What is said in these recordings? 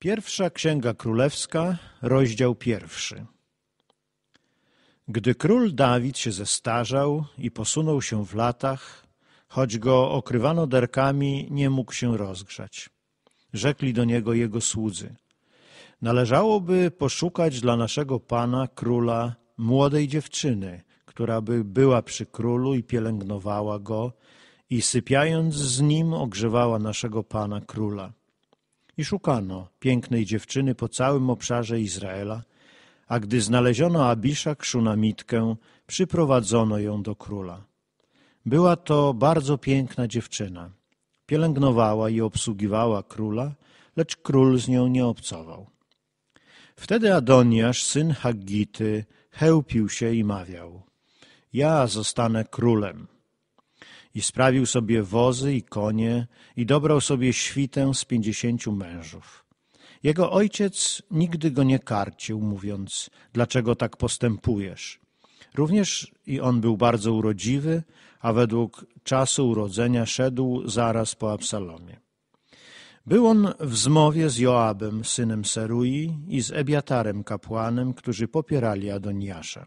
Pierwsza Księga Królewska, rozdział pierwszy. Gdy król Dawid się zestarzał i posunął się w latach, choć go okrywano derkami, nie mógł się rozgrzać. Rzekli do niego jego słudzy. Należałoby poszukać dla naszego pana, króla, młodej dziewczyny, która by była przy królu i pielęgnowała go i sypiając z nim ogrzewała naszego pana króla. I szukano pięknej dziewczyny po całym obszarze Izraela, a gdy znaleziono Abisza Szunamitkę, przyprowadzono ją do króla. Była to bardzo piękna dziewczyna. Pielęgnowała i obsługiwała króla, lecz król z nią nie obcował. Wtedy Adoniasz, syn Haggity, chełpił się i mawiał – ja zostanę królem – i sprawił sobie wozy i konie i dobrał sobie świtę z pięćdziesięciu mężów. Jego ojciec nigdy go nie karcił, mówiąc, dlaczego tak postępujesz. Również i on był bardzo urodziwy, a według czasu urodzenia szedł zaraz po Absalomie. Był on w zmowie z Joabem, synem Serui, i z Ebiatarem, kapłanem, którzy popierali Adoniasza.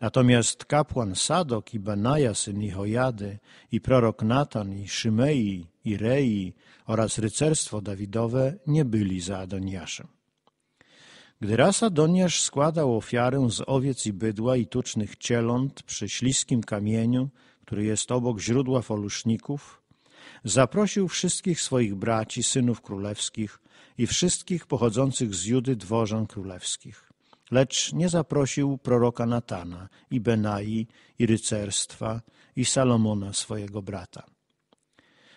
Natomiast kapłan Sadok i Benaja syn Ihojady i prorok Natan i Szymei i Rei oraz rycerstwo Dawidowe nie byli za Adoniaszem. Gdy raz Adoniasz składał ofiarę z owiec i bydła i tucznych cieląt przy śliskim kamieniu, który jest obok źródła foluszników, zaprosił wszystkich swoich braci, synów królewskich i wszystkich pochodzących z Judy dworzan królewskich lecz nie zaprosił proroka Natana i Benai i rycerstwa i Salomona swojego brata.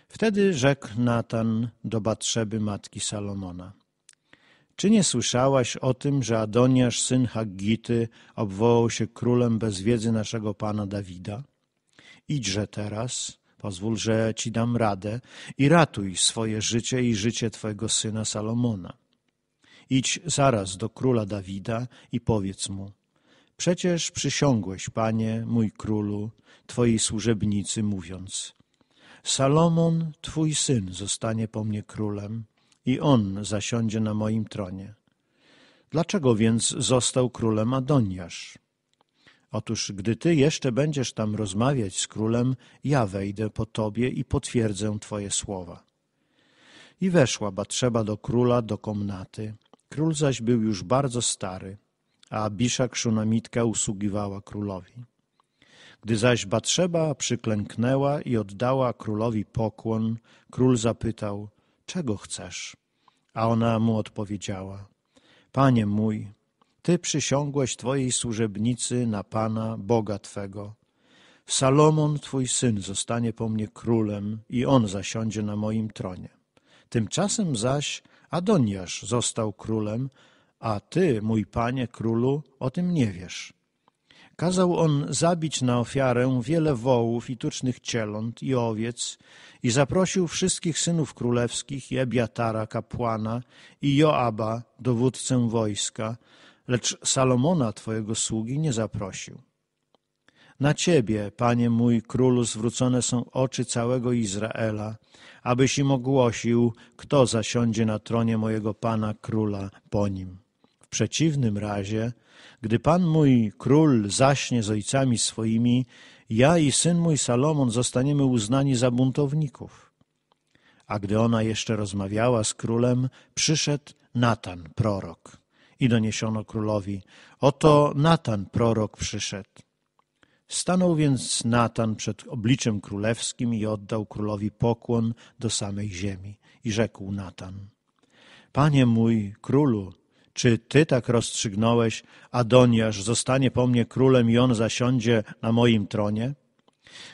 Wtedy rzekł Natan do Batrzeby matki Salomona. Czy nie słyszałaś o tym, że Adoniasz, syn Haggity, obwołał się królem bez wiedzy naszego pana Dawida? Idźże teraz, pozwól, że ci dam radę i ratuj swoje życie i życie twojego syna Salomona. Idź zaraz do króla Dawida i powiedz mu, przecież przysiągłeś, panie, mój królu, twojej służebnicy, mówiąc, Salomon, twój syn, zostanie po mnie królem i on zasiądzie na moim tronie. Dlaczego więc został królem Adoniasz? Otóż gdy ty jeszcze będziesz tam rozmawiać z królem, ja wejdę po tobie i potwierdzę twoje słowa. I weszła Batrzeba do króla do komnaty Król zaś był już bardzo stary, a Szunamitka usługiwała królowi. Gdy zaś Batrzeba przyklęknęła i oddała królowi pokłon, król zapytał, czego chcesz? A ona mu odpowiedziała, Panie mój, Ty przysiągłeś Twojej służebnicy na Pana, Boga Twego. Salomon, Twój syn, zostanie po mnie królem i on zasiądzie na moim tronie. Tymczasem zaś Adoniasz został królem, a ty, mój panie królu, o tym nie wiesz. Kazał on zabić na ofiarę wiele wołów i tucznych cieląt i owiec i zaprosił wszystkich synów królewskich i Ebiatara kapłana i Joaba, dowódcę wojska, lecz Salomona, twojego sługi, nie zaprosił. Na Ciebie, Panie mój królu, zwrócone są oczy całego Izraela, abyś im ogłosił, kto zasiądzie na tronie mojego Pana króla po nim. W przeciwnym razie, gdy Pan mój król zaśnie z ojcami swoimi, ja i syn mój Salomon zostaniemy uznani za buntowników. A gdy ona jeszcze rozmawiała z królem, przyszedł Natan, prorok. I doniesiono królowi, oto Natan, prorok, przyszedł. Stanął więc Natan przed obliczem królewskim i oddał królowi pokłon do samej ziemi. I rzekł Natan, Panie mój, królu, czy ty tak rozstrzygnąłeś, Adoniasz zostanie po mnie królem i on zasiądzie na moim tronie?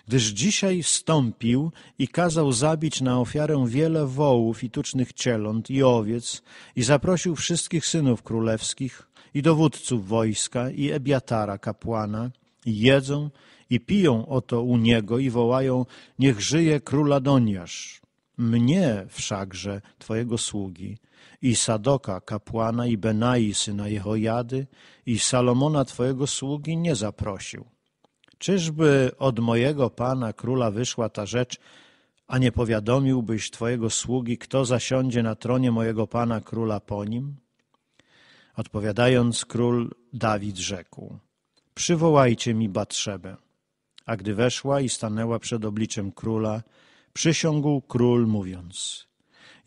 Gdyż dzisiaj stąpił i kazał zabić na ofiarę wiele wołów i tucznych cieląt i owiec i zaprosił wszystkich synów królewskich i dowódców wojska i Ebiatara kapłana jedzą i piją oto u niego i wołają, niech żyje króla Doniarz. Mnie wszakże, twojego sługi, i Sadoka kapłana i Benai syna Jehojady i Salomona twojego sługi nie zaprosił. Czyżby od mojego pana króla wyszła ta rzecz, a nie powiadomiłbyś twojego sługi, kto zasiądzie na tronie mojego pana króla po nim? Odpowiadając król Dawid rzekł – przywołajcie mi Batrzebę. A gdy weszła i stanęła przed obliczem króla, przysiągł król mówiąc,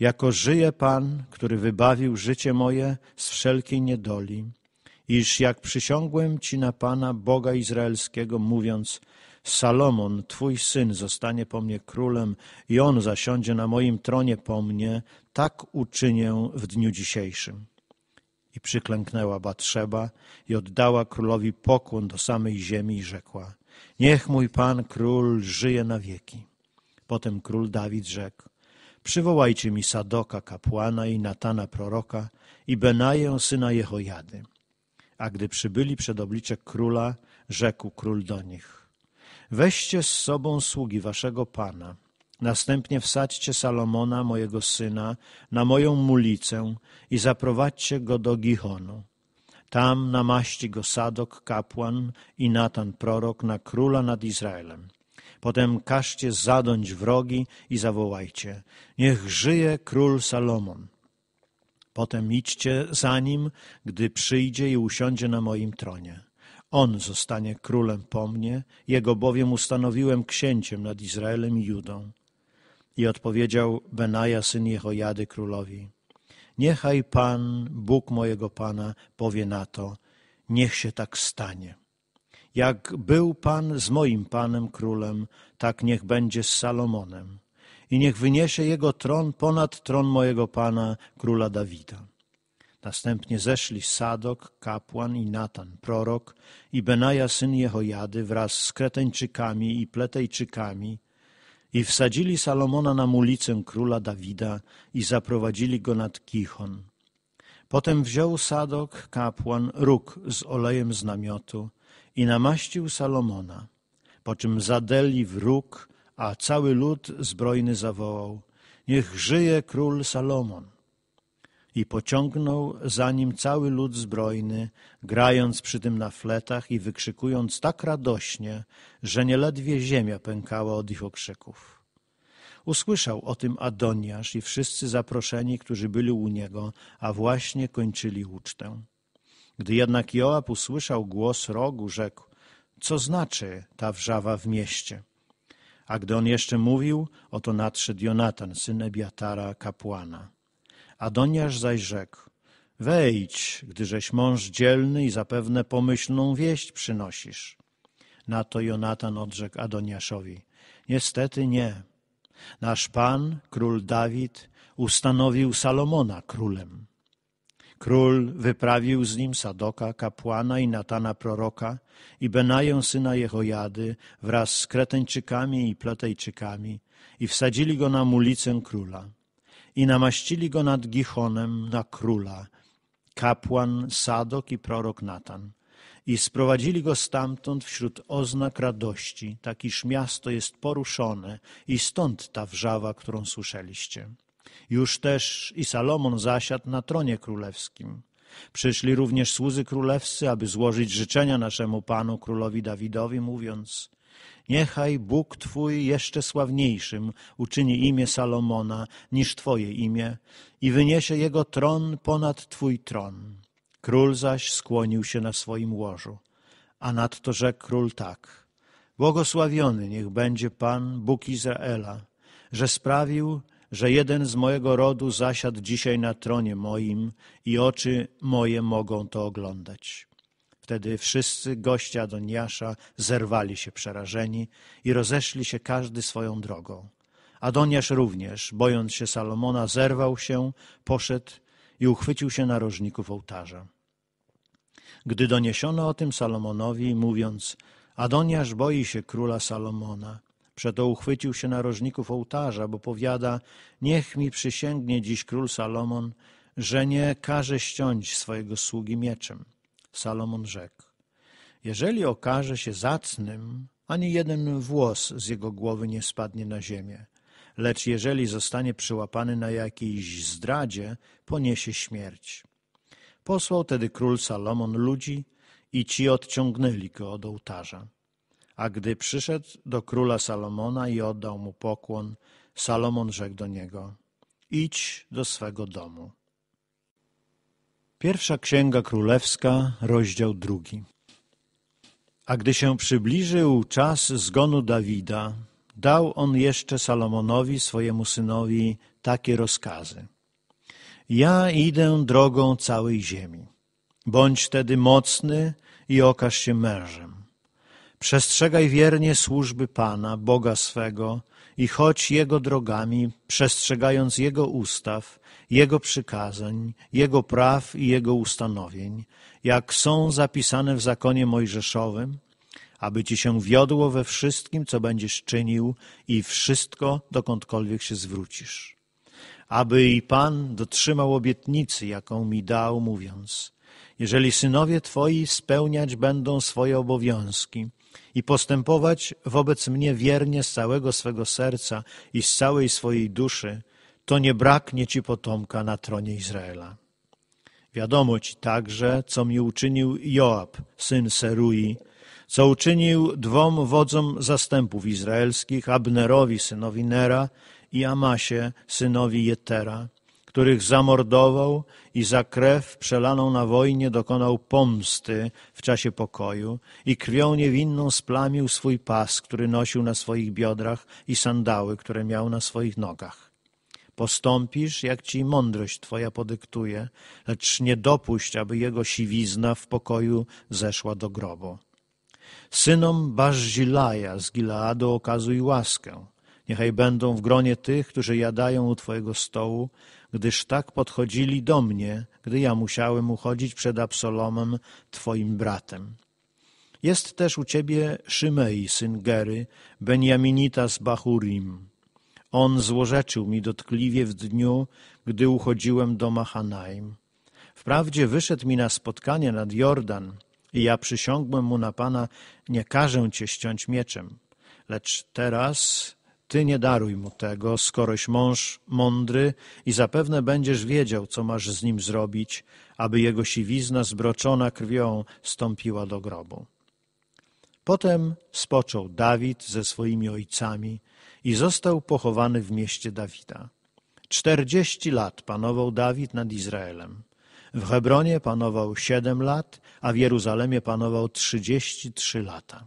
jako żyje Pan, który wybawił życie moje z wszelkiej niedoli, iż jak przysiągłem Ci na Pana, Boga Izraelskiego, mówiąc, Salomon, Twój syn, zostanie po mnie królem i on zasiądzie na moim tronie po mnie, tak uczynię w dniu dzisiejszym. I przyklęknęła Batrzeba i oddała królowi pokłon do samej ziemi i rzekła, niech mój pan król żyje na wieki. Potem król Dawid rzekł, przywołajcie mi Sadoka kapłana i Natana proroka i Benaję syna Jehojady. A gdy przybyli przed oblicze króla, rzekł król do nich, weźcie z sobą sługi waszego pana, Następnie wsadźcie Salomona, mojego syna, na moją mulicę i zaprowadźcie go do Gihonu. Tam namaści go Sadok, kapłan i Natan, prorok, na króla nad Izraelem. Potem każcie zadąć wrogi i zawołajcie, niech żyje król Salomon. Potem idźcie za nim, gdy przyjdzie i usiądzie na moim tronie. On zostanie królem po mnie, jego bowiem ustanowiłem księciem nad Izraelem i Judą i odpowiedział Benaja syn Jehojady królowi. Niechaj Pan, Bóg mojego Pana, powie na to, niech się tak stanie. Jak był Pan z moim Panem królem, tak niech będzie z Salomonem. I niech wyniesie jego tron ponad tron mojego Pana, króla Dawida. Następnie zeszli Sadok, kapłan i Natan, prorok, i Benaja syn Jehojady wraz z kretańczykami i Pletejczykami, i wsadzili Salomona na mulicę króla Dawida i zaprowadzili go nad Kichon. Potem wziął Sadok, kapłan, róg z olejem z namiotu i namaścił Salomona. Po czym zadeli w róg, a cały lud zbrojny zawołał – Niech żyje król Salomon! i pociągnął za nim cały lud zbrojny, grając przy tym na fletach i wykrzykując tak radośnie, że nieledwie ziemia pękała od ich okrzyków. Usłyszał o tym Adoniasz i wszyscy zaproszeni, którzy byli u niego, a właśnie kończyli ucztę. Gdy jednak Joab usłyszał głos rogu, rzekł, co znaczy ta wrzawa w mieście? A gdy on jeszcze mówił, oto nadszedł Jonatan, syn Ebiatara, kapłana. Adoniaż zaś rzekł, wejdź, gdyżeś mąż dzielny i zapewne pomyślną wieść przynosisz. Na to Jonatan odrzekł Adoniaszowi, niestety nie. Nasz pan, król Dawid, ustanowił Salomona królem. Król wyprawił z nim Sadoka, kapłana i Natana proroka i Benaję syna Jehojady wraz z Kretańczykami i Pletejczykami i wsadzili go na mulicę króla i namaścili go nad Gichonem na króla, kapłan Sadok i prorok Natan. I sprowadzili go stamtąd wśród oznak radości, tak iż miasto jest poruszone i stąd ta wrzawa, którą słyszeliście. Już też i Salomon zasiadł na tronie królewskim. Przyszli również słudzy królewscy, aby złożyć życzenia naszemu panu królowi Dawidowi, mówiąc Niechaj Bóg Twój jeszcze sławniejszym uczyni imię Salomona niż Twoje imię i wyniesie jego tron ponad Twój tron. Król zaś skłonił się na swoim łożu, a nadto rzekł król tak. Błogosławiony niech będzie Pan, Bóg Izraela, że sprawił, że jeden z mojego rodu zasiadł dzisiaj na tronie moim i oczy moje mogą to oglądać. Wtedy wszyscy goście Adoniasza zerwali się przerażeni i rozeszli się każdy swoją drogą. Adoniasz również, bojąc się Salomona, zerwał się, poszedł i uchwycił się narożników ołtarza. Gdy doniesiono o tym Salomonowi, mówiąc, Adoniasz boi się króla Salomona, przeto uchwycił się narożników ołtarza, bo powiada, niech mi przysięgnie dziś król Salomon, że nie każe ściąć swojego sługi mieczem. Salomon rzekł, jeżeli okaże się zacnym, ani jeden włos z jego głowy nie spadnie na ziemię, lecz jeżeli zostanie przyłapany na jakiejś zdradzie, poniesie śmierć. Posłał tedy król Salomon ludzi i ci odciągnęli go od ołtarza. A gdy przyszedł do króla Salomona i oddał mu pokłon, Salomon rzekł do niego, idź do swego domu. Pierwsza Księga Królewska, rozdział drugi. A gdy się przybliżył czas zgonu Dawida, dał on jeszcze Salomonowi, swojemu synowi, takie rozkazy. Ja idę drogą całej ziemi. Bądź tedy mocny i okaż się mężem. Przestrzegaj wiernie służby Pana, Boga swego, i chodź Jego drogami, przestrzegając Jego ustaw jego przykazań, Jego praw i Jego ustanowień, jak są zapisane w zakonie mojżeszowym, aby ci się wiodło we wszystkim, co będziesz czynił i wszystko, dokądkolwiek się zwrócisz. Aby i Pan dotrzymał obietnicy, jaką mi dał, mówiąc, jeżeli synowie Twoi spełniać będą swoje obowiązki i postępować wobec mnie wiernie z całego swego serca i z całej swojej duszy, to nie braknie ci potomka na tronie Izraela. Wiadomo ci także, co mi uczynił Joab, syn Serui, co uczynił dwom wodzom zastępów izraelskich, Abnerowi, synowi Nera i Amasie, synowi Jetera, których zamordował i za krew przelaną na wojnie dokonał pomsty w czasie pokoju i krwią niewinną splamił swój pas, który nosił na swoich biodrach i sandały, które miał na swoich nogach. Postąpisz, jak ci mądrość Twoja podyktuje, lecz nie dopuść, aby jego siwizna w pokoju zeszła do grobu. Synom Barzilaja z Gileadu okazuj łaskę. Niechaj będą w gronie tych, którzy jadają u Twojego stołu, gdyż tak podchodzili do mnie, gdy ja musiałem uchodzić przed Absalomem, Twoim bratem. Jest też u Ciebie Szymei, syn Gery, Benjaminita z Bahurim. On złorzeczył mi dotkliwie w dniu, gdy uchodziłem do Mahanaim. Wprawdzie wyszedł mi na spotkanie nad Jordan i ja przysiągłem mu na Pana, nie każę cię ściąć mieczem. Lecz teraz ty nie daruj mu tego, skoroś mąż mądry i zapewne będziesz wiedział, co masz z nim zrobić, aby jego siwizna zbroczona krwią stąpiła do grobu. Potem spoczął Dawid ze swoimi ojcami – i został pochowany w mieście Dawida. Czterdzieści lat panował Dawid nad Izraelem. W Hebronie panował siedem lat, a w Jeruzalemie panował trzydzieści trzy lata.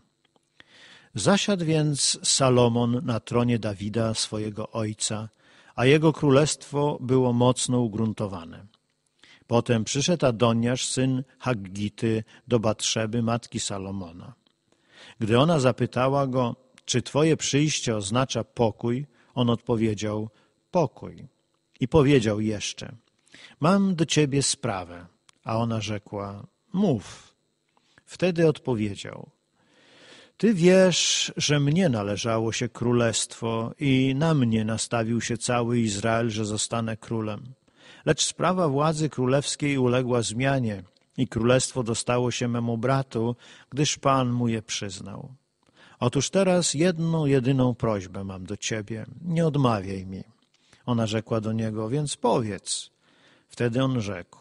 Zasiadł więc Salomon na tronie Dawida, swojego ojca, a jego królestwo było mocno ugruntowane. Potem przyszedł Adoniasz, syn Haggity, do Batrzeby, matki Salomona. Gdy ona zapytała go, czy Twoje przyjście oznacza pokój? On odpowiedział: Pokój. I powiedział jeszcze: Mam do ciebie sprawę. A ona rzekła: Mów. Wtedy odpowiedział: Ty wiesz, że mnie należało się królestwo i na mnie nastawił się cały Izrael, że zostanę królem. Lecz sprawa władzy królewskiej uległa zmianie i królestwo dostało się memu bratu, gdyż Pan mu je przyznał. Otóż teraz jedną, jedyną prośbę mam do ciebie, nie odmawiaj mi. Ona rzekła do niego, więc powiedz. Wtedy on rzekł,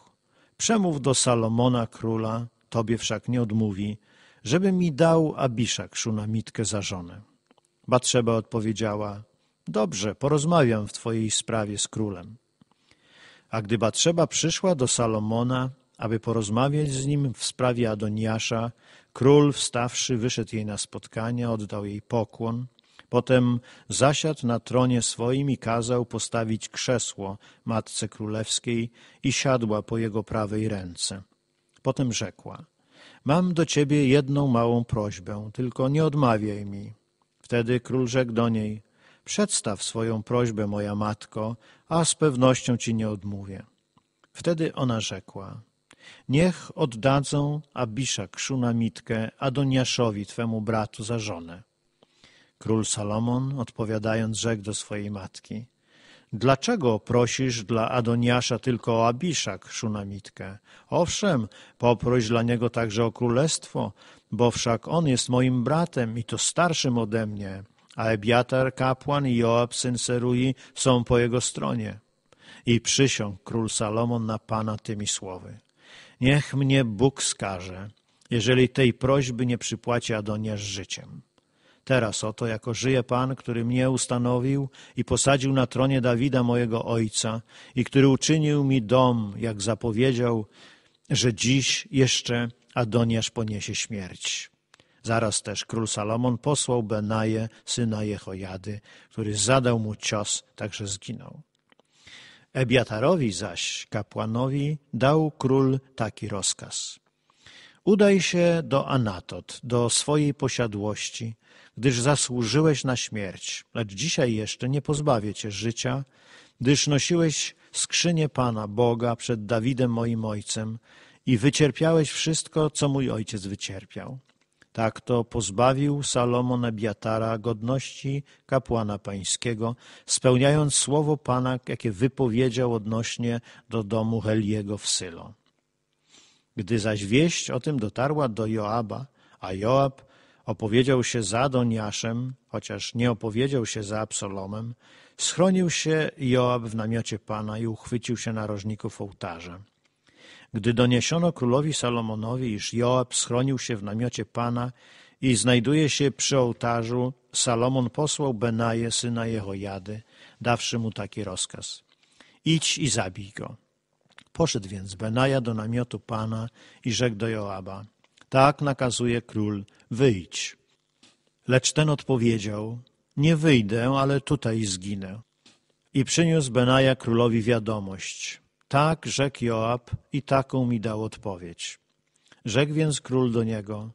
przemów do Salomona króla, tobie wszak nie odmówi, żeby mi dał Abiszak szunamitkę za żonę. Batrzeba odpowiedziała, dobrze, porozmawiam w twojej sprawie z królem. A gdy Batrzeba przyszła do Salomona, aby porozmawiać z nim w sprawie Adoniasza, Król wstawszy wyszedł jej na spotkanie, oddał jej pokłon. Potem zasiadł na tronie swoim i kazał postawić krzesło matce królewskiej i siadła po jego prawej ręce. Potem rzekła, mam do ciebie jedną małą prośbę, tylko nie odmawiaj mi. Wtedy król rzekł do niej, przedstaw swoją prośbę, moja matko, a z pewnością ci nie odmówię. Wtedy ona rzekła, Niech oddadzą Abisza Szunamitkę Adoniaszowi, twemu bratu, za żonę. Król Salomon, odpowiadając, rzekł do swojej matki, Dlaczego prosisz dla Adoniasza tylko o Abiszak, Szunamitkę? Owszem, poproś dla niego także o królestwo, bo wszak on jest moim bratem i to starszym ode mnie, a Ebiatar, kapłan i Joab, syn Serui, są po jego stronie. I przysiągł król Salomon na Pana tymi słowy. Niech mnie Bóg skaże, jeżeli tej prośby nie przypłaci Adoniasz życiem. Teraz oto, jako żyje Pan, który mnie ustanowił i posadził na tronie Dawida mojego ojca i który uczynił mi dom, jak zapowiedział, że dziś jeszcze Adoniasz poniesie śmierć. Zaraz też król Salomon posłał Benaje, syna Jehojady, który zadał mu cios, także zginął. Ebiatarowi zaś, kapłanowi, dał król taki rozkaz. Udaj się do Anatot, do swojej posiadłości, gdyż zasłużyłeś na śmierć, lecz dzisiaj jeszcze nie pozbawię cię życia, gdyż nosiłeś skrzynię Pana Boga przed Dawidem moim ojcem i wycierpiałeś wszystko, co mój ojciec wycierpiał. Tak to pozbawił Salomon Abiatara godności kapłana pańskiego, spełniając słowo Pana, jakie wypowiedział odnośnie do domu Heliego w Sylo. Gdy zaś wieść o tym dotarła do Joaba, a Joab opowiedział się za Doniaszem, chociaż nie opowiedział się za Absalomem, schronił się Joab w namiocie Pana i uchwycił się narożników ołtarza. Gdy doniesiono królowi Salomonowi, iż Joab schronił się w namiocie Pana i znajduje się przy ołtarzu, Salomon posłał Benaje, syna Jehojady, dawszy mu taki rozkaz. Idź i zabij go. Poszedł więc Benaja do namiotu Pana i rzekł do Joaba, tak nakazuje król, wyjdź. Lecz ten odpowiedział, nie wyjdę, ale tutaj zginę. I przyniósł Benaja królowi wiadomość. Tak, rzekł Joab i taką mi dał odpowiedź. Rzekł więc król do niego,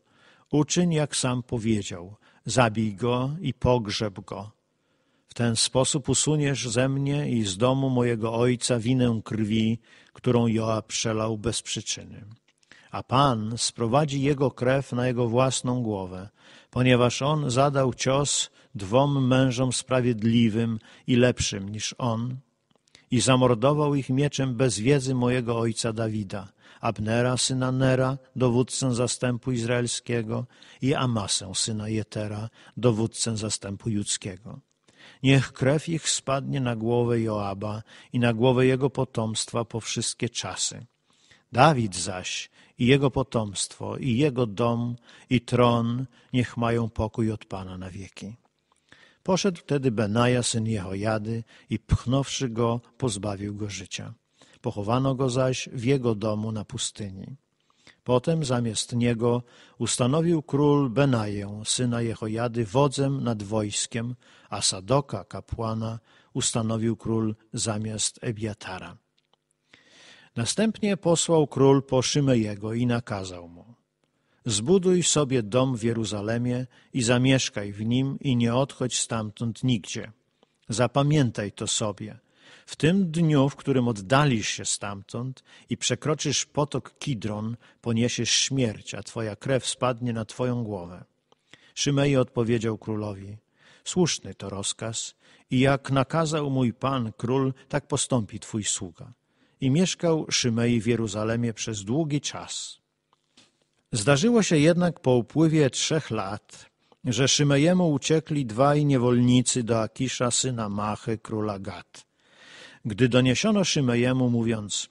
uczyń jak sam powiedział, zabij go i pogrzeb go. W ten sposób usuniesz ze mnie i z domu mojego ojca winę krwi, którą Joab przelał bez przyczyny. A Pan sprowadzi jego krew na jego własną głowę, ponieważ on zadał cios dwom mężom sprawiedliwym i lepszym niż on, i zamordował ich mieczem bez wiedzy mojego ojca Dawida, Abnera, syna Nera, dowódcę zastępu izraelskiego i Amasę, syna Jetera, dowódcę zastępu judzkiego. Niech krew ich spadnie na głowę Joaba i na głowę jego potomstwa po wszystkie czasy. Dawid zaś i jego potomstwo, i jego dom, i tron niech mają pokój od Pana na wieki. Poszedł wtedy Benaja, syn Jehojady, i pchnąwszy go, pozbawił go życia. Pochowano go zaś w jego domu na pustyni. Potem zamiast niego ustanowił król Benaję, syna Jehojady, wodzem nad wojskiem, a Sadoka, kapłana, ustanowił król zamiast Ebiatara. Następnie posłał król po Szymejego i nakazał mu Zbuduj sobie dom w Jeruzalemie i zamieszkaj w nim i nie odchodź stamtąd nigdzie. Zapamiętaj to sobie. W tym dniu, w którym oddalisz się stamtąd i przekroczysz potok Kidron, poniesiesz śmierć, a twoja krew spadnie na twoją głowę. Szymei odpowiedział królowi, słuszny to rozkaz i jak nakazał mój pan król, tak postąpi twój sługa. I mieszkał Szymei w Jeruzalemie przez długi czas. Zdarzyło się jednak po upływie trzech lat, że Szymejemu uciekli dwaj niewolnicy do Akisza, syna Machy, króla Gad. Gdy doniesiono Szymejemu, mówiąc,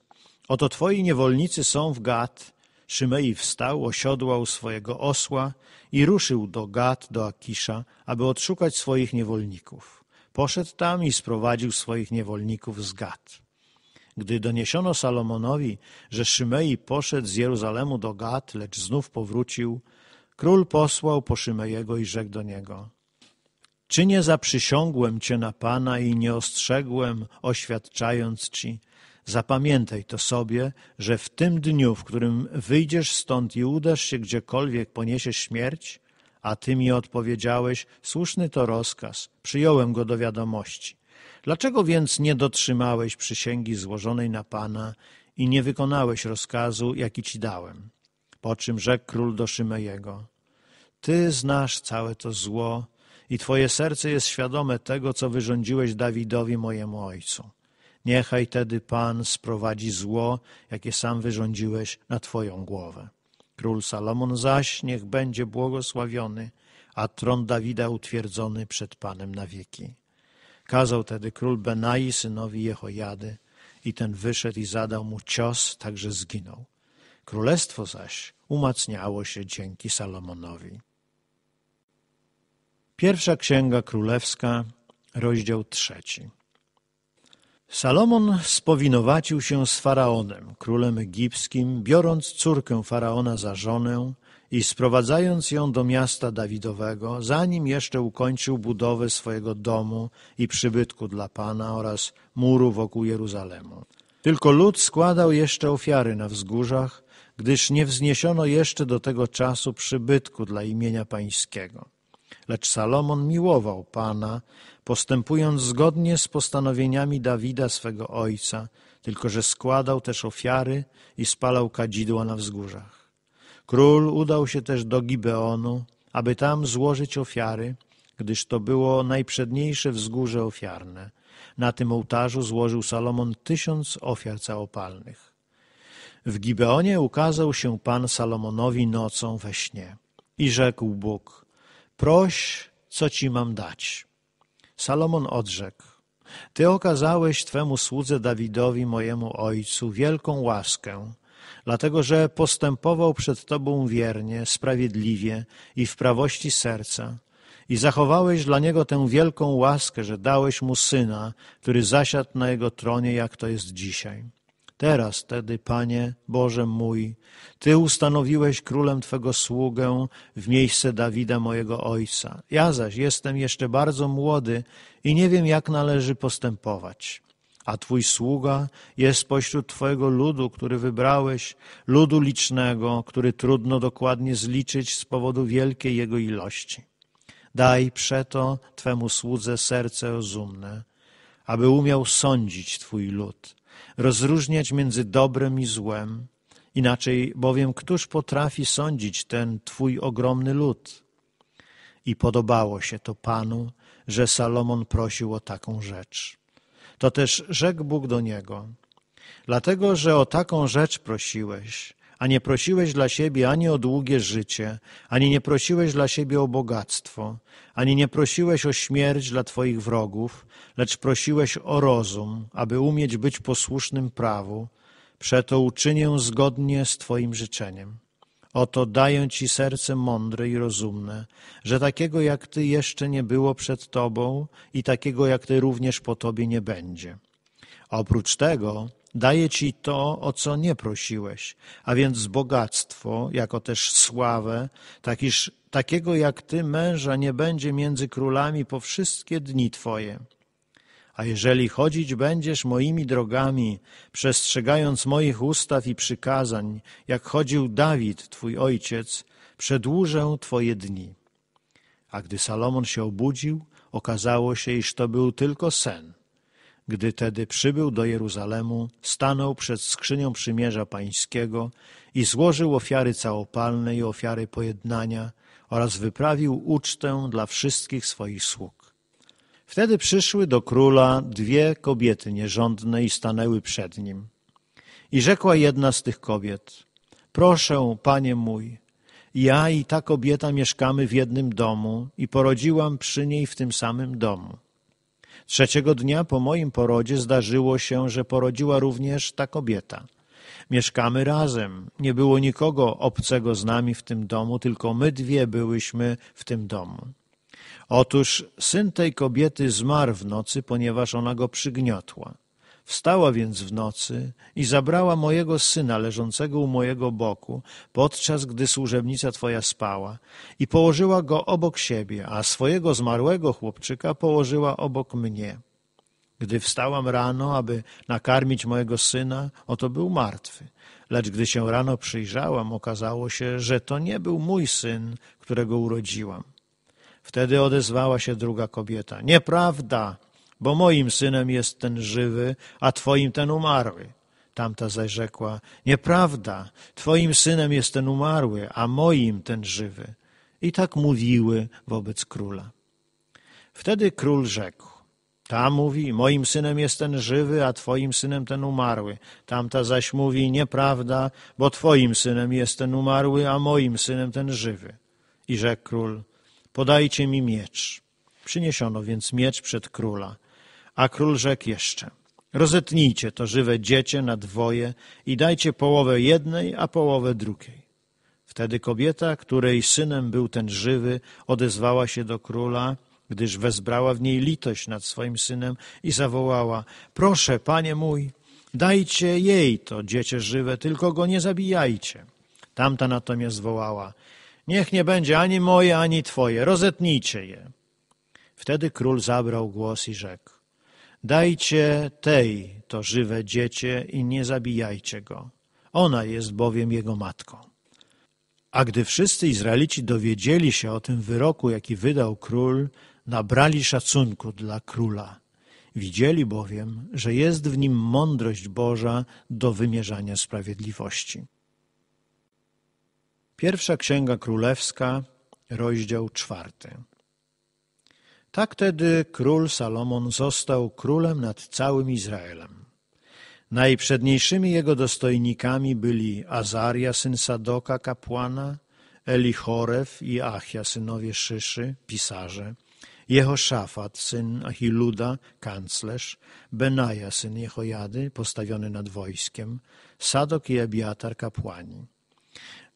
oto twoi niewolnicy są w Gad, Szymei wstał, osiodłał swojego osła i ruszył do Gad, do Akisza, aby odszukać swoich niewolników. Poszedł tam i sprowadził swoich niewolników z Gad. Gdy doniesiono Salomonowi, że Szymei poszedł z Jeruzalemu do Gad, lecz znów powrócił, król posłał po Szymejego i rzekł do niego – czy nie zaprzysiągłem Cię na Pana i nie ostrzegłem, oświadczając Ci? Zapamiętaj to sobie, że w tym dniu, w którym wyjdziesz stąd i udasz się gdziekolwiek, poniesiesz śmierć? A Ty mi odpowiedziałeś, słuszny to rozkaz, przyjąłem go do wiadomości. Dlaczego więc nie dotrzymałeś przysięgi złożonej na Pana i nie wykonałeś rozkazu, jaki ci dałem? Po czym rzekł król do Szymejego, Ty znasz całe to zło i Twoje serce jest świadome tego, co wyrządziłeś Dawidowi, mojemu ojcu. Niechaj tedy Pan sprowadzi zło, jakie sam wyrządziłeś na Twoją głowę. Król Salomon zaś niech będzie błogosławiony, a tron Dawida utwierdzony przed Panem na wieki. Kazał tedy król Benai synowi Jehojady i ten wyszedł i zadał mu cios, także zginął. Królestwo zaś umacniało się dzięki Salomonowi. Pierwsza Księga Królewska, rozdział trzeci. Salomon spowinowacił się z Faraonem, królem egipskim, biorąc córkę Faraona za żonę i sprowadzając ją do miasta Dawidowego, zanim jeszcze ukończył budowę swojego domu i przybytku dla Pana oraz muru wokół Jeruzalemu. Tylko lud składał jeszcze ofiary na wzgórzach, gdyż nie wzniesiono jeszcze do tego czasu przybytku dla imienia pańskiego. Lecz Salomon miłował Pana, postępując zgodnie z postanowieniami Dawida swego ojca, tylko że składał też ofiary i spalał kadzidła na wzgórzach. Król udał się też do Gibeonu, aby tam złożyć ofiary, gdyż to było najprzedniejsze wzgórze ofiarne. Na tym ołtarzu złożył Salomon tysiąc ofiar całopalnych. W Gibeonie ukazał się Pan Salomonowi nocą we śnie i rzekł Bóg, proś, co ci mam dać. Salomon odrzekł, ty okazałeś Twemu słudze Dawidowi, mojemu ojcu, wielką łaskę dlatego że postępował przed Tobą wiernie, sprawiedliwie i w prawości serca i zachowałeś dla niego tę wielką łaskę, że dałeś mu syna, który zasiadł na jego tronie, jak to jest dzisiaj. Teraz tedy, Panie Boże mój, Ty ustanowiłeś królem Twego sługę w miejsce Dawida mojego ojca. Ja zaś jestem jeszcze bardzo młody i nie wiem, jak należy postępować a Twój sługa jest pośród Twojego ludu, który wybrałeś, ludu licznego, który trudno dokładnie zliczyć z powodu wielkiej jego ilości. Daj przeto Twemu słudze serce rozumne, aby umiał sądzić Twój lud, rozróżniać między dobrem i złem, inaczej bowiem któż potrafi sądzić ten Twój ogromny lud? I podobało się to Panu, że Salomon prosił o taką rzecz. To też rzekł Bóg do niego, dlatego, że o taką rzecz prosiłeś, a nie prosiłeś dla siebie ani o długie życie, ani nie prosiłeś dla siebie o bogactwo, ani nie prosiłeś o śmierć dla Twoich wrogów, lecz prosiłeś o rozum, aby umieć być posłusznym prawu, przeto uczynię zgodnie z Twoim życzeniem. Oto daję ci serce mądre i rozumne, że takiego jak ty jeszcze nie było przed tobą i takiego jak ty również po tobie nie będzie. oprócz tego daję ci to, o co nie prosiłeś, a więc bogactwo, jako też sławę, tak iż takiego jak ty męża nie będzie między królami po wszystkie dni twoje. A jeżeli chodzić będziesz moimi drogami, przestrzegając moich ustaw i przykazań, jak chodził Dawid, twój ojciec, przedłużę twoje dni. A gdy Salomon się obudził, okazało się, iż to był tylko sen. Gdy tedy przybył do Jeruzalemu, stanął przed skrzynią przymierza pańskiego i złożył ofiary całopalne i ofiary pojednania oraz wyprawił ucztę dla wszystkich swoich sług. Wtedy przyszły do króla dwie kobiety nierządne i stanęły przed nim. I rzekła jedna z tych kobiet, proszę, panie mój, ja i ta kobieta mieszkamy w jednym domu i porodziłam przy niej w tym samym domu. Trzeciego dnia po moim porodzie zdarzyło się, że porodziła również ta kobieta. Mieszkamy razem, nie było nikogo obcego z nami w tym domu, tylko my dwie byłyśmy w tym domu. Otóż syn tej kobiety zmarł w nocy, ponieważ ona go przygniotła. Wstała więc w nocy i zabrała mojego syna leżącego u mojego boku, podczas gdy służebnica twoja spała, i położyła go obok siebie, a swojego zmarłego chłopczyka położyła obok mnie. Gdy wstałam rano, aby nakarmić mojego syna, oto był martwy. Lecz gdy się rano przyjrzałam, okazało się, że to nie był mój syn, którego urodziłam. Wtedy odezwała się druga kobieta. Nieprawda, bo moim synem jest ten żywy, a twoim ten umarły. Tamta zaś rzekła, nieprawda, twoim synem jest ten umarły, a moim ten żywy. I tak mówiły wobec króla. Wtedy król rzekł, ta mówi, moim synem jest ten żywy, a twoim synem ten umarły. Tamta zaś mówi, nieprawda, bo twoim synem jest ten umarły, a moim synem ten żywy. I rzekł król, podajcie mi miecz. Przyniesiono więc miecz przed króla, a król rzekł jeszcze, rozetnijcie to żywe dziecię na dwoje i dajcie połowę jednej, a połowę drugiej. Wtedy kobieta, której synem był ten żywy, odezwała się do króla, gdyż wezbrała w niej litość nad swoim synem i zawołała, proszę, panie mój, dajcie jej to dziecię żywe, tylko go nie zabijajcie. Tamta natomiast wołała, Niech nie będzie ani moje, ani twoje, rozetnijcie je. Wtedy król zabrał głos i rzekł, dajcie tej to żywe dziecię i nie zabijajcie go. Ona jest bowiem jego matką. A gdy wszyscy Izraelici dowiedzieli się o tym wyroku, jaki wydał król, nabrali szacunku dla króla. Widzieli bowiem, że jest w nim mądrość Boża do wymierzania sprawiedliwości. Pierwsza Księga Królewska, rozdział czwarty. Tak tedy król Salomon został królem nad całym Izraelem. Najprzedniejszymi jego dostojnikami byli Azaria, syn Sadoka, kapłana, Elichorew i Achia, synowie Szyszy, pisarze, Jehoszafat, syn Ahiluda, kanclerz, Benaja, syn Jehojady, postawiony nad wojskiem, Sadok i Ebiatar, kapłani.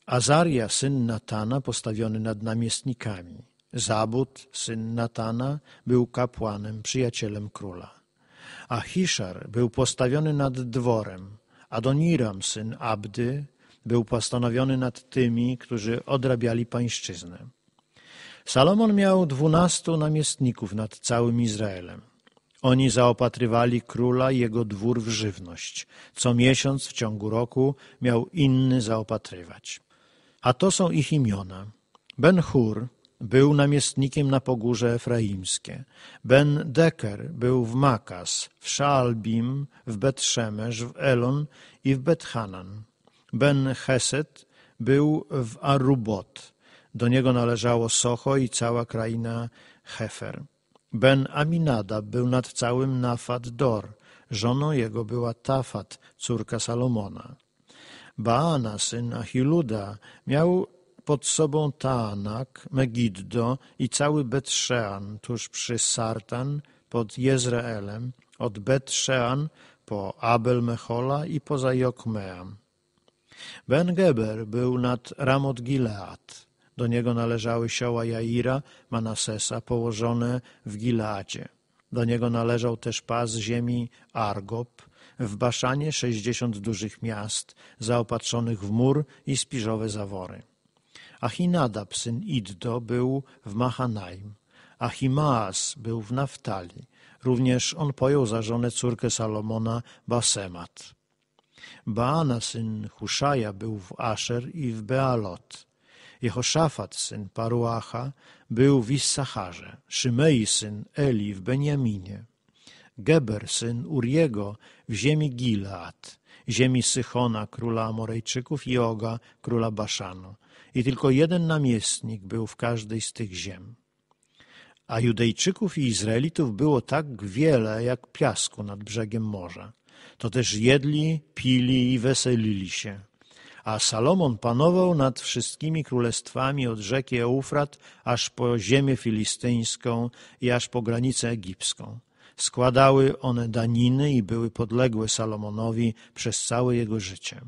Azaria, syn Natana, postawiony nad namiestnikami. Zabud, syn Natana, był kapłanem, przyjacielem króla. A Hiszar był postawiony nad dworem. Adoniram, syn Abdy, był postanowiony nad tymi, którzy odrabiali pańszczyznę. Salomon miał dwunastu namiestników nad całym Izraelem. Oni zaopatrywali króla i jego dwór w żywność. Co miesiąc w ciągu roku miał inny zaopatrywać. A to są ich imiona. Ben-Hur był namiestnikiem na pogórze efraimskie. Ben-Deker był w Makas, w Szaalbim, w Betrzemesz, w Elon i w Bethanan. Ben-Heset był w Arubot. Do niego należało Socho i cała kraina Hefer. Ben Aminada był nad całym Nafat Dor. Żoną jego była Tafat, córka Salomona. Baana, syn Achiluda, miał pod sobą Taanak, Megiddo i cały Betrzean, tuż przy Sartan, pod Jezreelem, od Betrzean po Abel Mechola i poza Jokmeam. Ben-Geber był nad Ramot Gilead. Do niego należały sioła Jaira, Manasesa, położone w Giladzie. Do niego należał też pas ziemi Argob, w Baszanie sześćdziesiąt dużych miast, zaopatrzonych w mur i spiżowe zawory. Achinadab, syn Iddo, był w Mahanaim, Achimaas był w Naftali. Również on pojął za żonę córkę Salomona, Basemat. Baana, syn Huszaja, był w Asher i w Bealot. Jehoszafat, syn Paruacha, był w Issacharze. Szymei, syn Eli, w Beniaminie. Geber, syn Uriego, w ziemi Gilead, ziemi Sychona, króla Amorejczyków i Oga, króla Baszanu. I tylko jeden namiestnik był w każdej z tych ziem. A Judejczyków i Izraelitów było tak wiele, jak piasku nad brzegiem morza. To też jedli, pili i weselili się. A Salomon panował nad wszystkimi królestwami od rzeki Eufrat aż po ziemię filistyńską i aż po granicę egipską. Składały one daniny i były podległe Salomonowi przez całe jego życie.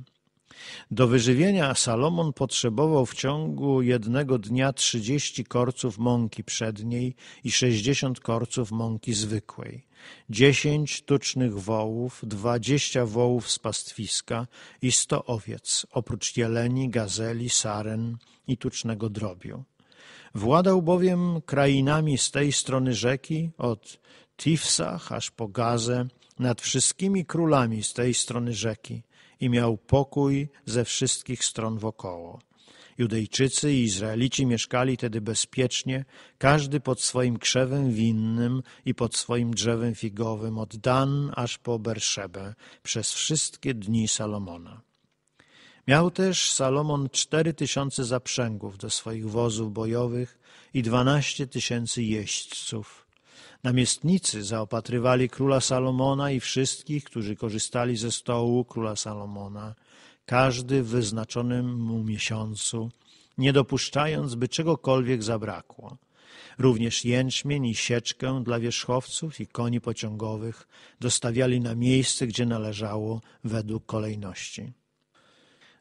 Do wyżywienia Salomon potrzebował w ciągu jednego dnia trzydzieści korców mąki przedniej i sześćdziesiąt korców mąki zwykłej, dziesięć tucznych wołów, dwadzieścia wołów z pastwiska i sto owiec, oprócz jeleni, gazeli, saren i tucznego drobiu. Władał bowiem krainami z tej strony rzeki, od Tifsach aż po Gazę, nad wszystkimi królami z tej strony rzeki i miał pokój ze wszystkich stron wokoło. Judejczycy i Izraelici mieszkali tedy bezpiecznie, każdy pod swoim krzewem winnym i pod swoim drzewem figowym, od Dan aż po Berszebę, przez wszystkie dni Salomona. Miał też Salomon cztery tysiące zaprzęgów do swoich wozów bojowych i dwanaście tysięcy jeźdźców – Namiestnicy zaopatrywali króla Salomona i wszystkich, którzy korzystali ze stołu króla Salomona, każdy w wyznaczonym mu miesiącu, nie dopuszczając, by czegokolwiek zabrakło. Również jęczmień i sieczkę dla wierzchowców i koni pociągowych dostawiali na miejsce, gdzie należało według kolejności.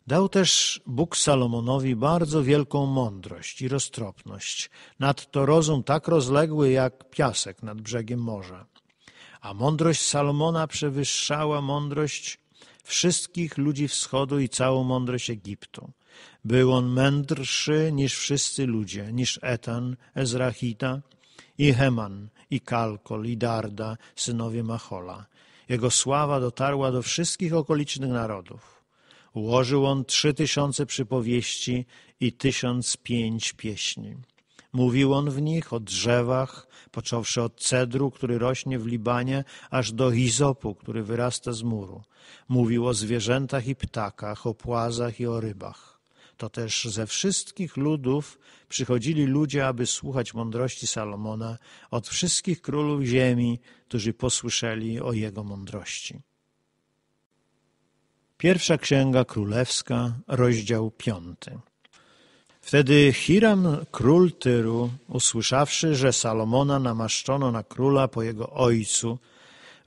Dał też Bóg Salomonowi bardzo wielką mądrość i roztropność, nadto rozum tak rozległy jak piasek nad brzegiem morza. A mądrość Salomona przewyższała mądrość wszystkich ludzi wschodu i całą mądrość Egiptu. Był on mędrszy niż wszyscy ludzie, niż Etan, Ezrachita i Heman, i Kalkol, i Darda, synowie Machola. Jego sława dotarła do wszystkich okolicznych narodów. Ułożył on trzy tysiące przypowieści i tysiąc pięć pieśni. Mówił on w nich o drzewach, począwszy od cedru, który rośnie w Libanie, aż do hizopu, który wyrasta z muru. Mówił o zwierzętach i ptakach, o płazach i o rybach. To też ze wszystkich ludów przychodzili ludzie, aby słuchać mądrości Salomona, od wszystkich królów ziemi, którzy posłyszeli o jego mądrości. Pierwsza Księga Królewska, rozdział piąty. Wtedy Hiram, król Tyru, usłyszawszy, że Salomona namaszczono na króla po jego ojcu,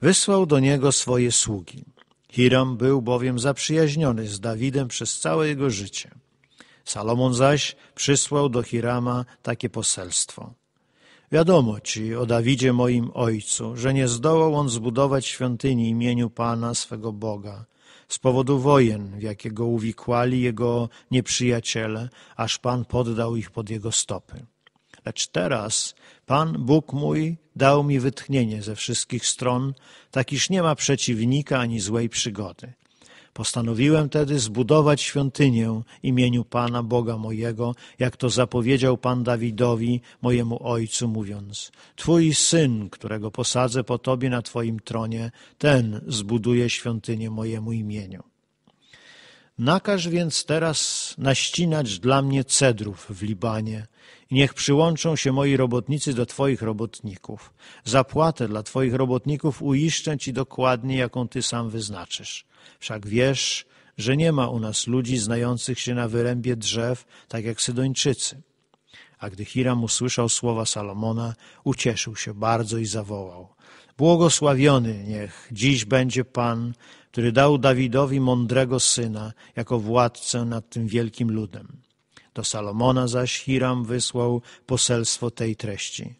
wysłał do niego swoje sługi. Hiram był bowiem zaprzyjaźniony z Dawidem przez całe jego życie. Salomon zaś przysłał do Hirama takie poselstwo. Wiadomo ci o Dawidzie moim ojcu, że nie zdołał on zbudować świątyni imieniu Pana swego Boga – z powodu wojen, w jakie go uwikłali jego nieprzyjaciele, aż Pan poddał ich pod jego stopy. Lecz teraz Pan Bóg mój dał mi wytchnienie ze wszystkich stron, tak iż nie ma przeciwnika ani złej przygody. Postanowiłem tedy zbudować świątynię imieniu Pana Boga mojego, jak to zapowiedział Pan Dawidowi, mojemu ojcu, mówiąc: Twój syn, którego posadzę po tobie na twoim tronie, ten zbuduje świątynię mojemu imieniu. Nakaż więc teraz naścinać dla mnie cedrów w Libanie i niech przyłączą się moi robotnicy do Twoich robotników. Zapłatę dla Twoich robotników uiszczę Ci dokładnie, jaką Ty sam wyznaczysz. Wszak wiesz, że nie ma u nas ludzi znających się na wyrębie drzew, tak jak Sydończycy. A gdy Hiram usłyszał słowa Salomona, ucieszył się bardzo i zawołał. Błogosławiony niech dziś będzie Pan, który dał Dawidowi mądrego syna jako władcę nad tym wielkim ludem. Do Salomona zaś Hiram wysłał poselstwo tej treści.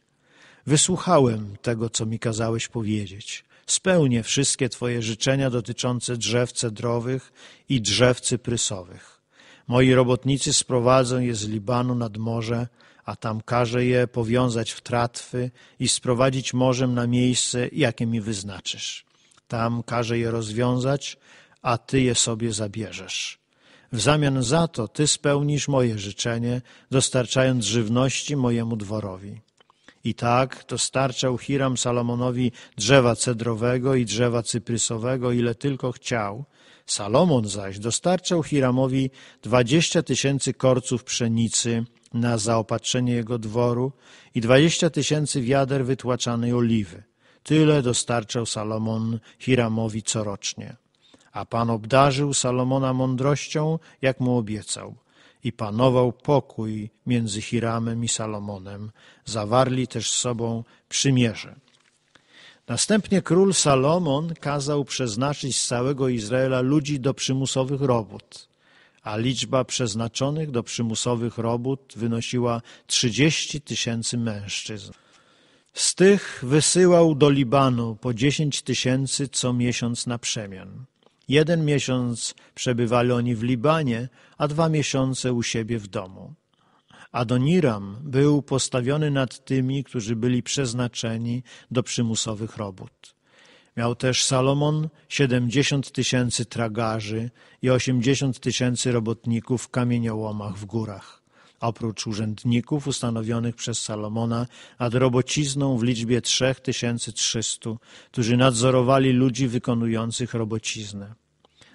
Wysłuchałem tego, co mi kazałeś powiedzieć spełnię wszystkie Twoje życzenia dotyczące drzew cedrowych i drzew cyprysowych. Moi robotnicy sprowadzą je z Libanu nad morze, a tam każę je powiązać w tratwy i sprowadzić morzem na miejsce, jakie mi wyznaczysz. Tam każę je rozwiązać, a Ty je sobie zabierzesz. W zamian za to Ty spełnisz moje życzenie, dostarczając żywności mojemu dworowi. I tak dostarczał Hiram Salomonowi drzewa cedrowego i drzewa cyprysowego, ile tylko chciał. Salomon zaś dostarczał Hiramowi dwadzieścia tysięcy korców pszenicy na zaopatrzenie jego dworu i dwadzieścia tysięcy wiader wytłaczanej oliwy. Tyle dostarczał Salomon Hiramowi corocznie. A Pan obdarzył Salomona mądrością, jak mu obiecał – i panował pokój między Hiramem i Salomonem, zawarli też z sobą przymierze. Następnie król Salomon kazał przeznaczyć z całego Izraela ludzi do przymusowych robót, a liczba przeznaczonych do przymusowych robót wynosiła 30 tysięcy mężczyzn. Z tych wysyłał do Libanu po 10 tysięcy co miesiąc na przemian. Jeden miesiąc przebywali oni w Libanie, a dwa miesiące u siebie w domu. Adoniram był postawiony nad tymi, którzy byli przeznaczeni do przymusowych robót. Miał też Salomon 70 tysięcy tragarzy i 80 tysięcy robotników w kamieniołomach w górach oprócz urzędników ustanowionych przez Salomona, nad robocizną w liczbie 3300, którzy nadzorowali ludzi wykonujących robociznę.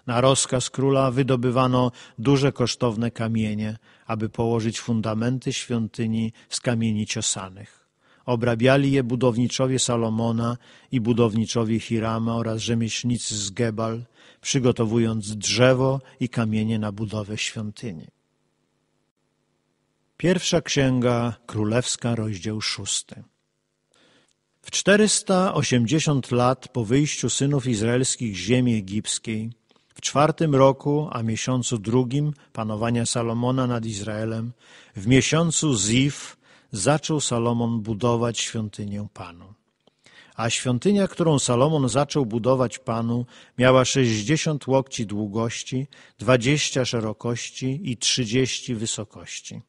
Na rozkaz króla wydobywano duże kosztowne kamienie, aby położyć fundamenty świątyni z kamieni ciosanych. Obrabiali je budowniczowie Salomona i budowniczowie Hirama oraz rzemieślnicy z Gebal, przygotowując drzewo i kamienie na budowę świątyni. Pierwsza Księga Królewska, rozdział szósty. W 480 lat po wyjściu synów izraelskich z ziemi egipskiej, w czwartym roku, a miesiącu drugim panowania Salomona nad Izraelem, w miesiącu Ziv zaczął Salomon budować świątynię Panu. A świątynia, którą Salomon zaczął budować Panu, miała sześćdziesiąt łokci długości, dwadzieścia szerokości i trzydzieści wysokości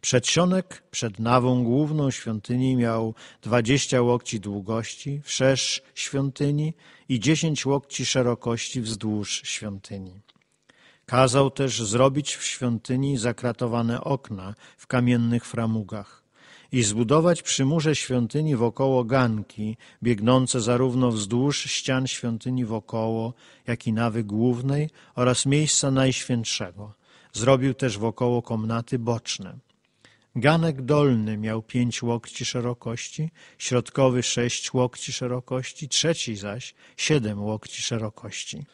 Przedsionek przed nawą główną świątyni miał dwadzieścia łokci długości wszerz świątyni i dziesięć łokci szerokości wzdłuż świątyni. Kazał też zrobić w świątyni zakratowane okna w kamiennych framugach i zbudować przy murze świątyni wokoło ganki, biegnące zarówno wzdłuż ścian świątyni wokoło, jak i nawy głównej oraz miejsca najświętszego. Zrobił też wokoło komnaty boczne. Ganek dolny miał pięć łokci szerokości, środkowy sześć łokci szerokości, trzeci zaś siedem łokci szerokości.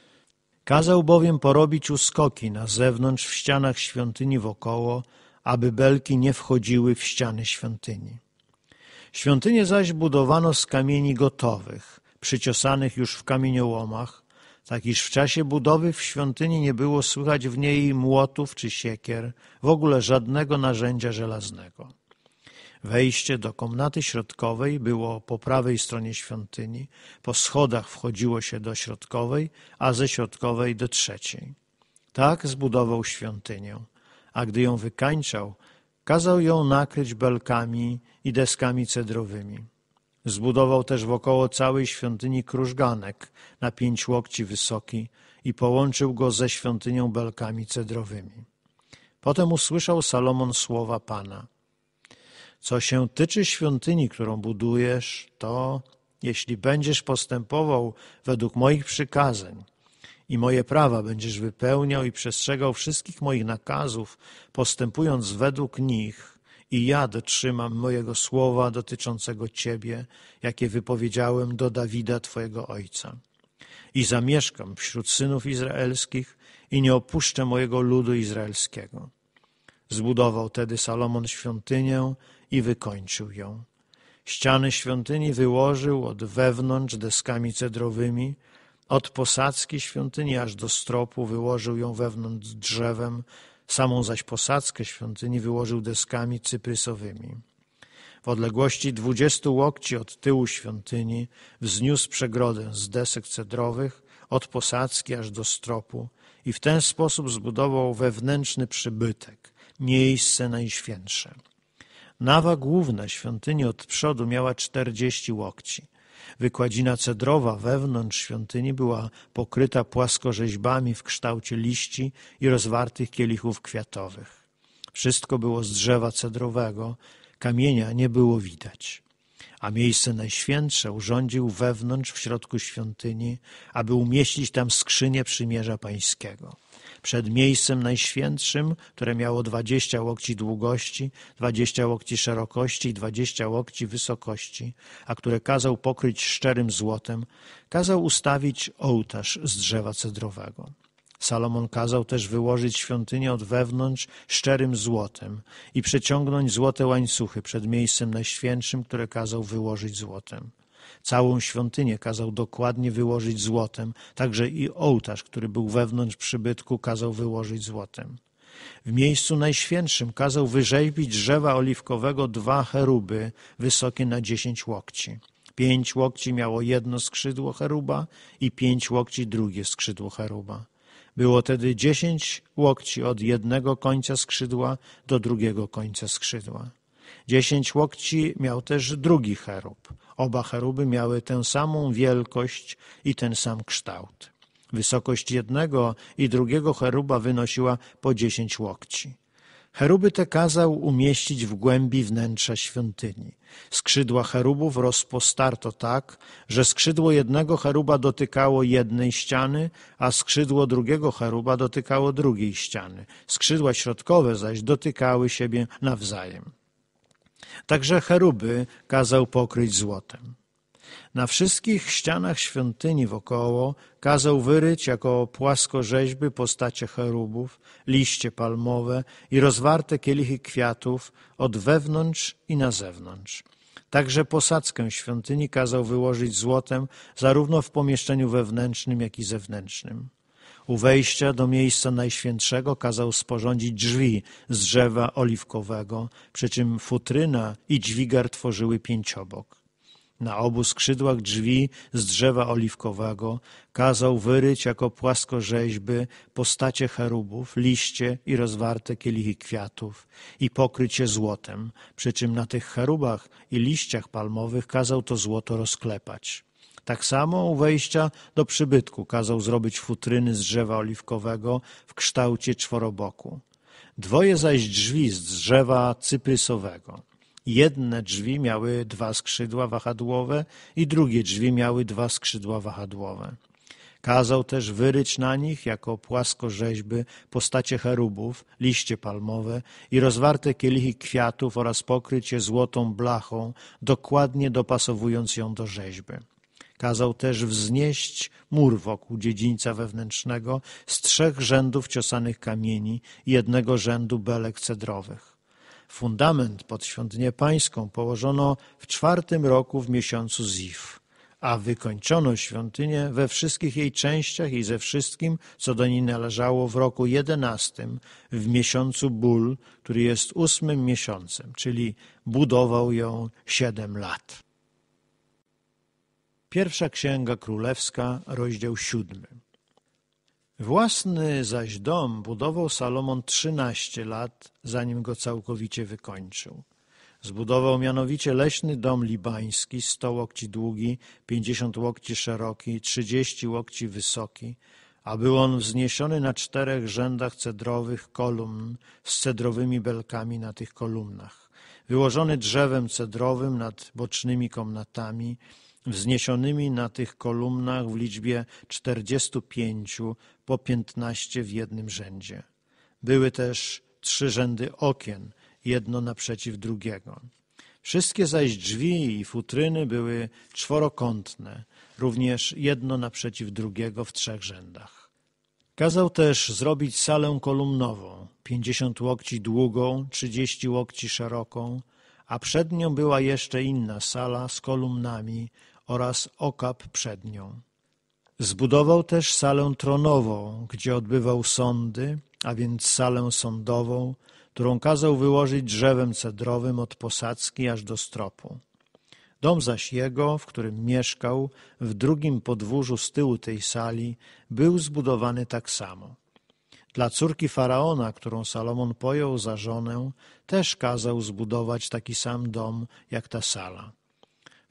Kazał bowiem porobić uskoki na zewnątrz w ścianach świątyni wokoło, aby belki nie wchodziły w ściany świątyni. Świątynię zaś budowano z kamieni gotowych, przyciosanych już w kamieniołomach, tak iż w czasie budowy w świątyni nie było słychać w niej młotów czy siekier, w ogóle żadnego narzędzia żelaznego. Wejście do komnaty środkowej było po prawej stronie świątyni, po schodach wchodziło się do środkowej, a ze środkowej do trzeciej. Tak zbudował świątynię, a gdy ją wykańczał, kazał ją nakryć belkami i deskami cedrowymi. Zbudował też wokoło całej świątyni krużganek na pięć łokci wysoki i połączył go ze świątynią belkami cedrowymi. Potem usłyszał Salomon słowa Pana. Co się tyczy świątyni, którą budujesz, to jeśli będziesz postępował według moich przykazań i moje prawa będziesz wypełniał i przestrzegał wszystkich moich nakazów, postępując według nich, i ja dotrzymam mojego słowa dotyczącego Ciebie, jakie wypowiedziałem do Dawida, Twojego ojca. I zamieszkam wśród synów izraelskich i nie opuszczę mojego ludu izraelskiego. Zbudował tedy Salomon świątynię i wykończył ją. Ściany świątyni wyłożył od wewnątrz deskami cedrowymi, od posadzki świątyni aż do stropu wyłożył ją wewnątrz drzewem Samą zaś posadzkę świątyni wyłożył deskami cyprysowymi. W odległości dwudziestu łokci od tyłu świątyni wzniósł przegrodę z desek cedrowych od posadzki aż do stropu i w ten sposób zbudował wewnętrzny przybytek, miejsce najświętsze. Nawa główna świątyni od przodu miała czterdzieści łokci, Wykładzina cedrowa wewnątrz świątyni była pokryta płaskorzeźbami w kształcie liści i rozwartych kielichów kwiatowych. Wszystko było z drzewa cedrowego, kamienia nie było widać. A miejsce najświętsze urządził wewnątrz w środku świątyni, aby umieścić tam skrzynię przymierza pańskiego przed miejscem najświętszym, które miało dwadzieścia łokci długości, dwadzieścia łokci szerokości i dwadzieścia łokci wysokości, a które kazał pokryć szczerym złotem, kazał ustawić ołtarz z drzewa cedrowego. Salomon kazał też wyłożyć świątynię od wewnątrz szczerym złotem i przeciągnąć złote łańcuchy przed miejscem najświętszym, które kazał wyłożyć złotem. Całą świątynię kazał dokładnie wyłożyć złotem, także i ołtarz, który był wewnątrz przybytku, kazał wyłożyć złotem. W miejscu najświętszym kazał wyrzeźbić drzewa oliwkowego dwa cheruby, wysokie na dziesięć łokci. Pięć łokci miało jedno skrzydło cheruba i pięć łokci drugie skrzydło cheruba. Było tedy dziesięć łokci od jednego końca skrzydła do drugiego końca skrzydła. Dziesięć łokci miał też drugi cherub. Oba cheruby miały tę samą wielkość i ten sam kształt. Wysokość jednego i drugiego cheruba wynosiła po dziesięć łokci. Cheruby te kazał umieścić w głębi wnętrza świątyni. Skrzydła cherubów rozpostarto tak, że skrzydło jednego cheruba dotykało jednej ściany, a skrzydło drugiego cheruba dotykało drugiej ściany. Skrzydła środkowe zaś dotykały siebie nawzajem. Także cheruby kazał pokryć złotem. Na wszystkich ścianach świątyni wokoło kazał wyryć jako płaskorzeźby postacie cherubów, liście palmowe i rozwarte kielichy kwiatów od wewnątrz i na zewnątrz. Także posadzkę świątyni kazał wyłożyć złotem zarówno w pomieszczeniu wewnętrznym, jak i zewnętrznym. U wejścia do miejsca najświętszego kazał sporządzić drzwi z drzewa oliwkowego, przy czym futryna i dźwigar tworzyły pięciobok. Na obu skrzydłach drzwi z drzewa oliwkowego kazał wyryć jako płaskorzeźby postacie cherubów, liście i rozwarte kielichy kwiatów i pokryć je złotem, przy czym na tych cherubach i liściach palmowych kazał to złoto rozklepać. Tak samo u wejścia do przybytku kazał zrobić futryny z drzewa oliwkowego w kształcie czworoboku. Dwoje zaś drzwi z drzewa cyprysowego. Jedne drzwi miały dwa skrzydła wahadłowe i drugie drzwi miały dwa skrzydła wahadłowe. Kazał też wyryć na nich jako płaskorzeźby postacie cherubów, liście palmowe i rozwarte kielichy kwiatów oraz pokryć je złotą blachą, dokładnie dopasowując ją do rzeźby. Kazał też wznieść mur wokół dziedzińca wewnętrznego z trzech rzędów ciosanych kamieni i jednego rzędu belek cedrowych. Fundament pod świątynię pańską położono w czwartym roku w miesiącu Ziw, a wykończono świątynię we wszystkich jej częściach i ze wszystkim, co do niej należało w roku jedenastym, w miesiącu Ból, który jest ósmym miesiącem, czyli budował ją siedem lat. Pierwsza Księga Królewska, rozdział siódmy. Własny zaś dom budował Salomon trzynaście lat, zanim go całkowicie wykończył. Zbudował mianowicie leśny dom libański, sto łokci długi, pięćdziesiąt łokci szeroki, trzydzieści łokci wysoki, a był on wzniesiony na czterech rzędach cedrowych kolumn z cedrowymi belkami na tych kolumnach, wyłożony drzewem cedrowym nad bocznymi komnatami, wzniesionymi na tych kolumnach w liczbie 45 po 15 w jednym rzędzie. Były też trzy rzędy okien, jedno naprzeciw drugiego. Wszystkie zaś drzwi i futryny były czworokątne, również jedno naprzeciw drugiego w trzech rzędach. Kazał też zrobić salę kolumnową, pięćdziesiąt łokci długą, trzydzieści łokci szeroką, a przed nią była jeszcze inna sala z kolumnami, oraz okap przed nią. Zbudował też salę tronową, gdzie odbywał sądy, a więc salę sądową, którą kazał wyłożyć drzewem cedrowym od posadzki aż do stropu. Dom zaś jego, w którym mieszkał, w drugim podwórzu z tyłu tej sali, był zbudowany tak samo. Dla córki faraona, którą Salomon pojął za żonę, też kazał zbudować taki sam dom jak ta sala.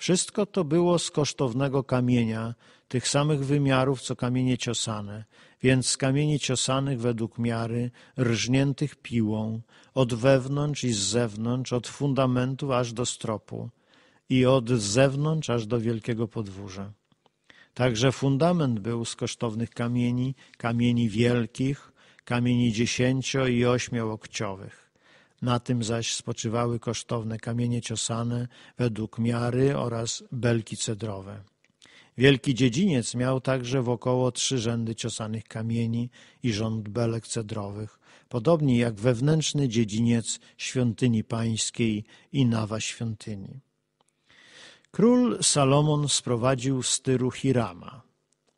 Wszystko to było z kosztownego kamienia, tych samych wymiarów, co kamienie ciosane, więc z kamieni ciosanych według miary, rżniętych piłą, od wewnątrz i z zewnątrz, od fundamentu aż do stropu i od zewnątrz aż do wielkiego podwórza. Także fundament był z kosztownych kamieni, kamieni wielkich, kamieni dziesięcio i ośmiolokciowych. Na tym zaś spoczywały kosztowne kamienie ciosane według miary oraz belki cedrowe. Wielki dziedziniec miał także wokoło trzy rzędy ciosanych kamieni i rząd belek cedrowych, podobnie jak wewnętrzny dziedziniec świątyni pańskiej i nawa świątyni. Król Salomon sprowadził z Tyru Hirama.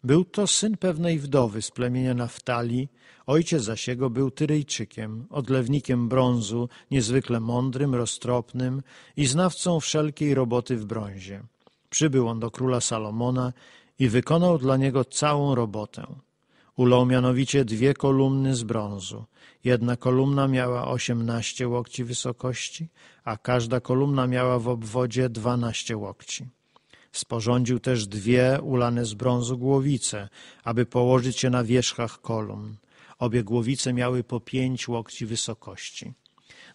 Był to syn pewnej wdowy z plemienia Naftali, Ojciec zaś jego był Tyryjczykiem, odlewnikiem brązu, niezwykle mądrym, roztropnym i znawcą wszelkiej roboty w brązie. Przybył on do króla Salomona i wykonał dla niego całą robotę. Ulał mianowicie dwie kolumny z brązu. Jedna kolumna miała osiemnaście łokci wysokości, a każda kolumna miała w obwodzie dwanaście łokci. Sporządził też dwie ulane z brązu głowice, aby położyć je na wierzchach kolumn. Obie głowice miały po pięć łokci wysokości.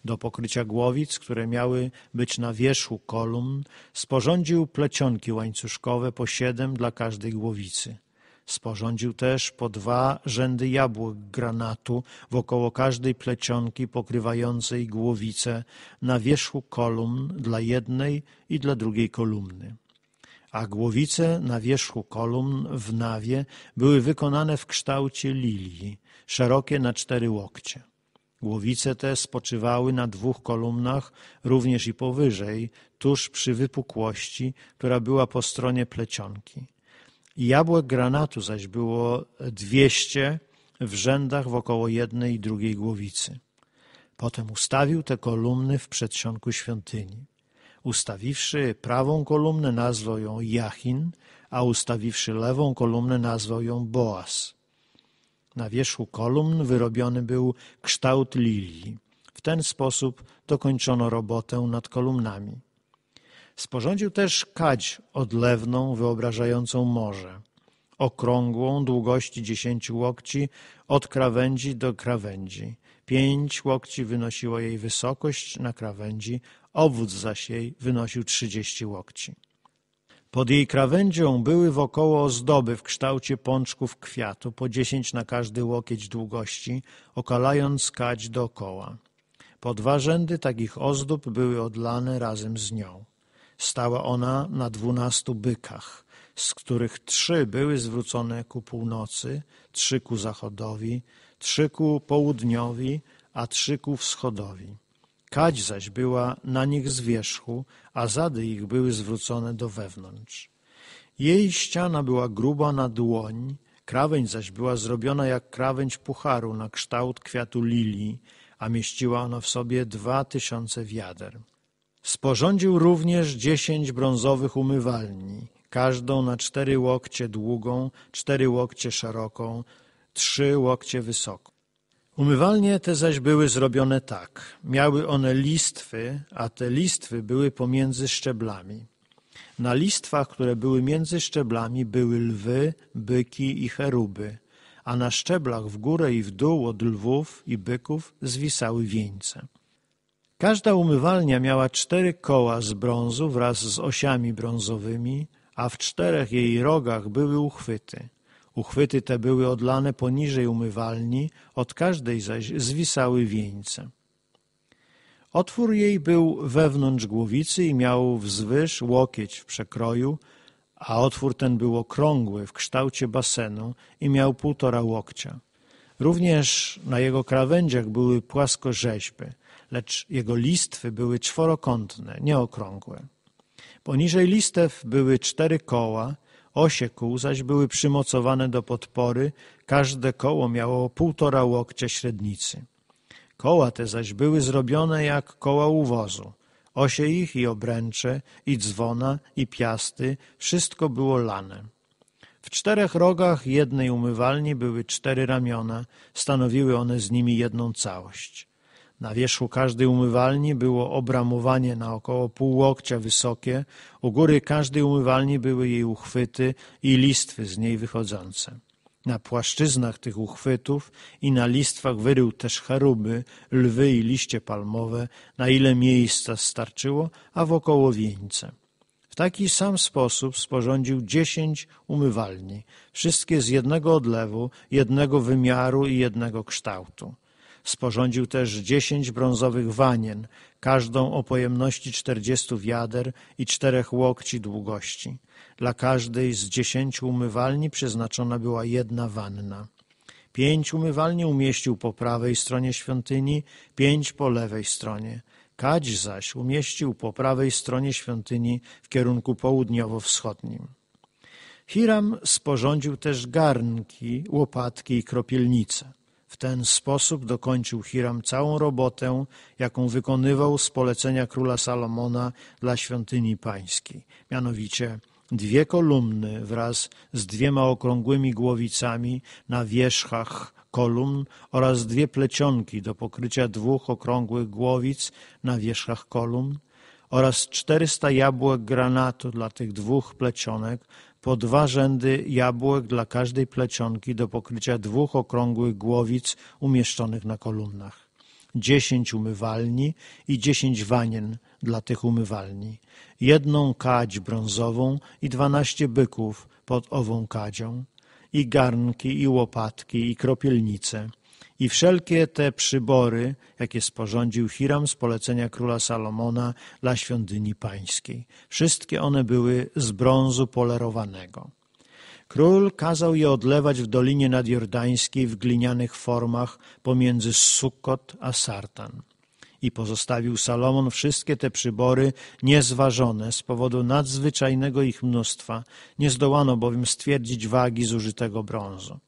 Do pokrycia głowic, które miały być na wierzchu kolumn, sporządził plecionki łańcuszkowe po siedem dla każdej głowicy. Sporządził też po dwa rzędy jabłek granatu wokoło każdej plecionki pokrywającej głowicę na wierzchu kolumn dla jednej i dla drugiej kolumny. A głowice na wierzchu kolumn w nawie były wykonane w kształcie lilii szerokie na cztery łokcie. Głowice te spoczywały na dwóch kolumnach, również i powyżej, tuż przy wypukłości, która była po stronie plecionki. Jabłek granatu zaś było dwieście w rzędach wokoło jednej i drugiej głowicy. Potem ustawił te kolumny w przedsionku świątyni. Ustawiwszy prawą kolumnę, nazwał ją Jachin, a ustawiwszy lewą kolumnę, nazwał ją Boaz. Na wierzchu kolumn wyrobiony był kształt lilii. W ten sposób dokończono robotę nad kolumnami. Sporządził też kadź odlewną wyobrażającą morze, okrągłą długości dziesięciu łokci od krawędzi do krawędzi. Pięć łokci wynosiło jej wysokość na krawędzi, obwód zaś jej wynosił trzydzieści łokci. Pod jej krawędzią były wokoło ozdoby w kształcie pączków kwiatu, po dziesięć na każdy łokieć długości, okalając kać dookoła. Po dwa rzędy takich ozdób były odlane razem z nią. Stała ona na dwunastu bykach, z których trzy były zwrócone ku północy, trzy ku zachodowi, trzy ku południowi, a trzy ku wschodowi. Kadź zaś była na nich z wierzchu, a zady ich były zwrócone do wewnątrz. Jej ściana była gruba na dłoń, krawędź zaś była zrobiona jak krawędź pucharu na kształt kwiatu lilii, a mieściła ona w sobie dwa tysiące wiader. Sporządził również dziesięć brązowych umywalni, każdą na cztery łokcie długą, cztery łokcie szeroką, trzy łokcie wysoką. Umywalnie te zaś były zrobione tak. Miały one listwy, a te listwy były pomiędzy szczeblami. Na listwach, które były między szczeblami, były lwy, byki i cheruby, a na szczeblach w górę i w dół od lwów i byków zwisały wieńce. Każda umywalnia miała cztery koła z brązu wraz z osiami brązowymi, a w czterech jej rogach były uchwyty. Uchwyty te były odlane poniżej umywalni, od każdej zaś zwisały wieńce. Otwór jej był wewnątrz głowicy i miał wzwyż łokieć w przekroju, a otwór ten był okrągły w kształcie basenu i miał półtora łokcia. Również na jego krawędziach były płaskorzeźby, lecz jego listwy były czworokątne, nieokrągłe. Poniżej listew były cztery koła, Osie kół zaś były przymocowane do podpory, każde koło miało półtora łokcia średnicy. Koła te zaś były zrobione jak koła uwozu. Osie ich i obręcze, i dzwona, i piasty, wszystko było lane. W czterech rogach jednej umywalni były cztery ramiona, stanowiły one z nimi jedną całość. Na wierzchu każdej umywalni było obramowanie na około pół łokcia wysokie, u góry każdej umywalni były jej uchwyty i listwy z niej wychodzące. Na płaszczyznach tych uchwytów i na listwach wyrył też cheruby, lwy i liście palmowe, na ile miejsca starczyło, a wokoło wieńce. W taki sam sposób sporządził dziesięć umywalni, wszystkie z jednego odlewu, jednego wymiaru i jednego kształtu. Sporządził też dziesięć brązowych wanien, każdą o pojemności czterdziestu wiader i czterech łokci długości. Dla każdej z dziesięciu umywalni przeznaczona była jedna wanna. Pięć umywalni umieścił po prawej stronie świątyni, pięć po lewej stronie. Kadź zaś umieścił po prawej stronie świątyni w kierunku południowo-wschodnim. Hiram sporządził też garnki, łopatki i kropielnice. W ten sposób dokończył Hiram całą robotę, jaką wykonywał z polecenia króla Salomona dla świątyni pańskiej, mianowicie dwie kolumny wraz z dwiema okrągłymi głowicami na wierzchach kolumn oraz dwie plecionki do pokrycia dwóch okrągłych głowic na wierzchach kolumn oraz 400 jabłek granatu dla tych dwóch plecionek po dwa rzędy jabłek dla każdej plecionki do pokrycia dwóch okrągłych głowic umieszczonych na kolumnach. Dziesięć umywalni i dziesięć wanien dla tych umywalni. Jedną kadź brązową i dwanaście byków pod ową kadzią. I garnki, i łopatki, i kropielnice – i wszelkie te przybory, jakie sporządził Hiram z polecenia króla Salomona dla świątyni pańskiej, wszystkie one były z brązu polerowanego. Król kazał je odlewać w dolinie nadjordańskiej w glinianych formach pomiędzy Sukkot a Sartan. I pozostawił Salomon wszystkie te przybory niezważone z powodu nadzwyczajnego ich mnóstwa, nie zdołano bowiem stwierdzić wagi zużytego brązu.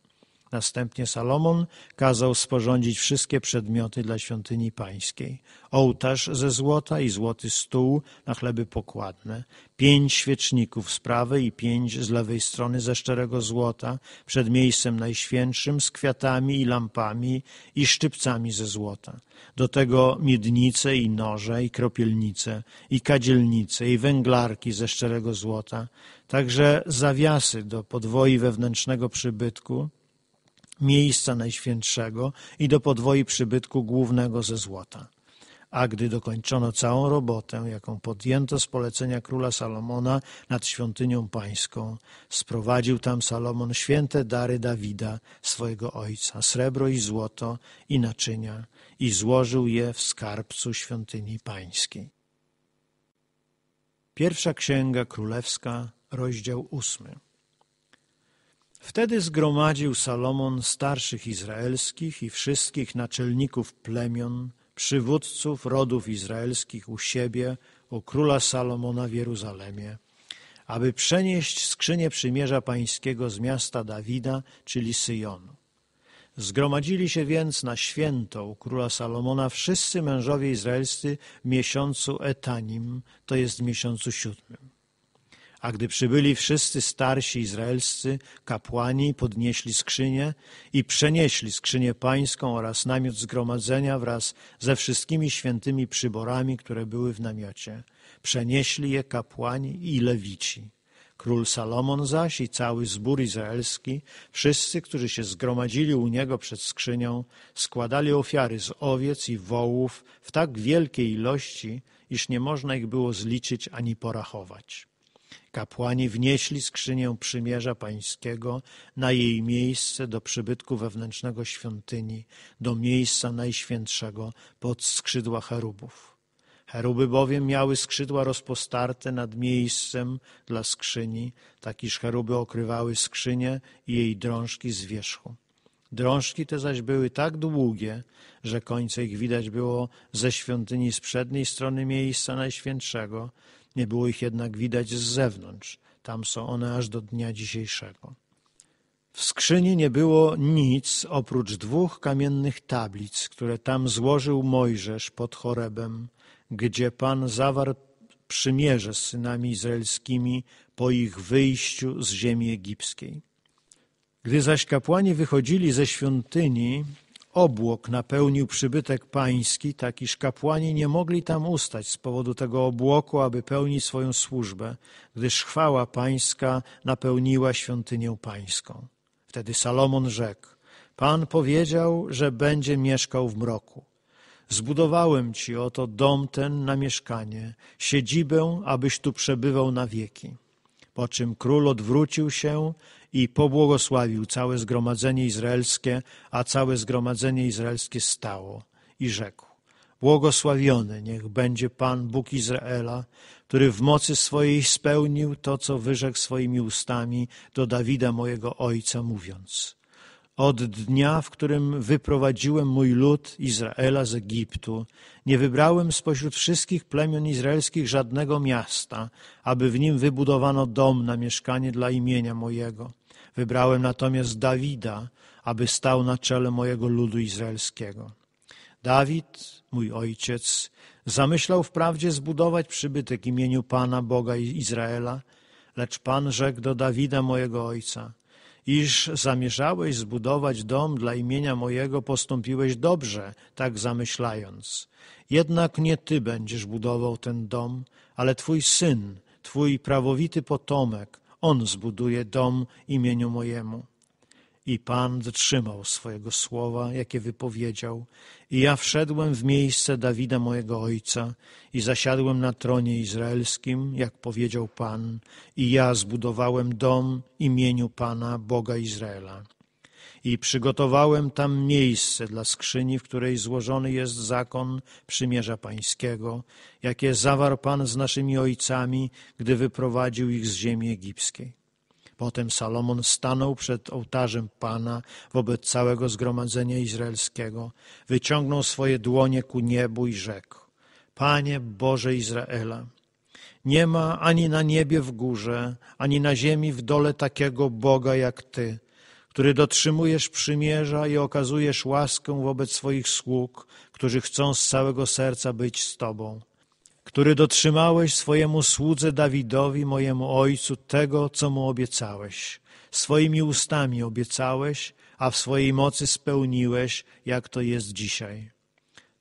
Następnie Salomon kazał sporządzić wszystkie przedmioty dla świątyni pańskiej. Ołtarz ze złota i złoty stół na chleby pokładne, pięć świeczników z prawej i pięć z lewej strony ze szczerego złota, przed miejscem najświętszym z kwiatami i lampami i szczypcami ze złota. Do tego miednice i noże i kropielnice i kadzielnice i węglarki ze szczerego złota, także zawiasy do podwoi wewnętrznego przybytku, miejsca najświętszego i do podwoi przybytku głównego ze złota. A gdy dokończono całą robotę, jaką podjęto z polecenia króla Salomona nad świątynią pańską, sprowadził tam Salomon święte dary Dawida, swojego ojca, srebro i złoto i naczynia, i złożył je w skarbcu świątyni pańskiej. Pierwsza Księga Królewska, rozdział ósmy. Wtedy zgromadził Salomon starszych izraelskich i wszystkich naczelników plemion, przywódców rodów izraelskich u siebie, u króla Salomona w Jeruzalemie, aby przenieść skrzynię przymierza pańskiego z miasta Dawida, czyli Syjonu. Zgromadzili się więc na święto u króla Salomona wszyscy mężowie izraelscy w miesiącu Etanim, to jest w miesiącu siódmym. A gdy przybyli wszyscy starsi izraelscy, kapłani podnieśli skrzynię i przenieśli skrzynię pańską oraz namiot zgromadzenia wraz ze wszystkimi świętymi przyborami, które były w namiocie. Przenieśli je kapłani i lewici. Król Salomon zaś i cały zbór izraelski, wszyscy, którzy się zgromadzili u niego przed skrzynią, składali ofiary z owiec i wołów w tak wielkiej ilości, iż nie można ich było zliczyć ani porachować. Kapłani wnieśli skrzynię przymierza pańskiego na jej miejsce do przybytku wewnętrznego świątyni, do miejsca najświętszego pod skrzydła cherubów. Cheruby bowiem miały skrzydła rozpostarte nad miejscem dla skrzyni, tak iż cheruby okrywały skrzynię i jej drążki z wierzchu. Drążki te zaś były tak długie, że końce ich widać było ze świątyni z przedniej strony miejsca najświętszego, nie było ich jednak widać z zewnątrz. Tam są one aż do dnia dzisiejszego. W skrzyni nie było nic oprócz dwóch kamiennych tablic, które tam złożył Mojżesz pod Chorebem, gdzie Pan zawarł przymierze z synami izraelskimi po ich wyjściu z ziemi egipskiej. Gdy zaś kapłani wychodzili ze świątyni, obłok napełnił przybytek pański, tak iż kapłani nie mogli tam ustać z powodu tego obłoku, aby pełnić swoją służbę, gdyż chwała pańska napełniła świątynię pańską. Wtedy Salomon rzekł, Pan powiedział, że będzie mieszkał w mroku. Zbudowałem ci oto dom ten na mieszkanie, siedzibę, abyś tu przebywał na wieki. Po czym król odwrócił się i pobłogosławił całe zgromadzenie izraelskie, a całe zgromadzenie izraelskie stało i rzekł. Błogosławiony niech będzie Pan Bóg Izraela, który w mocy swojej spełnił to, co wyrzekł swoimi ustami do Dawida mojego ojca, mówiąc od dnia, w którym wyprowadziłem mój lud Izraela z Egiptu, nie wybrałem spośród wszystkich plemion izraelskich żadnego miasta, aby w nim wybudowano dom na mieszkanie dla imienia mojego. Wybrałem natomiast Dawida, aby stał na czele mojego ludu izraelskiego. Dawid, mój ojciec, zamyślał wprawdzie zbudować przybytek imieniu Pana Boga Izraela, lecz Pan rzekł do Dawida mojego ojca, iż zamierzałeś zbudować dom dla imienia mojego, postąpiłeś dobrze, tak zamyślając. Jednak nie ty będziesz budował ten dom, ale twój syn, twój prawowity potomek, on zbuduje dom imieniu mojemu. I Pan dotrzymał swojego słowa, jakie wypowiedział. I ja wszedłem w miejsce Dawida mojego ojca i zasiadłem na tronie izraelskim, jak powiedział Pan. I ja zbudowałem dom imieniu Pana, Boga Izraela i przygotowałem tam miejsce dla skrzyni, w której złożony jest zakon przymierza pańskiego, jakie zawarł Pan z naszymi ojcami, gdy wyprowadził ich z ziemi egipskiej. Potem Salomon stanął przed ołtarzem Pana wobec całego zgromadzenia izraelskiego, wyciągnął swoje dłonie ku niebu i rzekł: Panie Boże Izraela, nie ma ani na niebie w górze, ani na ziemi w dole takiego Boga jak Ty, który dotrzymujesz przymierza i okazujesz łaskę wobec swoich sług, którzy chcą z całego serca być z Tobą, który dotrzymałeś swojemu słudze Dawidowi, mojemu ojcu, tego, co mu obiecałeś. Swoimi ustami obiecałeś, a w swojej mocy spełniłeś, jak to jest dzisiaj.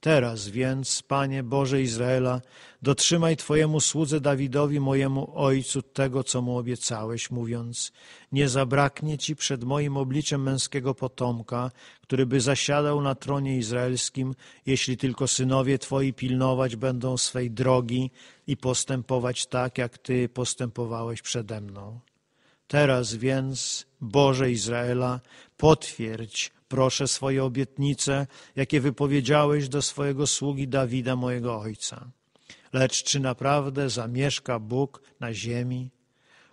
Teraz więc, Panie Boże Izraela, dotrzymaj Twojemu słudze Dawidowi, mojemu ojcu, tego, co mu obiecałeś, mówiąc, nie zabraknie Ci przed moim obliczem męskiego potomka, który by zasiadał na tronie izraelskim, jeśli tylko synowie Twoi pilnować będą swej drogi i postępować tak, jak Ty postępowałeś przede mną. Teraz więc, Boże Izraela, potwierdź Proszę swoje obietnice, jakie wypowiedziałeś do swojego sługi Dawida, mojego ojca. Lecz czy naprawdę zamieszka Bóg na ziemi?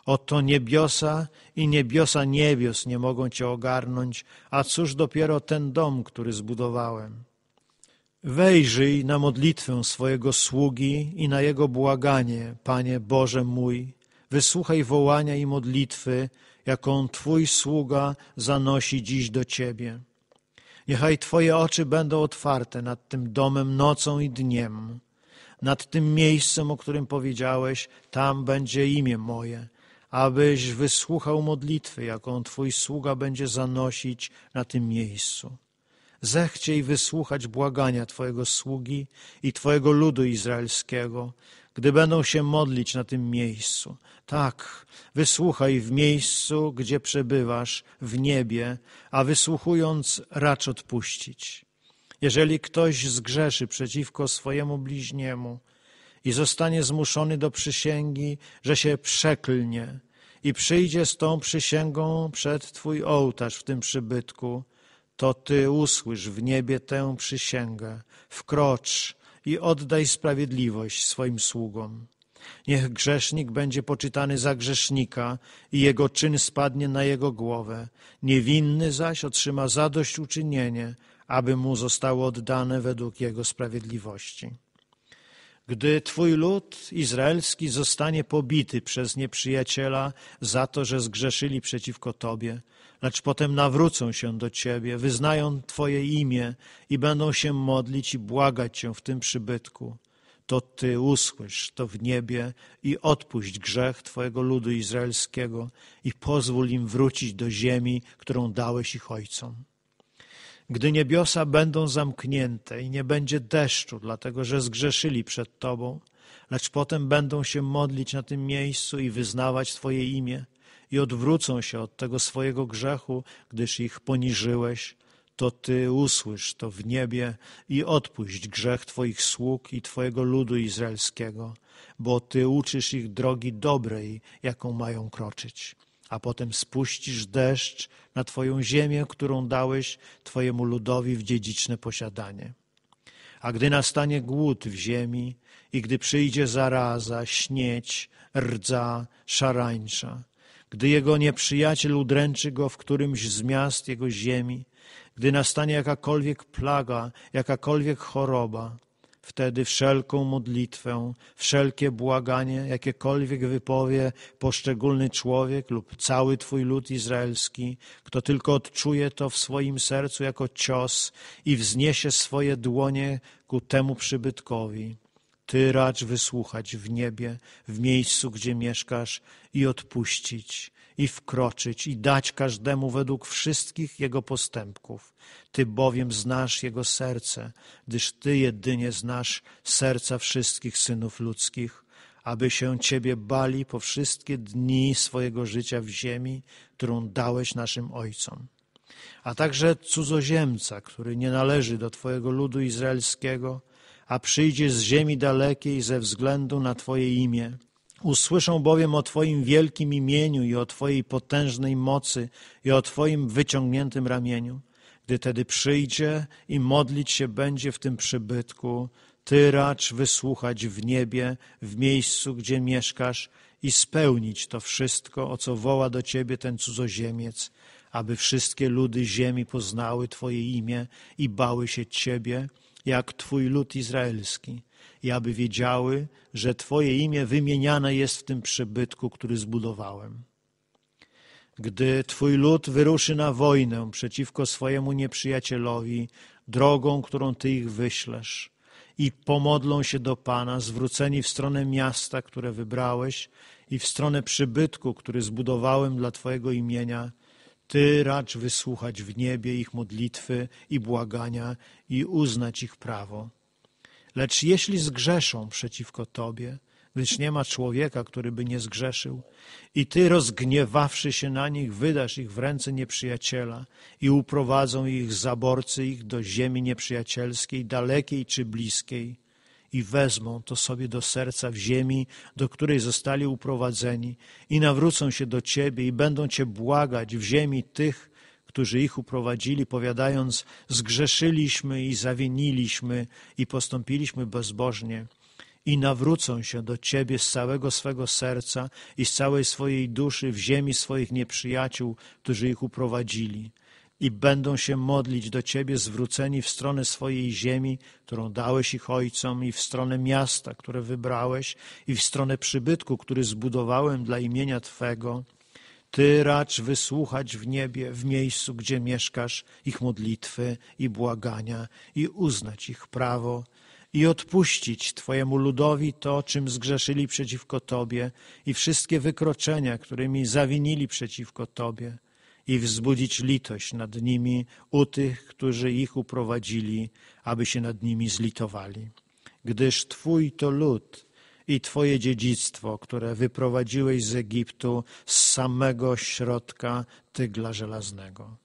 Oto niebiosa i niebiosa niebios nie mogą Cię ogarnąć, a cóż dopiero ten dom, który zbudowałem. Wejrzyj na modlitwę swojego sługi i na jego błaganie, Panie Boże mój. Wysłuchaj wołania i modlitwy, jaką Twój sługa zanosi dziś do Ciebie. Niechaj Twoje oczy będą otwarte nad tym domem nocą i dniem, nad tym miejscem, o którym powiedziałeś, tam będzie imię moje, abyś wysłuchał modlitwy, jaką Twój sługa będzie zanosić na tym miejscu. Zechciej wysłuchać błagania Twojego sługi i Twojego ludu izraelskiego, gdy będą się modlić na tym miejscu, tak, wysłuchaj w miejscu, gdzie przebywasz, w niebie, a wysłuchując racz odpuścić. Jeżeli ktoś zgrzeszy przeciwko swojemu bliźniemu i zostanie zmuszony do przysięgi, że się przeklnie i przyjdzie z tą przysięgą przed Twój ołtarz w tym przybytku, to Ty usłysz w niebie tę przysięgę, wkrocz i oddaj sprawiedliwość swoim sługom. Niech grzesznik będzie poczytany za grzesznika i jego czyn spadnie na jego głowę. Niewinny zaś otrzyma zadośćuczynienie, aby mu zostało oddane według jego sprawiedliwości. Gdy twój lud izraelski zostanie pobity przez nieprzyjaciela za to, że zgrzeszyli przeciwko tobie, lecz potem nawrócą się do ciebie, wyznają twoje imię i będą się modlić i błagać cię w tym przybytku, to Ty usłysz to w niebie i odpuść grzech Twojego ludu izraelskiego i pozwól im wrócić do ziemi, którą dałeś ich ojcom. Gdy niebiosa będą zamknięte i nie będzie deszczu, dlatego że zgrzeszyli przed Tobą, lecz potem będą się modlić na tym miejscu i wyznawać Twoje imię i odwrócą się od tego swojego grzechu, gdyż ich poniżyłeś – to Ty usłysz to w niebie i odpuść grzech Twoich sług i Twojego ludu izraelskiego, bo Ty uczysz ich drogi dobrej, jaką mają kroczyć. A potem spuścisz deszcz na Twoją ziemię, którą dałeś Twojemu ludowi w dziedziczne posiadanie. A gdy nastanie głód w ziemi i gdy przyjdzie zaraza, śnieć, rdza, szarańcza, gdy jego nieprzyjaciel udręczy go w którymś z miast jego ziemi, gdy nastanie jakakolwiek plaga, jakakolwiek choroba, wtedy wszelką modlitwę, wszelkie błaganie, jakiekolwiek wypowie poszczególny człowiek lub cały Twój lud izraelski, kto tylko odczuje to w swoim sercu jako cios i wzniesie swoje dłonie ku temu przybytkowi. Ty racz wysłuchać w niebie, w miejscu, gdzie mieszkasz i odpuścić, i wkroczyć i dać każdemu według wszystkich jego postępków. Ty bowiem znasz jego serce, gdyż ty jedynie znasz serca wszystkich synów ludzkich, aby się ciebie bali po wszystkie dni swojego życia w ziemi, którą dałeś naszym ojcom a także cudzoziemca, który nie należy do Twojego ludu izraelskiego, a przyjdzie z ziemi dalekiej ze względu na Twoje imię, Usłyszą bowiem o Twoim wielkim imieniu i o Twojej potężnej mocy i o Twoim wyciągniętym ramieniu. Gdy tedy przyjdzie i modlić się będzie w tym przybytku, Ty racz wysłuchać w niebie, w miejscu, gdzie mieszkasz i spełnić to wszystko, o co woła do Ciebie ten cudzoziemiec, aby wszystkie ludy ziemi poznały Twoje imię i bały się Ciebie, jak Twój lud izraelski i aby wiedziały, że Twoje imię wymieniane jest w tym przybytku, który zbudowałem. Gdy Twój lud wyruszy na wojnę przeciwko swojemu nieprzyjacielowi, drogą, którą Ty ich wyślesz, i pomodlą się do Pana, zwróceni w stronę miasta, które wybrałeś, i w stronę przybytku, który zbudowałem dla Twojego imienia, ty racz wysłuchać w niebie ich modlitwy i błagania i uznać ich prawo. Lecz jeśli zgrzeszą przeciwko Tobie, gdyż nie ma człowieka, który by nie zgrzeszył, i Ty rozgniewawszy się na nich, wydasz ich w ręce nieprzyjaciela i uprowadzą ich zaborcy ich do ziemi nieprzyjacielskiej, dalekiej czy bliskiej, i wezmą to sobie do serca w ziemi, do której zostali uprowadzeni, i nawrócą się do Ciebie i będą Cię błagać w ziemi tych, którzy ich uprowadzili, powiadając: Zgrzeszyliśmy i zawiniliśmy i postąpiliśmy bezbożnie. I nawrócą się do Ciebie z całego swego serca i z całej swojej duszy w ziemi swoich nieprzyjaciół, którzy ich uprowadzili. I będą się modlić do Ciebie zwróceni w stronę swojej ziemi, którą dałeś ich ojcom, i w stronę miasta, które wybrałeś, i w stronę przybytku, który zbudowałem dla imienia Twego ty racz wysłuchać w niebie, w miejscu, gdzie mieszkasz, ich modlitwy i błagania i uznać ich prawo i odpuścić Twojemu ludowi to, czym zgrzeszyli przeciwko Tobie i wszystkie wykroczenia, którymi zawinili przeciwko Tobie i wzbudzić litość nad nimi u tych, którzy ich uprowadzili, aby się nad nimi zlitowali. Gdyż Twój to lud, i Twoje dziedzictwo, które wyprowadziłeś z Egiptu, z samego środka tygla żelaznego.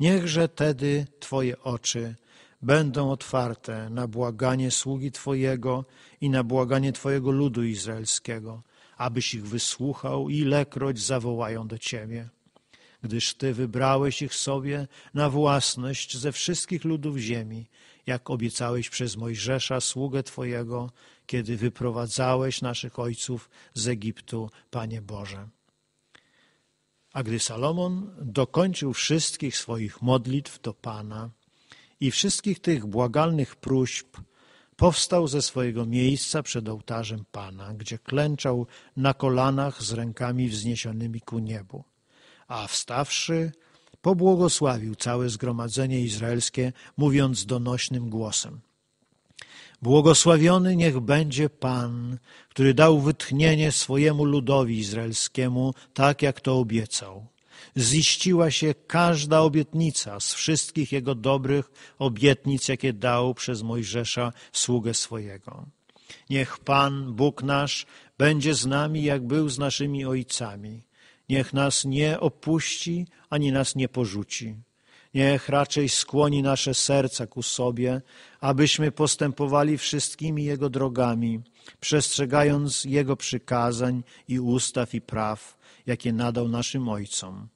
Niechże tedy Twoje oczy będą otwarte na błaganie sługi Twojego i na błaganie Twojego ludu izraelskiego, abyś ich wysłuchał, ilekroć zawołają do Ciebie. Gdyż Ty wybrałeś ich sobie na własność ze wszystkich ludów ziemi, jak obiecałeś przez Mojżesza, sługę Twojego, kiedy wyprowadzałeś naszych ojców z Egiptu, Panie Boże. A gdy Salomon dokończył wszystkich swoich modlitw do Pana i wszystkich tych błagalnych próśb, powstał ze swojego miejsca przed ołtarzem Pana, gdzie klęczał na kolanach z rękami wzniesionymi ku niebu. A wstawszy, pobłogosławił całe zgromadzenie izraelskie, mówiąc donośnym głosem – Błogosławiony niech będzie Pan, który dał wytchnienie swojemu ludowi izraelskiemu, tak jak to obiecał. Ziściła się każda obietnica z wszystkich jego dobrych obietnic, jakie dał przez Mojżesza sługę swojego. Niech Pan, Bóg nasz, będzie z nami, jak był z naszymi ojcami. Niech nas nie opuści, ani nas nie porzuci. Niech raczej skłoni nasze serca ku sobie, abyśmy postępowali wszystkimi Jego drogami, przestrzegając Jego przykazań i ustaw i praw, jakie nadał naszym Ojcom.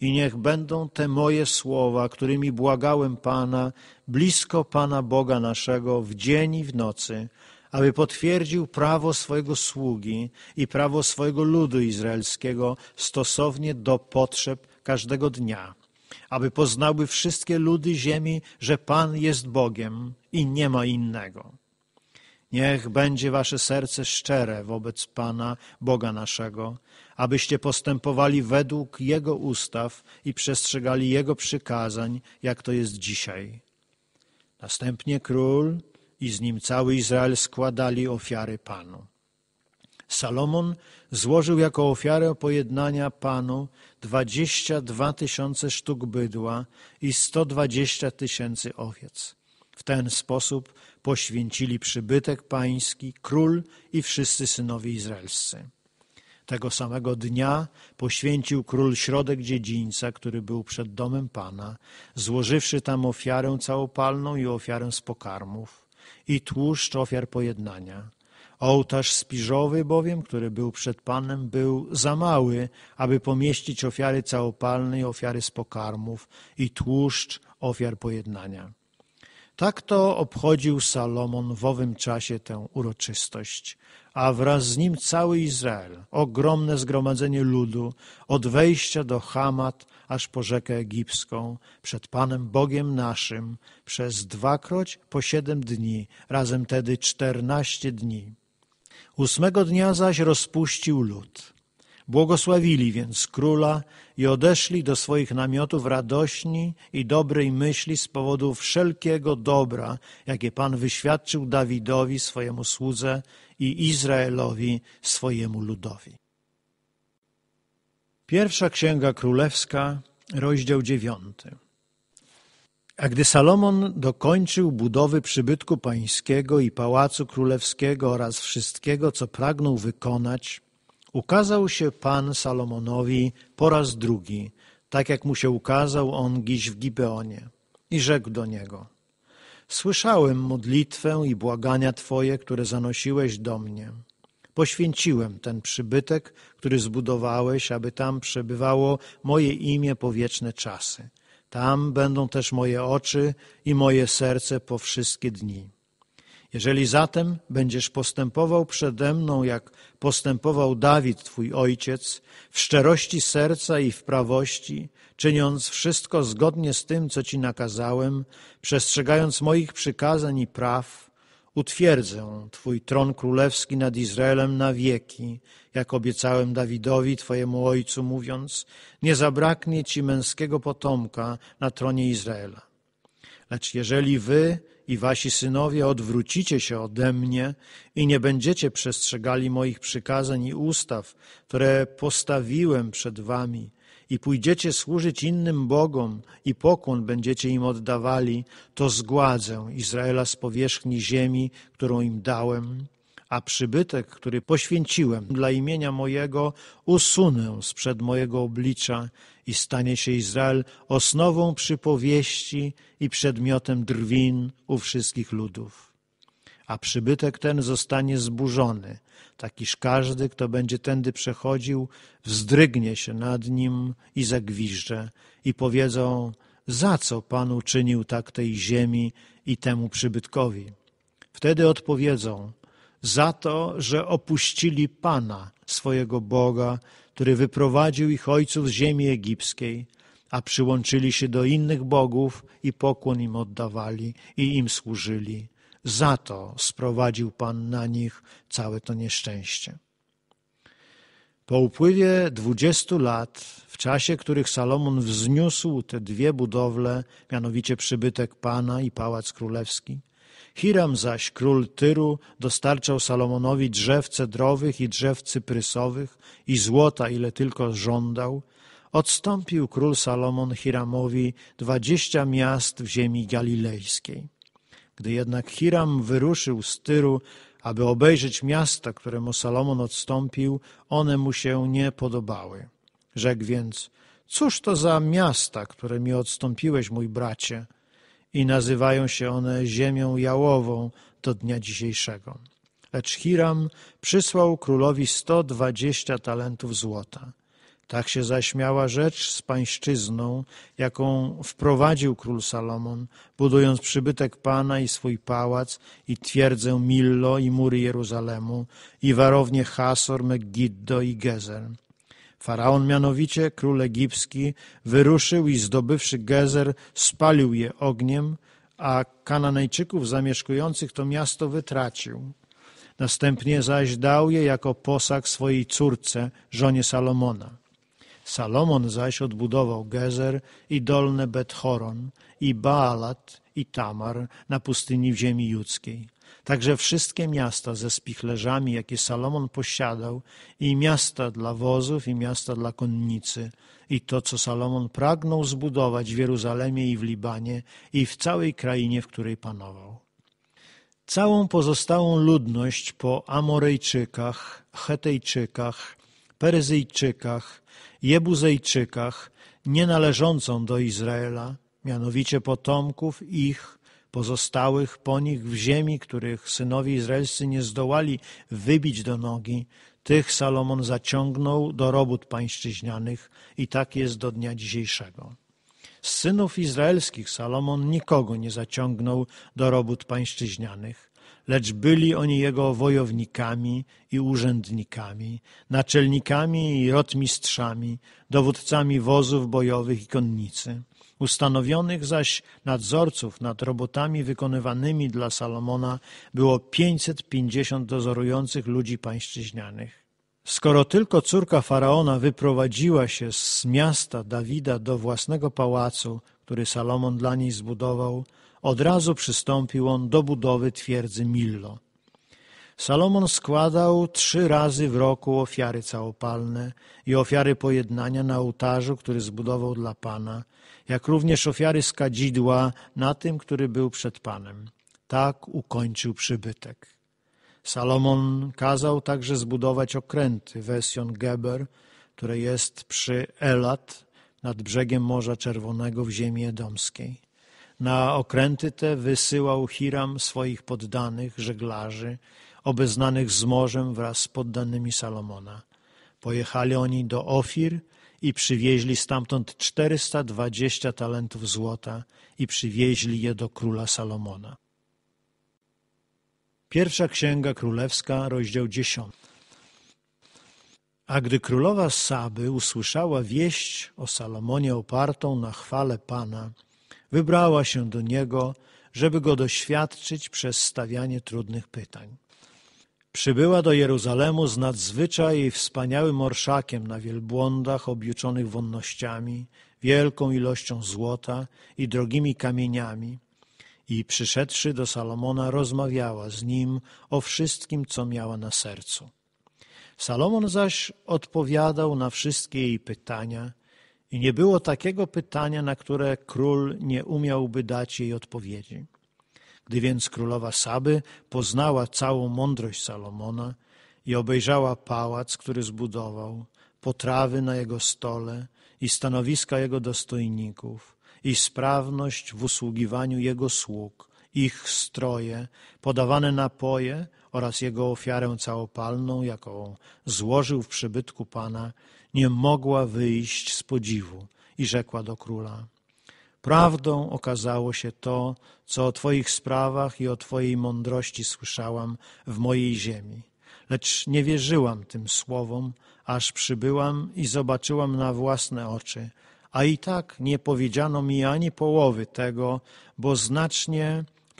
I niech będą te moje słowa, którymi błagałem Pana, blisko Pana Boga naszego, w dzień i w nocy, aby potwierdził prawo swojego sługi i prawo swojego ludu izraelskiego stosownie do potrzeb każdego dnia aby poznały wszystkie ludy ziemi, że Pan jest Bogiem i nie ma innego. Niech będzie wasze serce szczere wobec Pana, Boga naszego, abyście postępowali według Jego ustaw i przestrzegali Jego przykazań, jak to jest dzisiaj. Następnie król i z nim cały Izrael składali ofiary Panu. Salomon złożył jako ofiarę pojednania Panu 22 tysiące sztuk bydła i 120 tysięcy owiec. W ten sposób poświęcili przybytek pański, król i wszyscy synowie izraelscy. Tego samego dnia poświęcił król środek dziedzińca, który był przed domem Pana, złożywszy tam ofiarę całopalną i ofiarę z pokarmów i tłuszcz ofiar pojednania. Ołtarz spiżowy bowiem, który był przed Panem, był za mały, aby pomieścić ofiary całopalne i ofiary z pokarmów i tłuszcz ofiar pojednania. Tak to obchodził Salomon w owym czasie tę uroczystość, a wraz z nim cały Izrael, ogromne zgromadzenie ludu, od wejścia do Hamat aż po rzekę egipską, przed Panem Bogiem naszym, przez dwakroć po siedem dni, razem tedy czternaście dni. Ósmego dnia zaś rozpuścił lud. Błogosławili więc króla i odeszli do swoich namiotów radośni i dobrej myśli z powodu wszelkiego dobra, jakie Pan wyświadczył Dawidowi, swojemu słudze i Izraelowi, swojemu ludowi. Pierwsza Księga Królewska, rozdział dziewiąty. A gdy Salomon dokończył budowy przybytku pańskiego i pałacu królewskiego oraz wszystkiego, co pragnął wykonać, ukazał się Pan Salomonowi po raz drugi, tak jak mu się ukazał on dziś w Gibeonie, i rzekł do niego: Słyszałem modlitwę i błagania Twoje, które zanosiłeś do mnie. Poświęciłem ten przybytek, który zbudowałeś, aby tam przebywało moje imię po wieczne czasy tam będą też moje oczy i moje serce po wszystkie dni. Jeżeli zatem będziesz postępował przede mną, jak postępował Dawid, twój ojciec, w szczerości serca i w prawości, czyniąc wszystko zgodnie z tym, co ci nakazałem, przestrzegając moich przykazań i praw, Utwierdzę Twój tron królewski nad Izraelem na wieki, jak obiecałem Dawidowi, Twojemu ojcu, mówiąc, nie zabraknie Ci męskiego potomka na tronie Izraela. Lecz jeżeli Wy i Wasi synowie odwrócicie się ode mnie i nie będziecie przestrzegali moich przykazań i ustaw, które postawiłem przed Wami, i pójdziecie służyć innym bogom i pokłon będziecie im oddawali, to zgładzę Izraela z powierzchni ziemi, którą im dałem, a przybytek, który poświęciłem dla imienia mojego, usunę sprzed mojego oblicza i stanie się Izrael osnową przypowieści i przedmiotem drwin u wszystkich ludów. A przybytek ten zostanie zburzony – takiż każdy, kto będzie tędy przechodził, wzdrygnie się nad nim i zagwiżdże i powiedzą, za co Pan uczynił tak tej ziemi i temu przybytkowi. Wtedy odpowiedzą, za to, że opuścili Pana, swojego Boga, który wyprowadził ich ojców z ziemi egipskiej, a przyłączyli się do innych bogów i pokłon im oddawali i im służyli za to sprowadził Pan na nich całe to nieszczęście. Po upływie dwudziestu lat, w czasie których Salomon wzniósł te dwie budowle, mianowicie przybytek Pana i pałac królewski, Hiram zaś, król Tyru, dostarczał Salomonowi drzew cedrowych i drzew cyprysowych i złota, ile tylko żądał, odstąpił król Salomon Hiramowi dwadzieścia miast w ziemi galilejskiej. Gdy jednak Hiram wyruszył z Tyru, aby obejrzeć miasta, któremu Salomon odstąpił, one mu się nie podobały. Rzekł więc, cóż to za miasta, które mi odstąpiłeś, mój bracie? I nazywają się one ziemią jałową do dnia dzisiejszego. Lecz Hiram przysłał królowi sto dwadzieścia talentów złota. Tak się zaśmiała rzecz z pańszczyzną, jaką wprowadził król Salomon, budując przybytek Pana i swój pałac, i twierdzę Millo i mury Jeruzalemu, i warownie Hasor, Megiddo i Gezer. Faraon mianowicie, król egipski, wyruszył i zdobywszy Gezer, spalił je ogniem, a Kananejczyków zamieszkujących to miasto wytracił. Następnie zaś dał je jako posag swojej córce, żonie Salomona. Salomon zaś odbudował Gezer i dolne Bethoron i Baalat i Tamar na pustyni w ziemi judzkiej. Także wszystkie miasta ze spichlerzami, jakie Salomon posiadał, i miasta dla wozów, i miasta dla konnicy, i to, co Salomon pragnął zbudować w Jeruzalemie i w Libanie, i w całej krainie, w której panował. Całą pozostałą ludność po Amorejczykach, Chetejczykach, Peryzyjczykach, Jebuzejczykach, nienależącą do Izraela, mianowicie potomków ich, pozostałych po nich w ziemi, których synowie izraelscy nie zdołali wybić do nogi, tych Salomon zaciągnął do robót pańszczyźnianych i tak jest do dnia dzisiejszego. Z synów izraelskich Salomon nikogo nie zaciągnął do robót pańszczyźnianych, lecz byli oni jego wojownikami i urzędnikami, naczelnikami i rotmistrzami, dowódcami wozów bojowych i konnicy. Ustanowionych zaś nadzorców nad robotami wykonywanymi dla Salomona było 550 dozorujących ludzi pańszczyźnianych. Skoro tylko córka faraona wyprowadziła się z miasta Dawida do własnego pałacu, który Salomon dla niej zbudował, od razu przystąpił on do budowy twierdzy Millo. Salomon składał trzy razy w roku ofiary całopalne i ofiary pojednania na ołtarzu, który zbudował dla Pana, jak również ofiary skadzidła na tym, który był przed Panem. Tak ukończył przybytek. Salomon kazał także zbudować okręty Wesion Geber, które jest przy Elat nad brzegiem Morza Czerwonego w ziemi edomskiej. Na okręty te wysyłał Hiram swoich poddanych, żeglarzy, obeznanych z morzem wraz z poddanymi Salomona. Pojechali oni do Ofir i przywieźli stamtąd 420 talentów złota i przywieźli je do króla Salomona. Pierwsza Księga Królewska, rozdział 10. A gdy królowa Saby usłyszała wieść o Salomonie opartą na chwale Pana, wybrała się do niego, żeby go doświadczyć przez stawianie trudnych pytań. Przybyła do Jeruzalemu z nadzwyczaj wspaniałym orszakiem na wielbłądach objuczonych wonnościami, wielką ilością złota i drogimi kamieniami. I przyszedłszy do Salomona, rozmawiała z nim o wszystkim, co miała na sercu. Salomon zaś odpowiadał na wszystkie jej pytania – i nie było takiego pytania, na które król nie umiałby dać jej odpowiedzi. Gdy więc królowa Saby poznała całą mądrość Salomona i obejrzała pałac, który zbudował, potrawy na jego stole i stanowiska jego dostojników, i sprawność w usługiwaniu jego sług, ich stroje, podawane napoje oraz jego ofiarę całopalną, jaką złożył w przybytku Pana, nie mogła wyjść z podziwu i rzekła do króla. Prawdą okazało się to, co o Twoich sprawach i o Twojej mądrości słyszałam w mojej ziemi. Lecz nie wierzyłam tym słowom, aż przybyłam i zobaczyłam na własne oczy, a i tak nie powiedziano mi ani połowy tego, bo znacznie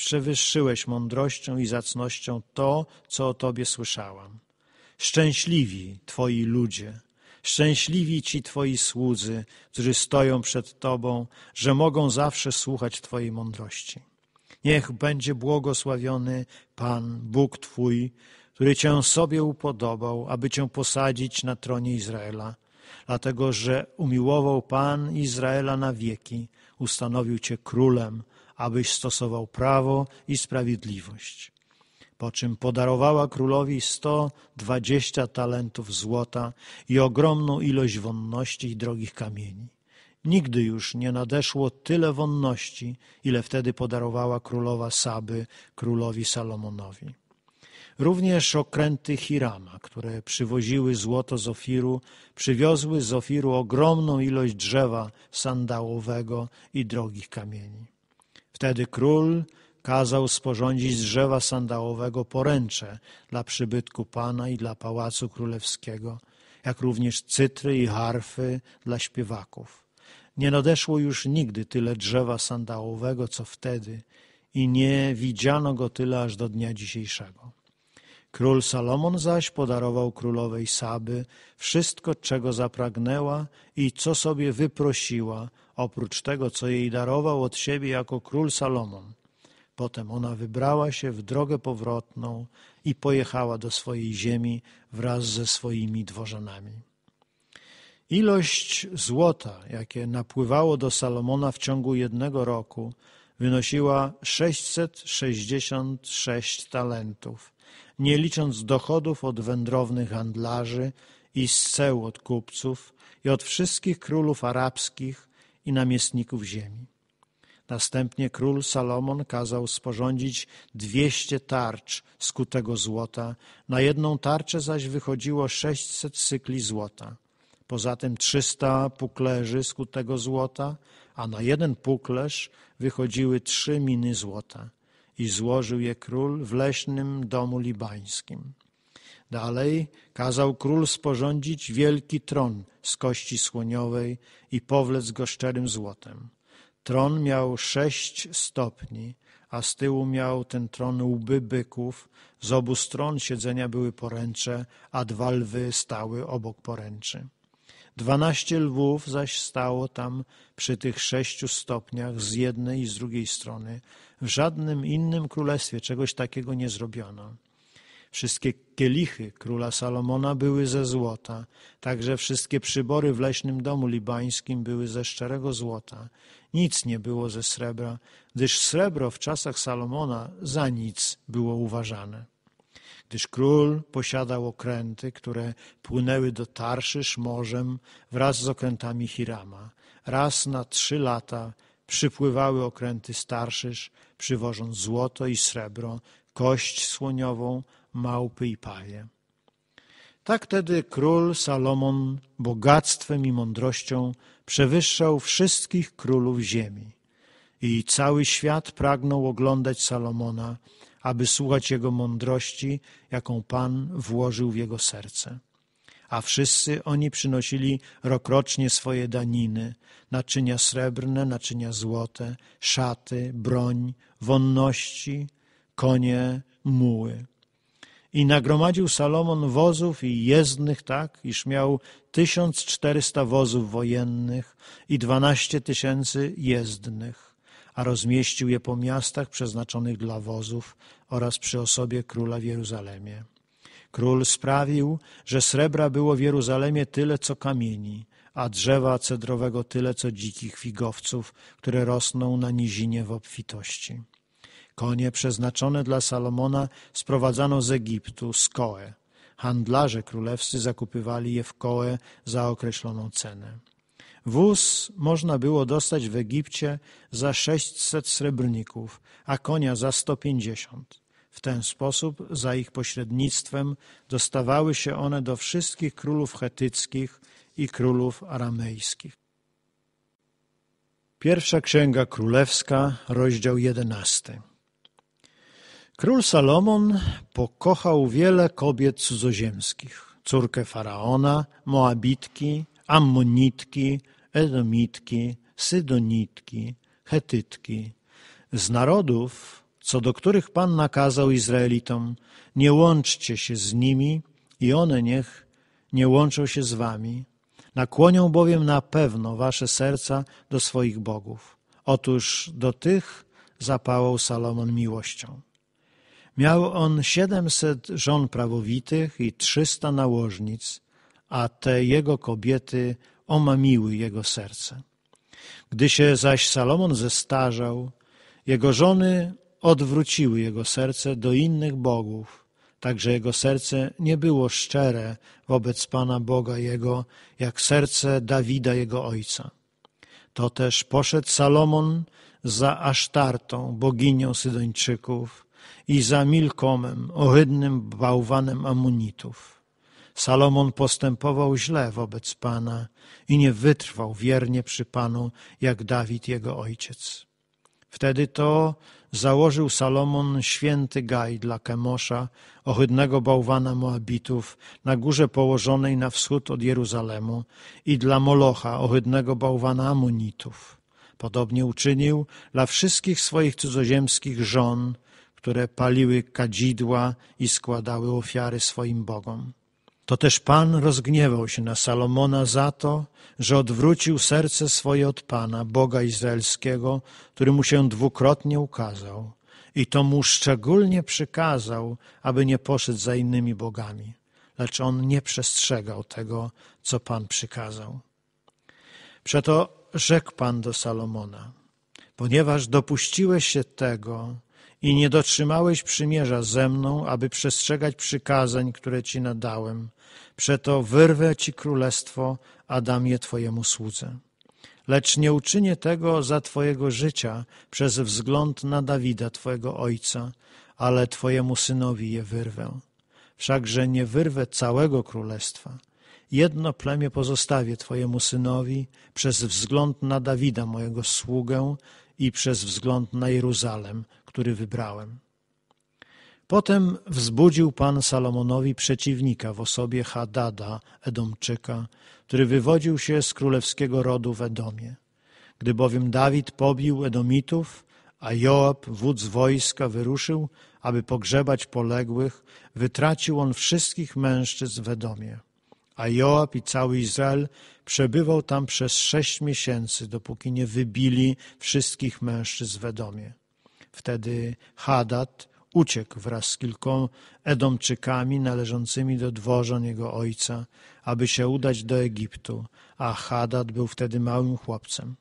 przewyższyłeś mądrością i zacnością to, co o Tobie słyszałam. Szczęśliwi Twoi ludzie, Szczęśliwi ci Twoi słudzy, którzy stoją przed Tobą, że mogą zawsze słuchać Twojej mądrości. Niech będzie błogosławiony Pan, Bóg Twój, który Cię sobie upodobał, aby Cię posadzić na tronie Izraela, dlatego że umiłował Pan Izraela na wieki, ustanowił Cię królem, abyś stosował prawo i sprawiedliwość po czym podarowała królowi sto dwadzieścia talentów złota i ogromną ilość wonności i drogich kamieni. Nigdy już nie nadeszło tyle wonności, ile wtedy podarowała królowa Saby królowi Salomonowi. Również okręty Hirama, które przywoziły złoto z Ofiru, przywiozły z Ofiru ogromną ilość drzewa sandałowego i drogich kamieni. Wtedy król kazał sporządzić z drzewa sandałowego poręcze dla przybytku Pana i dla Pałacu Królewskiego, jak również cytry i harfy dla śpiewaków. Nie nadeszło już nigdy tyle drzewa sandałowego, co wtedy i nie widziano go tyle aż do dnia dzisiejszego. Król Salomon zaś podarował królowej Saby wszystko, czego zapragnęła i co sobie wyprosiła, oprócz tego, co jej darował od siebie jako król Salomon – Potem ona wybrała się w drogę powrotną i pojechała do swojej ziemi wraz ze swoimi dworzanami. Ilość złota, jakie napływało do Salomona w ciągu jednego roku, wynosiła 666 talentów, nie licząc dochodów od wędrownych handlarzy i z ceł od kupców i od wszystkich królów arabskich i namiestników ziemi. Następnie król Salomon kazał sporządzić dwieście tarcz skutego złota, na jedną tarczę zaś wychodziło sześćset sykli złota. Poza tym trzysta puklerzy skutego złota, a na jeden puklerz wychodziły trzy miny złota. I złożył je król w leśnym domu libańskim. Dalej kazał król sporządzić wielki tron z kości słoniowej i powlec go szczerym złotem. Tron miał sześć stopni, a z tyłu miał ten tron łby byków. Z obu stron siedzenia były poręcze, a dwa lwy stały obok poręczy. Dwanaście lwów zaś stało tam przy tych sześciu stopniach z jednej i z drugiej strony. W żadnym innym królestwie czegoś takiego nie zrobiono. Wszystkie kielichy króla Salomona były ze złota, także wszystkie przybory w leśnym domu libańskim były ze szczerego złota. Nic nie było ze srebra, gdyż srebro w czasach Salomona za nic było uważane. Gdyż król posiadał okręty, które płynęły do Tarszysz morzem wraz z okrętami Hirama. Raz na trzy lata przypływały okręty z Tarszysz, przywożąc złoto i srebro, kość słoniową, małpy i paje. Tak tedy król Salomon bogactwem i mądrością przewyższał wszystkich królów ziemi. I cały świat pragnął oglądać Salomona, aby słuchać jego mądrości, jaką Pan włożył w jego serce. A wszyscy oni przynosili rokrocznie swoje daniny, naczynia srebrne, naczynia złote, szaty, broń, wonności, konie, muły. I nagromadził Salomon wozów i jezdnych tak, iż miał 1400 wozów wojennych i 12 tysięcy jezdnych, a rozmieścił je po miastach przeznaczonych dla wozów oraz przy osobie króla w Jeruzalemie. Król sprawił, że srebra było w Jeruzalemie tyle, co kamieni, a drzewa cedrowego tyle, co dzikich figowców, które rosną na nizinie w obfitości. Konie przeznaczone dla Salomona sprowadzano z Egiptu, z Koe. Handlarze królewscy zakupywali je w Koe za określoną cenę. Wóz można było dostać w Egipcie za 600 srebrników, a konia za 150. W ten sposób, za ich pośrednictwem, dostawały się one do wszystkich królów chetyckich i królów aramejskich. Pierwsza Księga Królewska, rozdział jedenasty. Król Salomon pokochał wiele kobiet cudzoziemskich: córkę Faraona, Moabitki, Ammonitki, Edomitki, Sydonitki, Hetytki. Z narodów, co do których Pan nakazał Izraelitom, nie łączcie się z nimi i one niech nie łączą się z wami. Nakłonią bowiem na pewno wasze serca do swoich bogów. Otóż do tych zapałał Salomon miłością. Miał on siedemset żon prawowitych i trzysta nałożnic, a te jego kobiety omamiły jego serce. Gdy się zaś Salomon zestarzał, jego żony odwróciły jego serce do innych bogów, także jego serce nie było szczere wobec Pana Boga jego, jak serce Dawida jego ojca. Toteż poszedł Salomon za Asztartą, boginią Sydończyków, i za Milkomem, ohydnym bałwanem Amunitów, Salomon postępował źle wobec Pana i nie wytrwał wiernie przy Panu, jak Dawid jego ojciec. Wtedy to założył Salomon święty gaj dla Kemosza, ohydnego bałwana Moabitów, na górze położonej na wschód od Jeruzalemu i dla Molocha, ohydnego bałwana Amonitów. Podobnie uczynił dla wszystkich swoich cudzoziemskich żon, które paliły kadzidła i składały ofiary swoim bogom. To też Pan rozgniewał się na Salomona za to, że odwrócił serce swoje od Pana, Boga Izraelskiego, który mu się dwukrotnie ukazał. I to mu szczególnie przykazał, aby nie poszedł za innymi bogami. Lecz on nie przestrzegał tego, co Pan przykazał. Przeto rzekł Pan do Salomona, ponieważ dopuściłeś się tego, i nie dotrzymałeś przymierza ze mną, aby przestrzegać przykazań, które ci nadałem. Przeto wyrwę ci królestwo, a dam je twojemu słudze. Lecz nie uczynię tego za twojego życia przez wzgląd na Dawida, twojego ojca, ale twojemu synowi je wyrwę. Wszakże nie wyrwę całego królestwa. Jedno plemię pozostawię twojemu synowi przez wzgląd na Dawida, mojego sługę, i przez wzgląd na Jeruzalem, który wybrałem. Potem wzbudził Pan Salomonowi przeciwnika w osobie Hadada, Edomczyka, który wywodził się z królewskiego rodu w Edomie. Gdy bowiem Dawid pobił Edomitów, a Joab, wódz wojska, wyruszył, aby pogrzebać poległych, wytracił on wszystkich mężczyzn w Edomie. A Joab i cały Izrael przebywał tam przez sześć miesięcy, dopóki nie wybili wszystkich mężczyzn w Edomie. Wtedy Hadad uciekł wraz z kilkoma Edomczykami należącymi do dworzan jego ojca, aby się udać do Egiptu, a Hadad był wtedy małym chłopcem.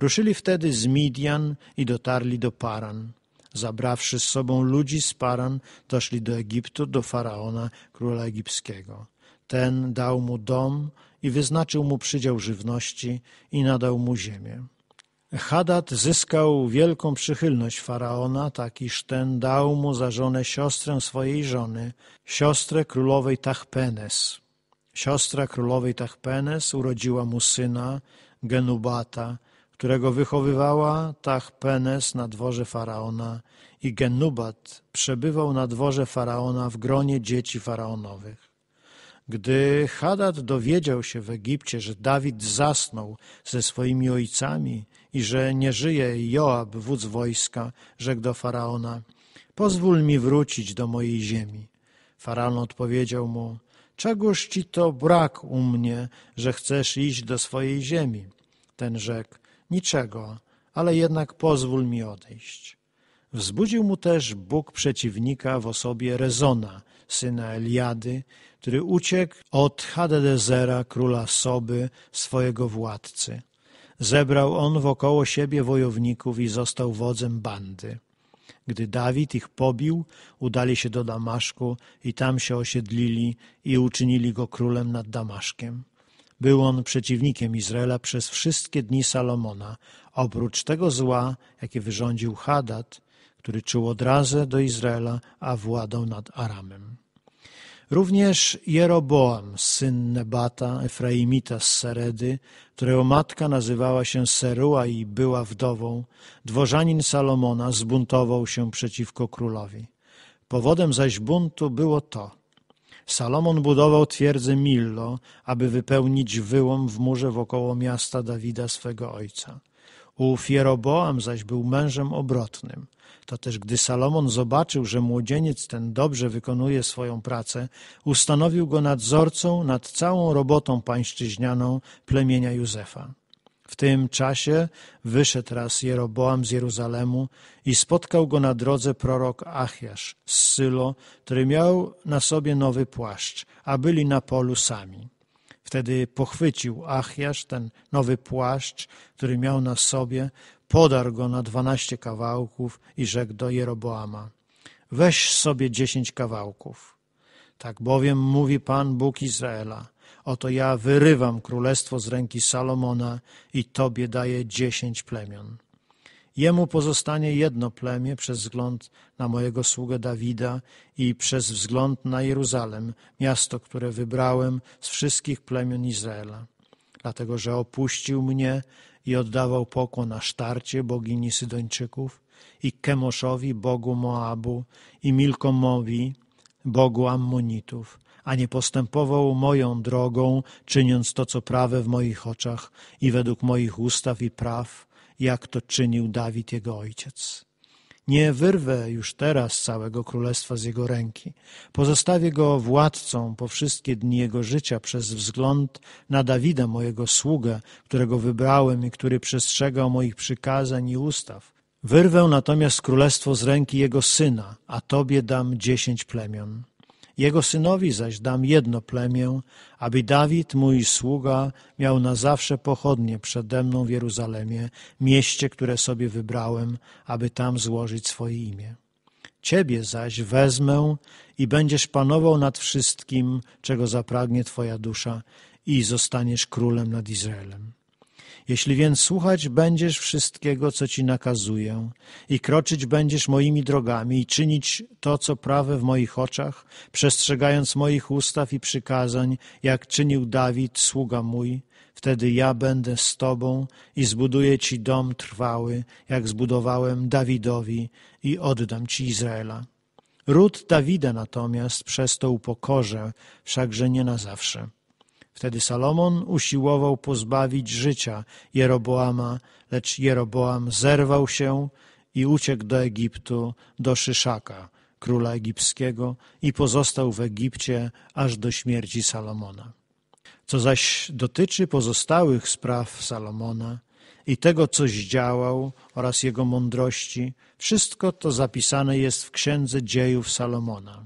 Ruszyli wtedy z Midian i dotarli do Paran. Zabrawszy z sobą ludzi z Paran, doszli do Egiptu, do Faraona, króla egipskiego. Ten dał mu dom i wyznaczył mu przydział żywności i nadał mu ziemię. Hadad zyskał wielką przychylność Faraona, tak iż ten dał mu za żonę siostrę swojej żony, siostrę królowej Tachpenes. Siostra królowej Tachpenes urodziła mu syna, Genubata, którego wychowywała Tachpenes na dworze Faraona i Genubat przebywał na dworze Faraona w gronie dzieci faraonowych. Gdy Hadad dowiedział się w Egipcie, że Dawid zasnął ze swoimi ojcami i że nie żyje Joab, wódz wojska, rzekł do Faraona, pozwól mi wrócić do mojej ziemi. Faraon odpowiedział mu, czegoż ci to brak u mnie, że chcesz iść do swojej ziemi? Ten rzekł, niczego, ale jednak pozwól mi odejść. Wzbudził mu też Bóg przeciwnika w osobie Rezona, syna Eliady, który uciekł od Hadedezera, króla Soby, swojego władcy zebrał on wokoło siebie wojowników i został wodzem bandy. Gdy Dawid ich pobił, udali się do Damaszku i tam się osiedlili i uczynili go królem nad Damaszkiem. Był on przeciwnikiem Izraela przez wszystkie dni Salomona, oprócz tego zła, jakie wyrządził Hadad, który czuł odrazę do Izraela, a władał nad Aramem. Również Jeroboam, syn Nebata, Efraimita z Seredy, którego matka nazywała się Serua i była wdową, dworzanin Salomona, zbuntował się przeciwko królowi. Powodem zaś buntu było to. Salomon budował twierdzę Millo, aby wypełnić wyłom w murze wokoło miasta Dawida swego ojca. Ów Jeroboam zaś był mężem obrotnym – Toteż gdy Salomon zobaczył, że młodzieniec ten dobrze wykonuje swoją pracę, ustanowił go nadzorcą nad całą robotą pańszczyźnianą plemienia Józefa. W tym czasie wyszedł raz Jeroboam z Jeruzalemu i spotkał go na drodze prorok Achiasz z Sylo, który miał na sobie nowy płaszcz, a byli na polu sami. Wtedy pochwycił Achiasz ten nowy płaszcz, który miał na sobie, podarł go na dwanaście kawałków i rzekł do Jeroboama, weź sobie dziesięć kawałków. Tak bowiem mówi Pan Bóg Izraela, oto ja wyrywam królestwo z ręki Salomona i tobie daję dziesięć plemion. Jemu pozostanie jedno plemię przez wzgląd na mojego sługę Dawida i przez wzgląd na Jeruzalem, miasto, które wybrałem z wszystkich plemion Izraela. Dlatego, że opuścił mnie i oddawał pokłon Asztarcie, bogini Sydończyków, i Kemoszowi, bogu Moabu, i Milkomowi, bogu Ammonitów, a nie postępował moją drogą, czyniąc to, co prawe w moich oczach i według moich ustaw i praw, jak to czynił Dawid jego ojciec. Nie wyrwę już teraz całego królestwa z jego ręki. Pozostawię go władcą po wszystkie dni jego życia przez wzgląd na Dawida, mojego sługę, którego wybrałem i który przestrzegał moich przykazań i ustaw. Wyrwę natomiast królestwo z ręki jego syna, a tobie dam dziesięć plemion. Jego synowi zaś dam jedno plemię, aby Dawid, mój sługa, miał na zawsze pochodnie przede mną w Jeruzalemie, mieście, które sobie wybrałem, aby tam złożyć swoje imię. Ciebie zaś wezmę i będziesz panował nad wszystkim, czego zapragnie Twoja dusza i zostaniesz królem nad Izraelem. Jeśli więc słuchać będziesz wszystkiego, co ci nakazuję, i kroczyć będziesz moimi drogami, i czynić to, co prawe w moich oczach, przestrzegając moich ustaw i przykazań, jak czynił Dawid, sługa mój, wtedy ja będę z tobą i zbuduję ci dom trwały, jak zbudowałem Dawidowi i oddam ci Izraela. Ród Dawida natomiast przez to upokorzę, wszakże nie na zawsze. Wtedy Salomon usiłował pozbawić życia Jeroboama, lecz Jeroboam zerwał się i uciekł do Egiptu, do Szyszaka, króla egipskiego, i pozostał w Egipcie aż do śmierci Salomona. Co zaś dotyczy pozostałych spraw Salomona i tego, co zdziałał oraz jego mądrości, wszystko to zapisane jest w Księdze Dziejów Salomona.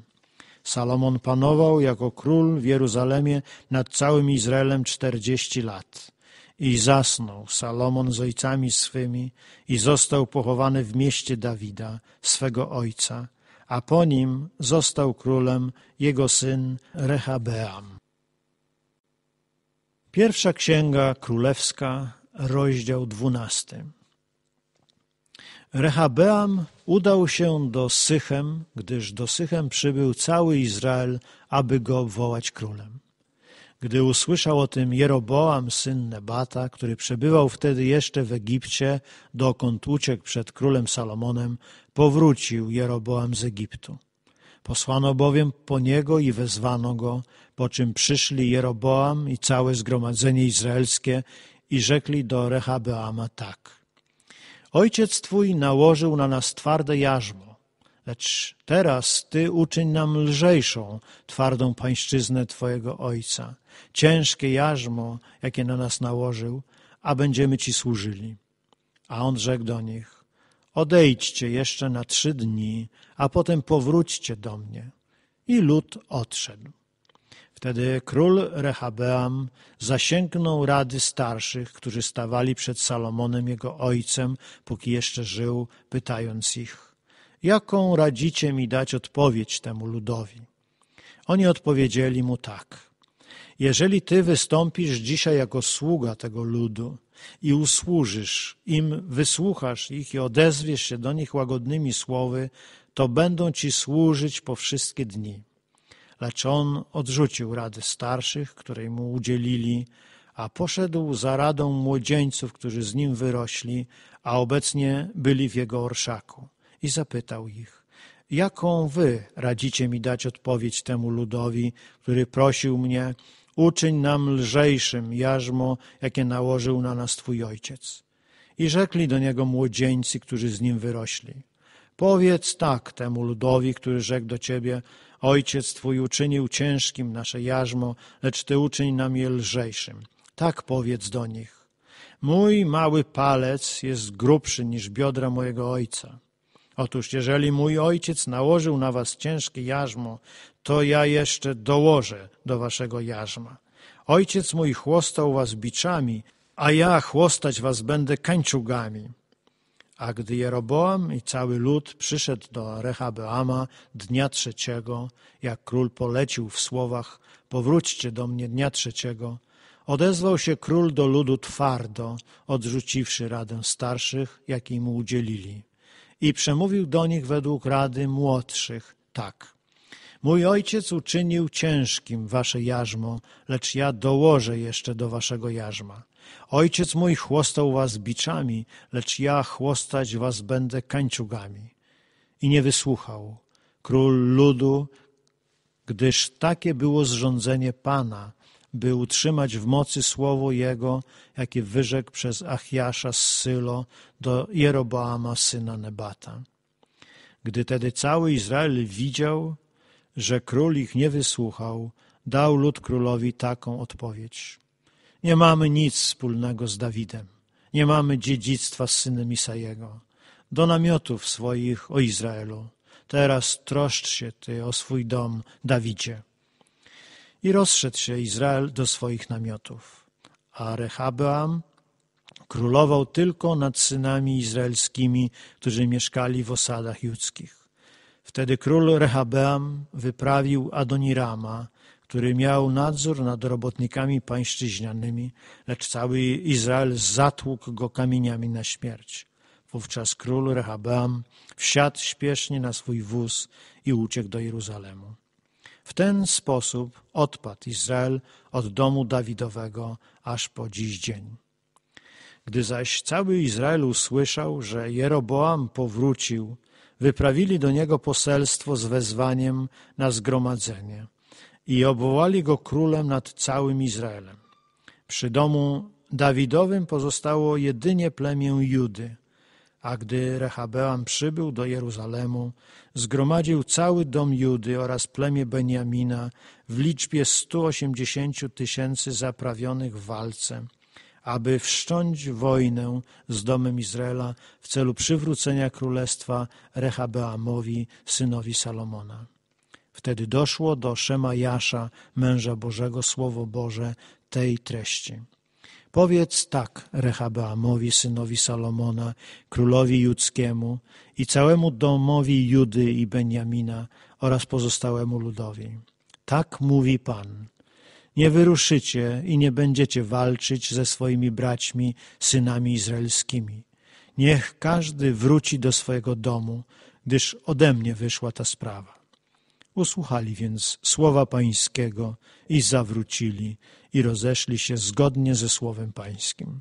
Salomon panował jako król w Jeruzalemie nad całym Izraelem czterdzieści lat. I zasnął Salomon z ojcami swymi i został pochowany w mieście Dawida, swego ojca, a po nim został królem jego syn Rehabeam. Pierwsza Księga Królewska, rozdział dwunasty. Rehabeam udał się do Sychem, gdyż do Sychem przybył cały Izrael, aby go wołać królem. Gdy usłyszał o tym Jeroboam, syn Nebata, który przebywał wtedy jeszcze w Egipcie, dokąd uciekł przed królem Salomonem, powrócił Jeroboam z Egiptu. Posłano bowiem po niego i wezwano go, po czym przyszli Jeroboam i całe zgromadzenie izraelskie i rzekli do Rehabeama tak – Ojciec Twój nałożył na nas twarde jarzmo, lecz teraz Ty uczyń nam lżejszą, twardą pańszczyznę Twojego Ojca, ciężkie jarzmo, jakie na nas nałożył, a będziemy Ci służyli. A on rzekł do nich, odejdźcie jeszcze na trzy dni, a potem powróćcie do mnie. I lud odszedł. Wtedy król Rehabeam zasięgnął rady starszych, którzy stawali przed Salomonem jego ojcem, póki jeszcze żył, pytając ich, jaką radzicie mi dać odpowiedź temu ludowi? Oni odpowiedzieli mu tak, jeżeli ty wystąpisz dzisiaj jako sługa tego ludu i usłużysz im, wysłuchasz ich i odezwiesz się do nich łagodnymi słowy, to będą ci służyć po wszystkie dni Lecz on odrzucił rady starszych, której mu udzielili, a poszedł za radą młodzieńców, którzy z nim wyrośli, a obecnie byli w jego orszaku. I zapytał ich, jaką wy radzicie mi dać odpowiedź temu ludowi, który prosił mnie, uczyń nam lżejszym jarzmo, jakie nałożył na nas Twój Ojciec. I rzekli do niego młodzieńcy, którzy z nim wyrośli. Powiedz tak temu ludowi, który rzekł do Ciebie, Ojciec Twój uczynił ciężkim nasze jarzmo, lecz Ty uczyń nam je lżejszym. Tak powiedz do nich. Mój mały palec jest grubszy niż biodra mojego ojca. Otóż jeżeli mój ojciec nałożył na was ciężkie jarzmo, to ja jeszcze dołożę do waszego jarzma. Ojciec mój chłostał was biczami, a ja chłostać was będę kańczugami. A gdy Jeroboam i cały lud przyszedł do Rehabeama dnia trzeciego, jak król polecił w słowach, powróćcie do mnie dnia trzeciego, odezwał się król do ludu twardo, odrzuciwszy radę starszych, jakiej mu udzielili. I przemówił do nich według rady młodszych tak. Mój ojciec uczynił ciężkim wasze jarzmo, lecz ja dołożę jeszcze do waszego jarzma. Ojciec mój chłostał was biczami, lecz ja chłostać was będę kańczugami. I nie wysłuchał król ludu, gdyż takie było zrządzenie Pana, by utrzymać w mocy słowo Jego, jakie wyrzekł przez Achiasza z Sylo do Jeroboama syna Nebata. Gdy tedy cały Izrael widział, że król ich nie wysłuchał, dał lud królowi taką odpowiedź. Nie mamy nic wspólnego z Dawidem. Nie mamy dziedzictwa z synem Isajego. Do namiotów swoich o Izraelu. Teraz troszcz się Ty o swój dom, Dawidzie. I rozszedł się Izrael do swoich namiotów. A Rehabeam królował tylko nad synami izraelskimi, którzy mieszkali w osadach judzkich. Wtedy król Rehabeam wyprawił Adonirama, który miał nadzór nad robotnikami pańszczyźnianymi, lecz cały Izrael zatłukł go kamieniami na śmierć. Wówczas król Rehabeam wsiadł śpiesznie na swój wóz i uciekł do Jeruzalemu. W ten sposób odpadł Izrael od domu Dawidowego aż po dziś dzień. Gdy zaś cały Izrael usłyszał, że Jeroboam powrócił, wyprawili do niego poselstwo z wezwaniem na zgromadzenie – i obwołali go królem nad całym Izraelem. Przy domu Dawidowym pozostało jedynie plemię Judy, a gdy Rehabeam przybył do Jeruzalemu, zgromadził cały dom Judy oraz plemię Benjamina w liczbie 180 tysięcy zaprawionych w walce, aby wszcząć wojnę z domem Izraela w celu przywrócenia królestwa Rehabeamowi, synowi Salomona. Wtedy doszło do Szemajasza, męża Bożego, słowo Boże tej treści. Powiedz tak Rechabeamowi, synowi Salomona, królowi judzkiemu i całemu domowi Judy i Benjamina oraz pozostałemu ludowi. Tak mówi Pan. Nie wyruszycie i nie będziecie walczyć ze swoimi braćmi, synami izraelskimi. Niech każdy wróci do swojego domu, gdyż ode mnie wyszła ta sprawa. Usłuchali więc słowa Pańskiego i zawrócili i rozeszli się zgodnie ze słowem Pańskim.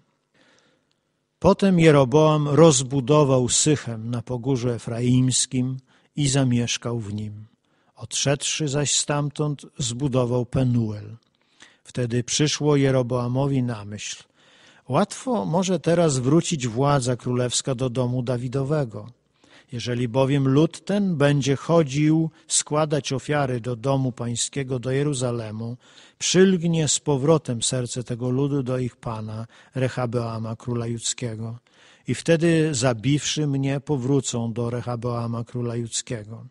Potem Jeroboam rozbudował Sychem na pogórze Efraimskim i zamieszkał w nim. Odszedłszy zaś stamtąd, zbudował Penuel. Wtedy przyszło Jeroboamowi na myśl. Łatwo może teraz wrócić władza królewska do domu Dawidowego – jeżeli bowiem lud ten będzie chodził składać ofiary do domu pańskiego, do Jeruzalemu, przylgnie z powrotem serce tego ludu do ich pana, Rehabeama, króla judzkiego. I wtedy, zabiwszy mnie, powrócą do Rehabeama, króla judzkiego.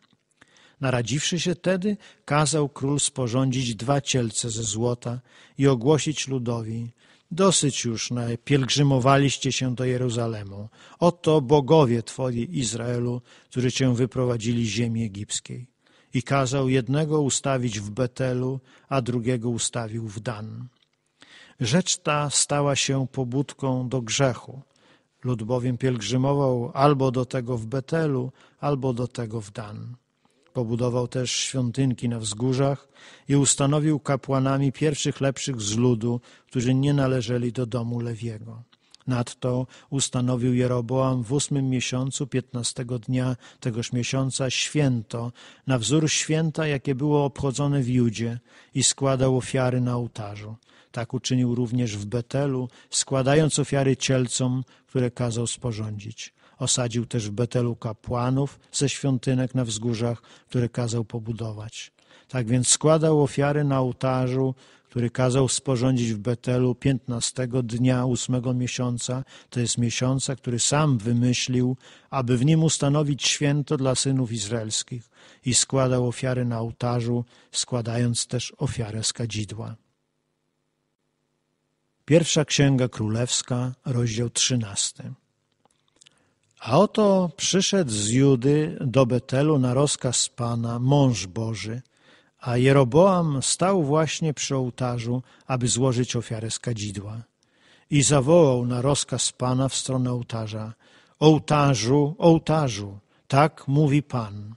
Naradziwszy się tedy, kazał król sporządzić dwa cielce ze złota i ogłosić ludowi, Dosyć już pielgrzymowaliście się do Jeruzalemu. Oto bogowie twoi Izraelu, którzy cię wyprowadzili z ziemi egipskiej. I kazał jednego ustawić w Betelu, a drugiego ustawił w Dan. Rzecz ta stała się pobudką do grzechu. Lud bowiem pielgrzymował albo do tego w Betelu, albo do tego w Dan. Pobudował też świątynki na wzgórzach i ustanowił kapłanami pierwszych lepszych z ludu, którzy nie należeli do domu Lewiego. Nadto ustanowił Jeroboam w ósmym miesiącu, piętnastego dnia tegoż miesiąca, święto, na wzór święta, jakie było obchodzone w Judzie i składał ofiary na ołtarzu. Tak uczynił również w Betelu, składając ofiary cielcom, które kazał sporządzić. Osadził też w Betelu kapłanów ze świątynek na wzgórzach, które kazał pobudować. Tak więc składał ofiary na ołtarzu, który kazał sporządzić w Betelu piętnastego dnia ósmego miesiąca, to jest miesiąca, który sam wymyślił, aby w nim ustanowić święto dla synów izraelskich i składał ofiary na ołtarzu, składając też ofiarę z kadzidła. Pierwsza Księga Królewska, rozdział 13. A oto przyszedł z Judy do Betelu na rozkaz Pana mąż Boży, a Jeroboam stał właśnie przy ołtarzu, aby złożyć ofiarę skadzidła. I zawołał na rozkaz Pana w stronę ołtarza, ołtarzu, ołtarzu, tak mówi Pan.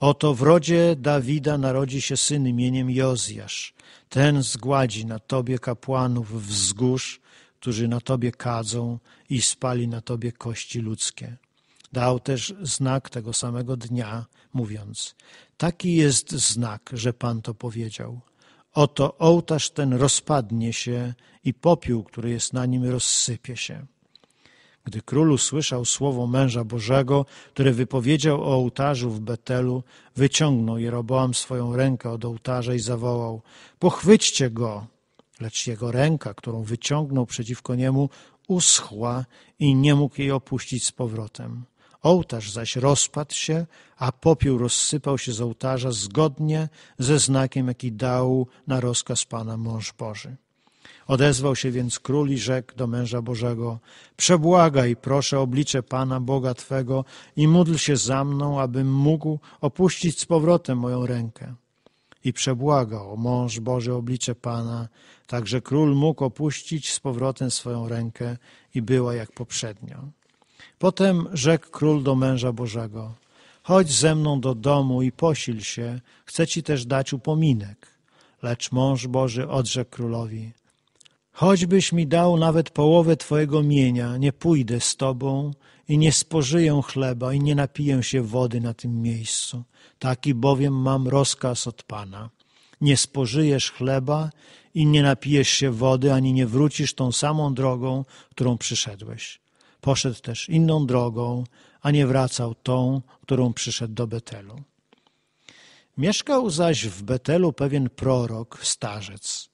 Oto w rodzie Dawida narodzi się syn imieniem Jozjasz. Ten zgładzi na tobie kapłanów wzgórz którzy na Tobie kadzą i spali na Tobie kości ludzkie. Dał też znak tego samego dnia, mówiąc: Taki jest znak, że Pan to powiedział. Oto ołtarz ten rozpadnie się i popiół, który jest na nim, rozsypie się. Gdy król usłyszał słowo męża Bożego, które wypowiedział o ołtarzu w Betelu, wyciągnął Jeroboam swoją rękę od ołtarza i zawołał: Pochwyćcie go! lecz jego ręka, którą wyciągnął przeciwko niemu, uschła i nie mógł jej opuścić z powrotem. Ołtarz zaś rozpadł się, a popiół rozsypał się z ołtarza zgodnie ze znakiem, jaki dał na rozkaz Pana mąż Boży. Odezwał się więc król i rzekł do męża Bożego, przebłagaj, proszę, oblicze Pana Boga Twego i módl się za mną, abym mógł opuścić z powrotem moją rękę i przebłagał mąż Boży oblicze Pana, tak że król mógł opuścić z powrotem swoją rękę i była jak poprzednio. Potem rzekł król do męża Bożego, chodź ze mną do domu i posil się, chcę ci też dać upominek. Lecz mąż Boży odrzekł królowi, choćbyś mi dał nawet połowę twojego mienia, nie pójdę z tobą i nie spożyję chleba i nie napiję się wody na tym miejscu. Taki bowiem mam rozkaz od Pana. Nie spożyjesz chleba i nie napijesz się wody, ani nie wrócisz tą samą drogą, którą przyszedłeś. Poszedł też inną drogą, a nie wracał tą, którą przyszedł do Betelu. Mieszkał zaś w Betelu pewien prorok, starzec,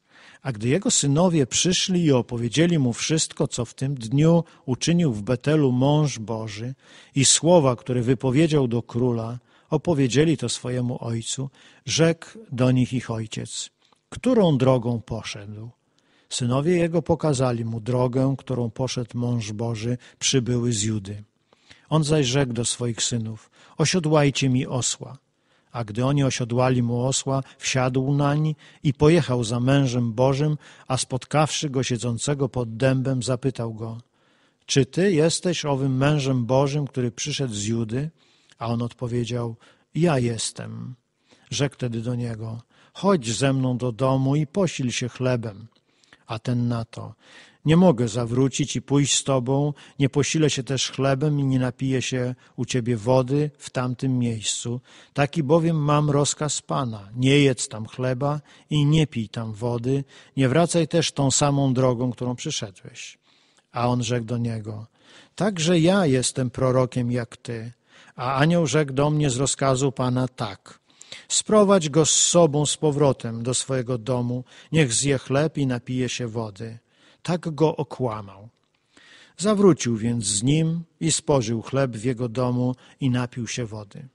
a gdy jego synowie przyszli i opowiedzieli mu wszystko, co w tym dniu uczynił w Betelu mąż Boży i słowa, które wypowiedział do króla, opowiedzieli to swojemu ojcu, rzekł do nich ich ojciec, którą drogą poszedł. Synowie jego pokazali mu drogę, którą poszedł mąż Boży, przybyły z Judy. On zaś rzekł do swoich synów, osiodłajcie mi osła. A gdy oni osiodłali mu osła, wsiadł nań i pojechał za mężem Bożym, a spotkawszy go siedzącego pod dębem, zapytał go, czy ty jesteś owym mężem Bożym, który przyszedł z Judy? A on odpowiedział, ja jestem. Rzekł tedy do niego, chodź ze mną do domu i posil się chlebem. A ten na to, nie mogę zawrócić i pójść z Tobą, nie posilę się też chlebem i nie napiję się u Ciebie wody w tamtym miejscu. Taki bowiem mam rozkaz Pana. Nie jedz tam chleba i nie pij tam wody, nie wracaj też tą samą drogą, którą przyszedłeś. A on rzekł do niego, także ja jestem prorokiem jak Ty. A anioł rzekł do mnie z rozkazu Pana tak – Sprowadź go z sobą z powrotem do swojego domu, niech zje chleb i napije się wody tak go okłamał. Zawrócił więc z nim i spożył chleb w jego domu i napił się wody.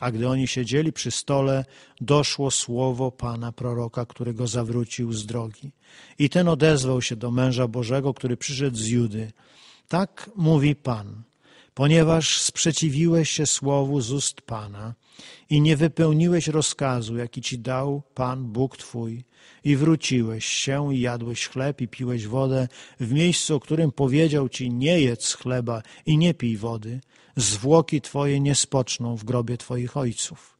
A gdy oni siedzieli przy stole, doszło słowo pana proroka, który go zawrócił z drogi. I ten odezwał się do męża Bożego, który przyszedł z Judy. Tak mówi Pan ponieważ sprzeciwiłeś się słowu z ust Pana i nie wypełniłeś rozkazu, jaki ci dał Pan Bóg Twój, i wróciłeś się i jadłeś chleb i piłeś wodę w miejscu, o którym powiedział ci nie jedz chleba i nie pij wody, zwłoki Twoje nie spoczną w grobie Twoich ojców.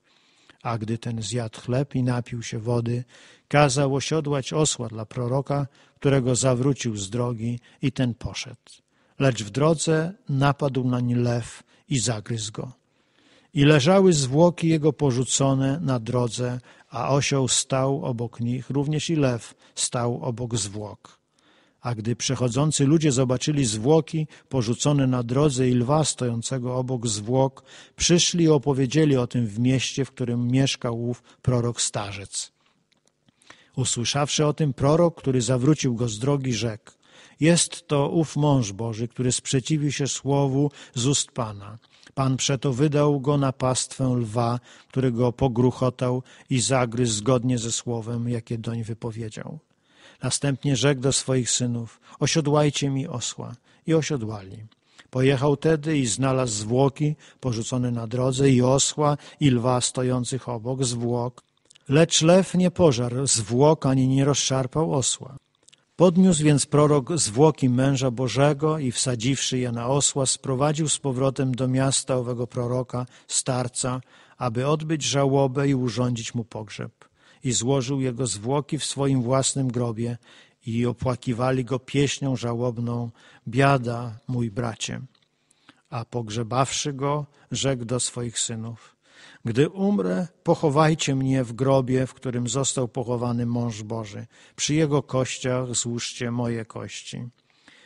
A gdy ten zjadł chleb i napił się wody, kazał osiodłać osła dla proroka, którego zawrócił z drogi i ten poszedł Lecz w drodze napadł nań lew i zagryzł go. I leżały zwłoki jego porzucone na drodze, a osioł stał obok nich, również i lew stał obok zwłok. A gdy przechodzący ludzie zobaczyli zwłoki porzucone na drodze i lwa stojącego obok zwłok, przyszli i opowiedzieli o tym w mieście, w którym mieszkał ów prorok starzec. Usłyszawszy o tym prorok, który zawrócił go z drogi, rzekł jest to ów mąż Boży, który sprzeciwił się słowu z ust Pana. Pan przeto wydał go na pastwę lwa, który go pogruchotał i zagryzł zgodnie ze słowem, jakie doń wypowiedział. Następnie rzekł do swoich synów, osiodłajcie mi osła. I osiodłali. Pojechał tedy i znalazł zwłoki porzucone na drodze i osła i lwa stojących obok zwłok. Lecz lew nie pożarł zwłok ani nie rozszarpał osła. Podniósł więc prorok zwłoki męża Bożego i wsadziwszy je na osła, sprowadził z powrotem do miasta owego proroka, starca, aby odbyć żałobę i urządzić mu pogrzeb. I złożył jego zwłoki w swoim własnym grobie i opłakiwali go pieśnią żałobną, biada mój bracie. A pogrzebawszy go, rzekł do swoich synów, gdy umrę, pochowajcie mnie w grobie, w którym został pochowany mąż Boży. Przy jego kościach złóżcie moje kości.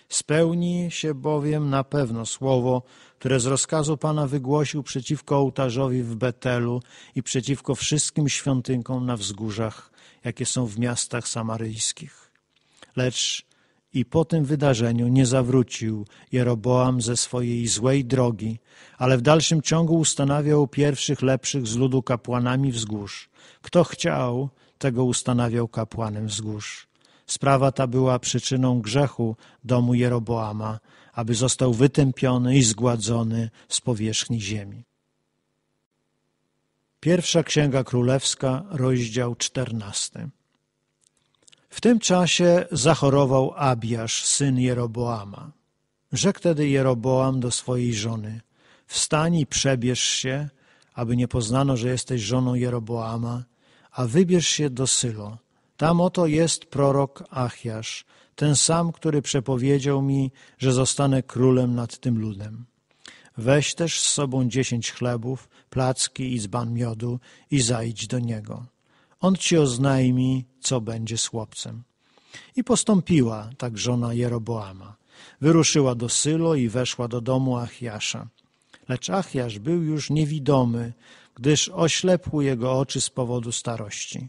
Spełni się bowiem na pewno słowo, które z rozkazu Pana wygłosił przeciwko ołtarzowi w Betelu i przeciwko wszystkim świątynkom na wzgórzach, jakie są w miastach samaryjskich. Lecz i po tym wydarzeniu nie zawrócił Jeroboam ze swojej złej drogi, ale w dalszym ciągu ustanawiał pierwszych lepszych z ludu kapłanami wzgórz. Kto chciał, tego ustanawiał kapłanem wzgórz. Sprawa ta była przyczyną grzechu domu Jeroboama, aby został wytępiony i zgładzony z powierzchni ziemi. Pierwsza Księga Królewska, rozdział czternasty. W tym czasie zachorował Abiasz, syn Jeroboama. Rzekł tedy Jeroboam do swojej żony, wstań i przebierz się, aby nie poznano, że jesteś żoną Jeroboama, a wybierz się do Sylo. Tam oto jest prorok Achiasz, ten sam, który przepowiedział mi, że zostanę królem nad tym ludem. Weź też z sobą dziesięć chlebów, placki i dzban miodu i zajdź do niego on ci oznajmi, co będzie z chłopcem. I postąpiła tak żona Jeroboama. Wyruszyła do Sylo i weszła do domu Achiasza. Lecz Achiasz był już niewidomy, gdyż oślepły jego oczy z powodu starości.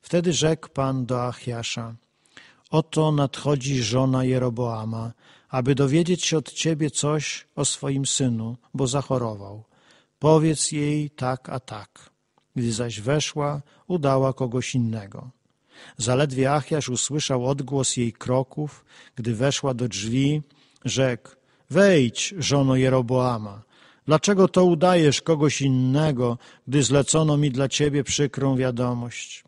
Wtedy rzekł Pan do Achiasza, oto nadchodzi żona Jeroboama, aby dowiedzieć się od ciebie coś o swoim synu, bo zachorował. Powiedz jej tak, a tak. Gdy zaś weszła, udała kogoś innego. Zaledwie Achiasz usłyszał odgłos jej kroków, gdy weszła do drzwi, rzekł – wejdź, żono Jeroboama. Dlaczego to udajesz kogoś innego, gdy zlecono mi dla ciebie przykrą wiadomość?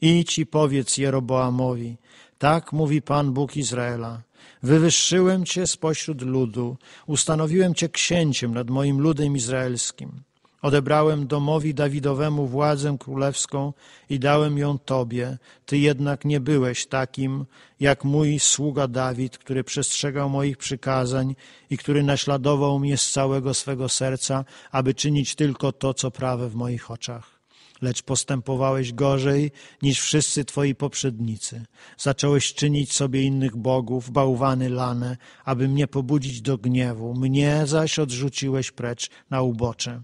Idź i powiedz Jeroboamowi, tak mówi Pan Bóg Izraela. Wywyższyłem cię spośród ludu, ustanowiłem cię księciem nad moim ludem izraelskim. Odebrałem domowi Dawidowemu władzę królewską i dałem ją Tobie. Ty jednak nie byłeś takim, jak mój sługa Dawid, który przestrzegał moich przykazań i który naśladował mnie z całego swego serca, aby czynić tylko to, co prawe w moich oczach. Lecz postępowałeś gorzej niż wszyscy Twoi poprzednicy. Zacząłeś czynić sobie innych bogów, bałwany lane, aby mnie pobudzić do gniewu. Mnie zaś odrzuciłeś precz na ubocze.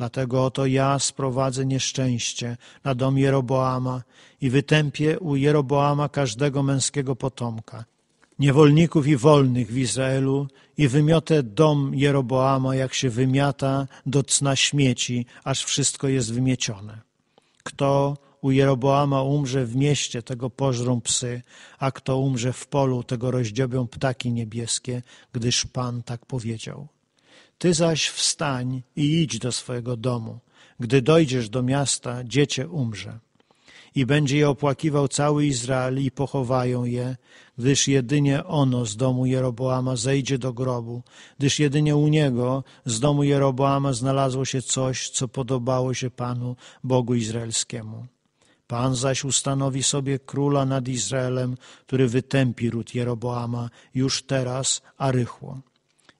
Dlatego oto ja sprowadzę nieszczęście na dom Jeroboama i wytępię u Jeroboama każdego męskiego potomka, niewolników i wolnych w Izraelu i wymiotę dom Jeroboama, jak się wymiata do cna śmieci, aż wszystko jest wymiecione. Kto u Jeroboama umrze w mieście, tego pożrą psy, a kto umrze w polu, tego rozdziobią ptaki niebieskie, gdyż Pan tak powiedział. Ty zaś wstań i idź do swojego domu. Gdy dojdziesz do miasta, dziecię umrze. I będzie je opłakiwał cały Izrael i pochowają je, gdyż jedynie ono z domu Jeroboama zejdzie do grobu, gdyż jedynie u niego z domu Jeroboama znalazło się coś, co podobało się Panu, Bogu Izraelskiemu. Pan zaś ustanowi sobie króla nad Izraelem, który wytępi ród Jeroboama już teraz, a rychło.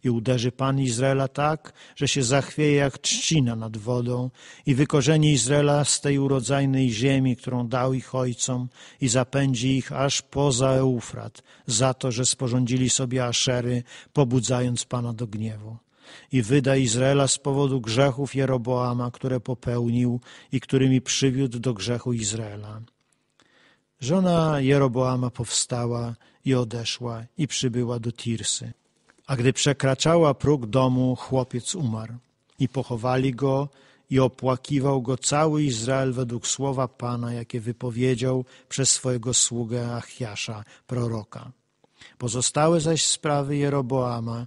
I uderzy Pan Izraela tak, że się zachwieje jak trzcina nad wodą i wykorzeni Izraela z tej urodzajnej ziemi, którą dał ich ojcom i zapędzi ich aż poza Eufrat za to, że sporządzili sobie aszery, pobudzając Pana do gniewu i wyda Izraela z powodu grzechów Jeroboama, które popełnił i którymi przywiódł do grzechu Izraela. Żona Jeroboama powstała i odeszła i przybyła do Tirsy. A gdy przekraczała próg domu, chłopiec umarł i pochowali go i opłakiwał go cały Izrael według słowa Pana, jakie wypowiedział przez swojego sługę Achiasza, proroka. Pozostałe zaś sprawy Jeroboama,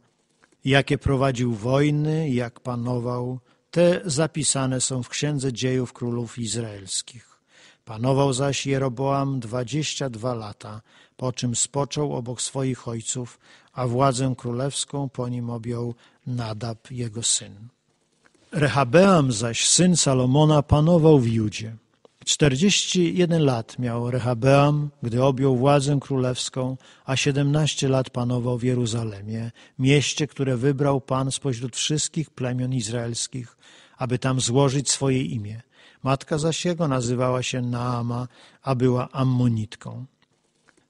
jakie prowadził wojny jak panował, te zapisane są w Księdze Dziejów Królów Izraelskich. Panował zaś Jeroboam dwadzieścia dwa lata, po czym spoczął obok swoich ojców, a władzę królewską po nim objął Nadab, jego syn. Rehabeam zaś, syn Salomona, panował w Judzie. 41 lat miał Rehabeam, gdy objął władzę królewską, a 17 lat panował w Jeruzalemie, mieście, które wybrał Pan spośród wszystkich plemion izraelskich, aby tam złożyć swoje imię. Matka zaś jego nazywała się Naama, a była Ammonitką.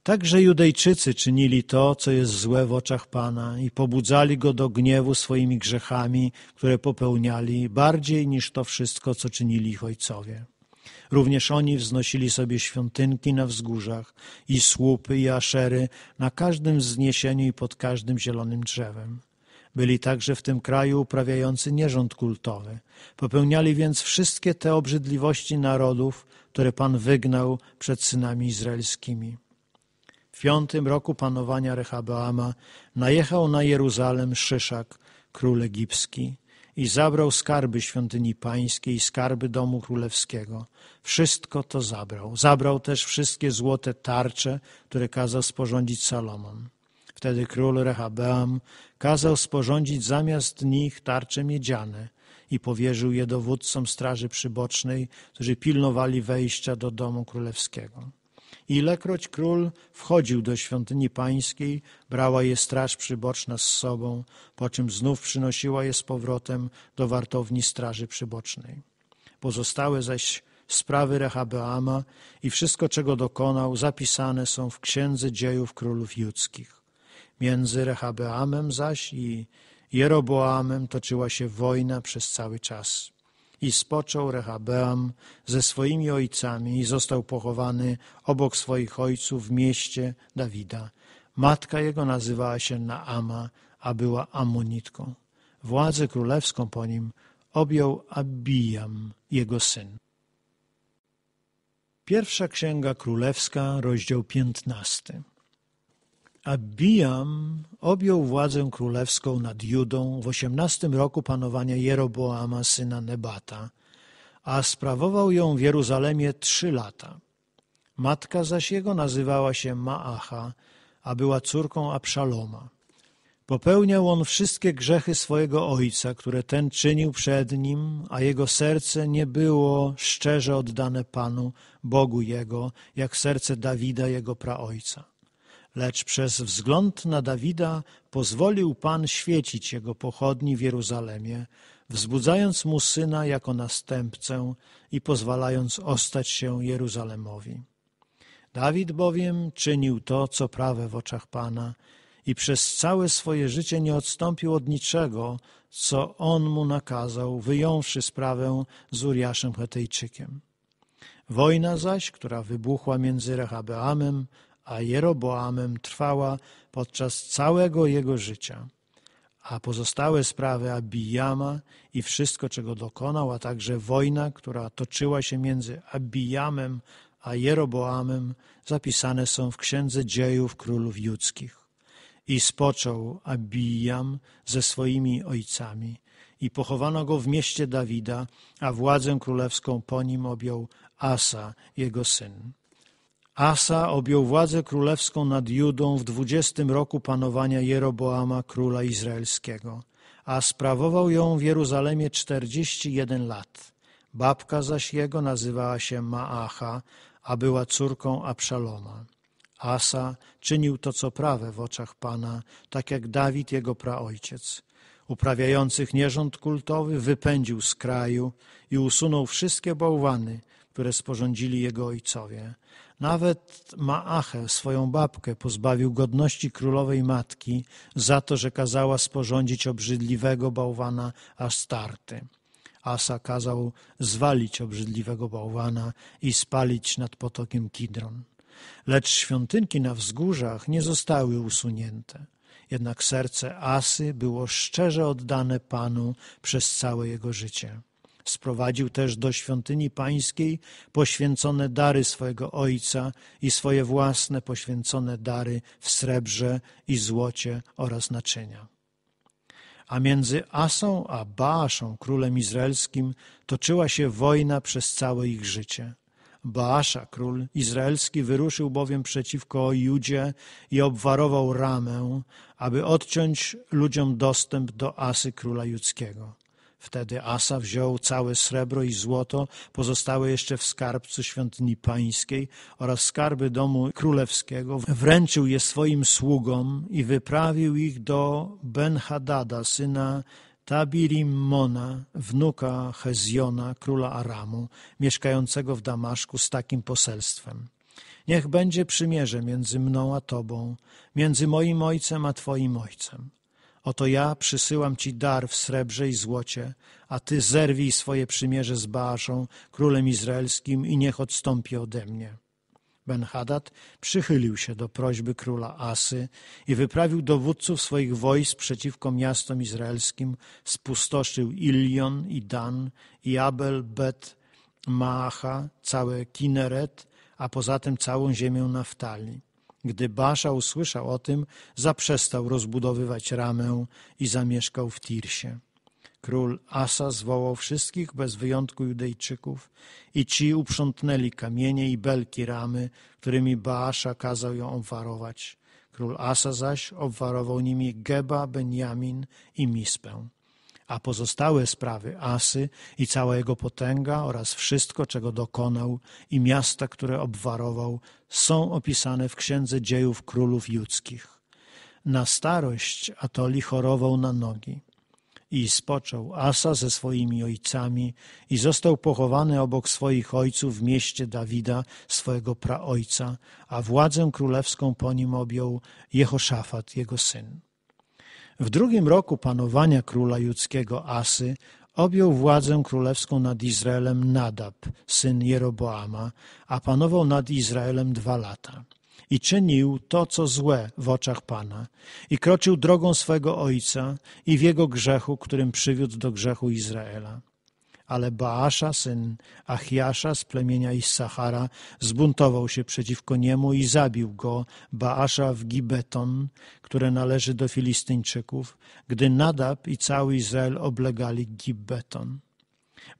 Także Judejczycy czynili to, co jest złe w oczach Pana i pobudzali Go do gniewu swoimi grzechami, które popełniali bardziej niż to wszystko, co czynili ich ojcowie. Również oni wznosili sobie świątynki na wzgórzach i słupy i aszery na każdym wzniesieniu i pod każdym zielonym drzewem. Byli także w tym kraju uprawiający nierząd kultowy. Popełniali więc wszystkie te obrzydliwości narodów, które Pan wygnał przed synami izraelskimi piątym roku panowania Rehabeama najechał na Jeruzalem Szyszak, król egipski, i zabrał skarby świątyni pańskiej i skarby domu królewskiego. Wszystko to zabrał. Zabrał też wszystkie złote tarcze, które kazał sporządzić Salomon. Wtedy król Rehabeam kazał sporządzić zamiast nich tarcze miedziane i powierzył je dowódcom straży przybocznej, którzy pilnowali wejścia do domu królewskiego. Ilekroć król wchodził do świątyni pańskiej, brała je straż przyboczna z sobą, po czym znów przynosiła je z powrotem do wartowni straży przybocznej. Pozostałe zaś sprawy Rehabeama i wszystko, czego dokonał, zapisane są w Księdze Dziejów Królów Judzkich. Między Rehabeamem zaś i Jeroboamem toczyła się wojna przez cały czas i spoczął Rehabeam ze swoimi ojcami i został pochowany obok swoich ojców w mieście Dawida. Matka jego nazywała się Naama, a była Amonitką. Władzę królewską po nim objął Abijam, jego syn. Pierwsza Księga Królewska, rozdział 15. Abijam objął władzę królewską nad Judą w osiemnastym roku panowania Jeroboama syna Nebata, a sprawował ją w Jeruzalemie trzy lata. Matka zaś jego nazywała się Maacha, a była córką Abszaloma. Popełniał on wszystkie grzechy swojego ojca, które ten czynił przed nim, a jego serce nie było szczerze oddane Panu, Bogu jego, jak serce Dawida, jego praojca lecz przez wzgląd na Dawida pozwolił Pan świecić jego pochodni w Jeruzalemie, wzbudzając mu syna jako następcę i pozwalając ostać się Jeruzalemowi. Dawid bowiem czynił to, co prawe w oczach Pana i przez całe swoje życie nie odstąpił od niczego, co On mu nakazał, wyjąwszy sprawę z Uriaszem Hetejczykiem. Wojna zaś, która wybuchła między Rehabeamem a Jeroboamem trwała podczas całego jego życia. A pozostałe sprawy Abijama i wszystko, czego dokonał, a także wojna, która toczyła się między Abijamem a Jeroboamem, zapisane są w Księdze Dziejów Królów Judzkich. I spoczął Abijam ze swoimi ojcami i pochowano go w mieście Dawida, a władzę królewską po nim objął Asa, jego syn. Asa objął władzę królewską nad Judą w dwudziestym roku panowania Jeroboama, króla izraelskiego, a sprawował ją w Jeruzalemie czterdzieści jeden lat. Babka zaś jego nazywała się Maacha, a była córką Abszaloma. Asa czynił to, co prawe w oczach Pana, tak jak Dawid, jego praojciec. Uprawiających nierząd kultowy wypędził z kraju i usunął wszystkie bałwany, które sporządzili jego ojcowie, nawet Maachę, swoją babkę, pozbawił godności królowej matki za to, że kazała sporządzić obrzydliwego bałwana Astarty. Asa kazał zwalić obrzydliwego bałwana i spalić nad potokiem Kidron. Lecz świątynki na wzgórzach nie zostały usunięte. Jednak serce Asy było szczerze oddane Panu przez całe jego życie. Sprowadził też do świątyni pańskiej poświęcone dary swojego ojca i swoje własne poświęcone dary w srebrze i złocie oraz naczynia. A między Asą a Baaszą, królem izraelskim, toczyła się wojna przez całe ich życie. Baasza, król izraelski, wyruszył bowiem przeciwko Judzie i obwarował Ramę, aby odciąć ludziom dostęp do Asy króla judzkiego. Wtedy Asa wziął całe srebro i złoto, pozostałe jeszcze w skarbcu świątyni pańskiej oraz skarby domu królewskiego, wręczył je swoim sługom i wyprawił ich do Ben-Hadada, syna Tabirimmona, wnuka Hezjona, króla Aramu, mieszkającego w Damaszku z takim poselstwem. Niech będzie przymierze między mną a Tobą, między moim ojcem a Twoim ojcem Oto ja przysyłam ci dar w srebrze i złocie, a ty zerwij swoje przymierze z Baaszą, królem izraelskim, i niech odstąpi ode mnie. Ben-Hadad przychylił się do prośby króla Asy i wyprawił dowódców swoich wojsk przeciwko miastom izraelskim, spustoszył Ilion i Dan, i Abel, Bet, Maacha, całe Kineret, a poza tym całą ziemię Naftali. Gdy Basza usłyszał o tym, zaprzestał rozbudowywać ramę i zamieszkał w Tirsie. Król Asa zwołał wszystkich bez wyjątku Judejczyków i ci uprzątnęli kamienie i belki ramy, którymi Baasza kazał ją obwarować. Król Asa zaś obwarował nimi Geba, Benjamin i Mispę. A pozostałe sprawy Asy i cała jego potęga oraz wszystko, czego dokonał i miasta, które obwarował, są opisane w Księdze Dziejów Królów Judzkich. Na starość Atoli chorował na nogi i spoczął Asa ze swoimi ojcami i został pochowany obok swoich ojców w mieście Dawida, swojego praojca, a władzę królewską po nim objął Jehoszafat, jego syn. W drugim roku panowania króla judzkiego Asy Objął władzę królewską nad Izraelem Nadab, syn Jeroboama, a panował nad Izraelem dwa lata. I czynił to, co złe w oczach Pana, i kroczył drogą swego ojca i w jego grzechu, którym przywiódł do grzechu Izraela ale Baasza, syn Achiasza z plemienia Issachara, zbuntował się przeciwko niemu i zabił go Baasza w Gibeton, które należy do Filistyńczyków, gdy Nadab i cały Izrael oblegali Gibeton.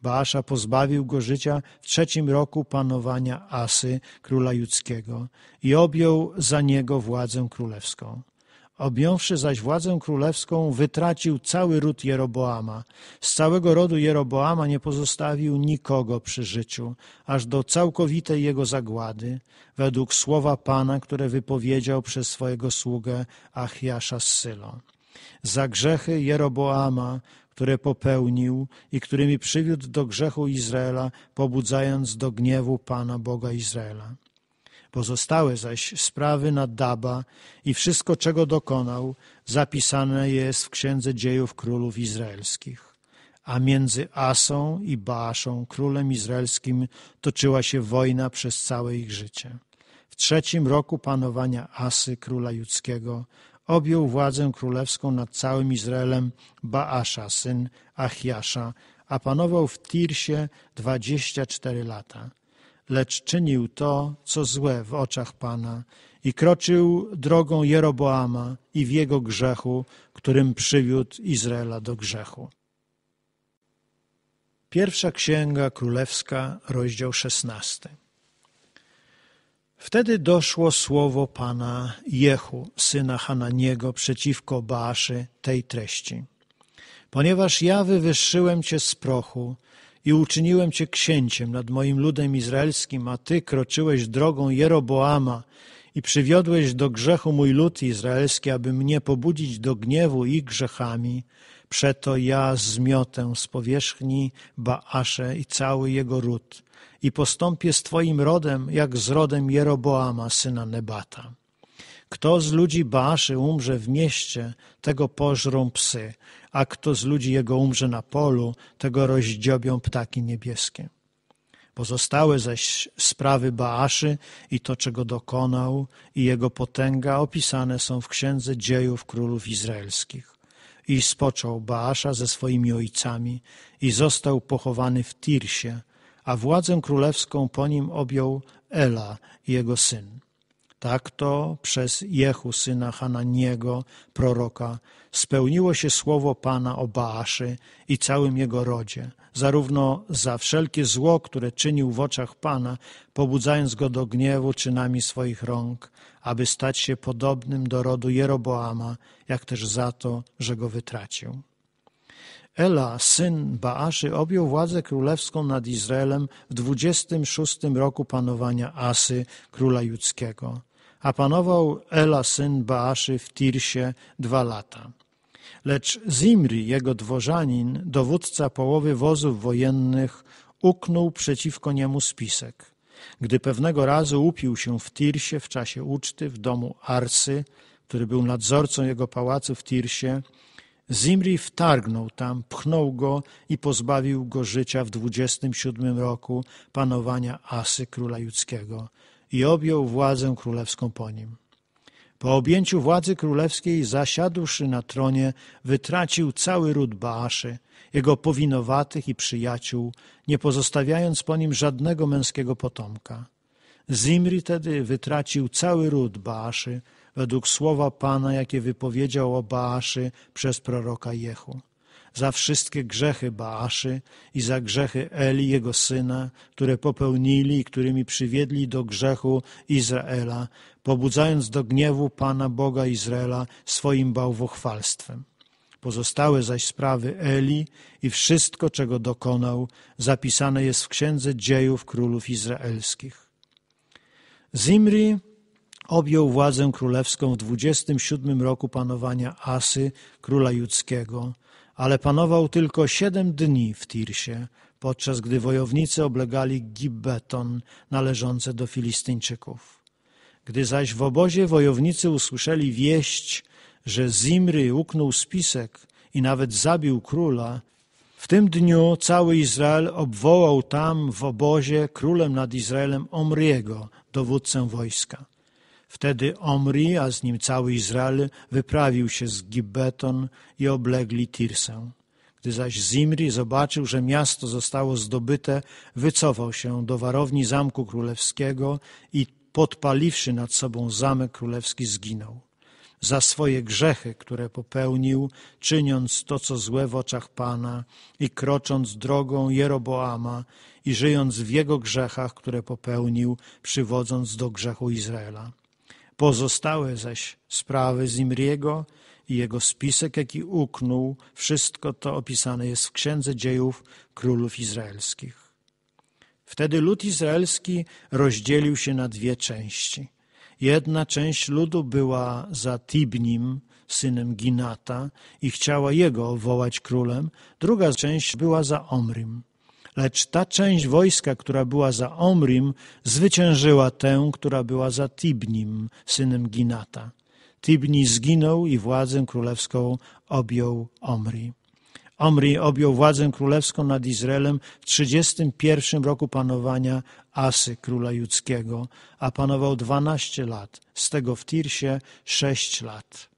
Baasza pozbawił go życia w trzecim roku panowania Asy, króla judzkiego, i objął za niego władzę królewską. Objąwszy zaś władzę królewską, wytracił cały ród Jeroboama. Z całego rodu Jeroboama nie pozostawił nikogo przy życiu, aż do całkowitej jego zagłady, według słowa Pana, które wypowiedział przez swojego sługę Achiasza z Sylo. Za grzechy Jeroboama, które popełnił i którymi przywiódł do grzechu Izraela, pobudzając do gniewu Pana Boga Izraela. Pozostałe zaś sprawy Nadaba i wszystko, czego dokonał, zapisane jest w Księdze Dziejów Królów Izraelskich. A między Asą i Baaszą, królem izraelskim, toczyła się wojna przez całe ich życie. W trzecim roku panowania Asy, króla judzkiego, objął władzę królewską nad całym Izraelem Baasza, syn Achiasza, a panował w Tirsie 24 lata lecz czynił to, co złe w oczach Pana i kroczył drogą Jeroboama i w jego grzechu, którym przywiódł Izraela do grzechu. Pierwsza Księga Królewska, rozdział 16. Wtedy doszło słowo Pana Jehu, syna Hananiego, przeciwko Baaszy tej treści. Ponieważ ja wywyższyłem Cię z prochu, i uczyniłem cię księciem nad moim ludem izraelskim, a ty kroczyłeś drogą Jeroboama i przywiodłeś do grzechu mój lud izraelski, aby mnie pobudzić do gniewu i grzechami. Przeto ja zmiotę z powierzchni Baasze i cały jego ród i postąpię z twoim rodem, jak z rodem Jeroboama, syna Nebata. Kto z ludzi Baaszy umrze w mieście, tego pożrą psy, a kto z ludzi jego umrze na polu, tego rozdziobią ptaki niebieskie. Pozostałe zaś sprawy Baaszy i to, czego dokonał i jego potęga opisane są w Księdze Dziejów Królów Izraelskich. I spoczął Baasza ze swoimi ojcami i został pochowany w Tirsie, a władzę królewską po nim objął Ela, jego syn. Tak to przez Jehu, syna Hananiego, proroka, spełniło się słowo Pana o Baaszy i całym jego rodzie, zarówno za wszelkie zło, które czynił w oczach Pana, pobudzając go do gniewu czynami swoich rąk, aby stać się podobnym do rodu Jeroboama, jak też za to, że go wytracił. Ela, syn Baaszy, objął władzę królewską nad Izraelem w 26 roku panowania Asy, króla judzkiego, a panował Ela, syn Baaszy w Tirsie dwa lata. Lecz Zimri, jego dworzanin, dowódca połowy wozów wojennych, uknął przeciwko niemu spisek. Gdy pewnego razu upił się w Tirsie w czasie uczty w domu Arsy, który był nadzorcą jego pałacu w Tirsie, Zimri wtargnął tam, pchnął go i pozbawił go życia w 27 roku panowania Asy króla judzkiego i objął władzę królewską po nim. Po objęciu władzy królewskiej, zasiadłszy na tronie, wytracił cały ród Baaszy, jego powinowatych i przyjaciół, nie pozostawiając po nim żadnego męskiego potomka. Zimri tedy wytracił cały ród Baaszy, według słowa Pana, jakie wypowiedział o Baaszy przez proroka Jehu za wszystkie grzechy Baaszy i za grzechy Eli, jego syna, które popełnili i którymi przywiedli do grzechu Izraela, pobudzając do gniewu Pana Boga Izraela swoim bałwochwalstwem. Pozostałe zaś sprawy Eli i wszystko, czego dokonał, zapisane jest w Księdze Dziejów Królów Izraelskich. Zimri objął władzę królewską w 27 roku panowania Asy, króla judzkiego, ale panował tylko siedem dni w Tirsie, podczas gdy wojownicy oblegali Gibbeton należące do Filistyńczyków. Gdy zaś w obozie wojownicy usłyszeli wieść, że Zimry uknął spisek i nawet zabił króla, w tym dniu cały Izrael obwołał tam w obozie królem nad Izraelem Omriego, dowódcę wojska. Wtedy Omri, a z nim cały Izrael, wyprawił się z Gibbeton i oblegli Tirsę. Gdy zaś Zimri zobaczył, że miasto zostało zdobyte, wycofał się do warowni Zamku Królewskiego i podpaliwszy nad sobą Zamek Królewski zginął. Za swoje grzechy, które popełnił, czyniąc to, co złe w oczach Pana i krocząc drogą Jeroboama i żyjąc w jego grzechach, które popełnił, przywodząc do grzechu Izraela. Pozostałe zaś sprawy Zimriego i jego spisek, jaki uknął, wszystko to opisane jest w Księdze Dziejów Królów Izraelskich. Wtedy lud izraelski rozdzielił się na dwie części. Jedna część ludu była za Tibnim, synem Ginata, i chciała jego wołać królem, druga część była za Omrim lecz ta część wojska, która była za Omrim, zwyciężyła tę, która była za Tibnim, synem Ginata. Tibni zginął i władzę królewską objął Omri. Omri objął władzę królewską nad Izraelem w 31 roku panowania Asy, króla judzkiego, a panował 12 lat, z tego w Tirsie 6 lat.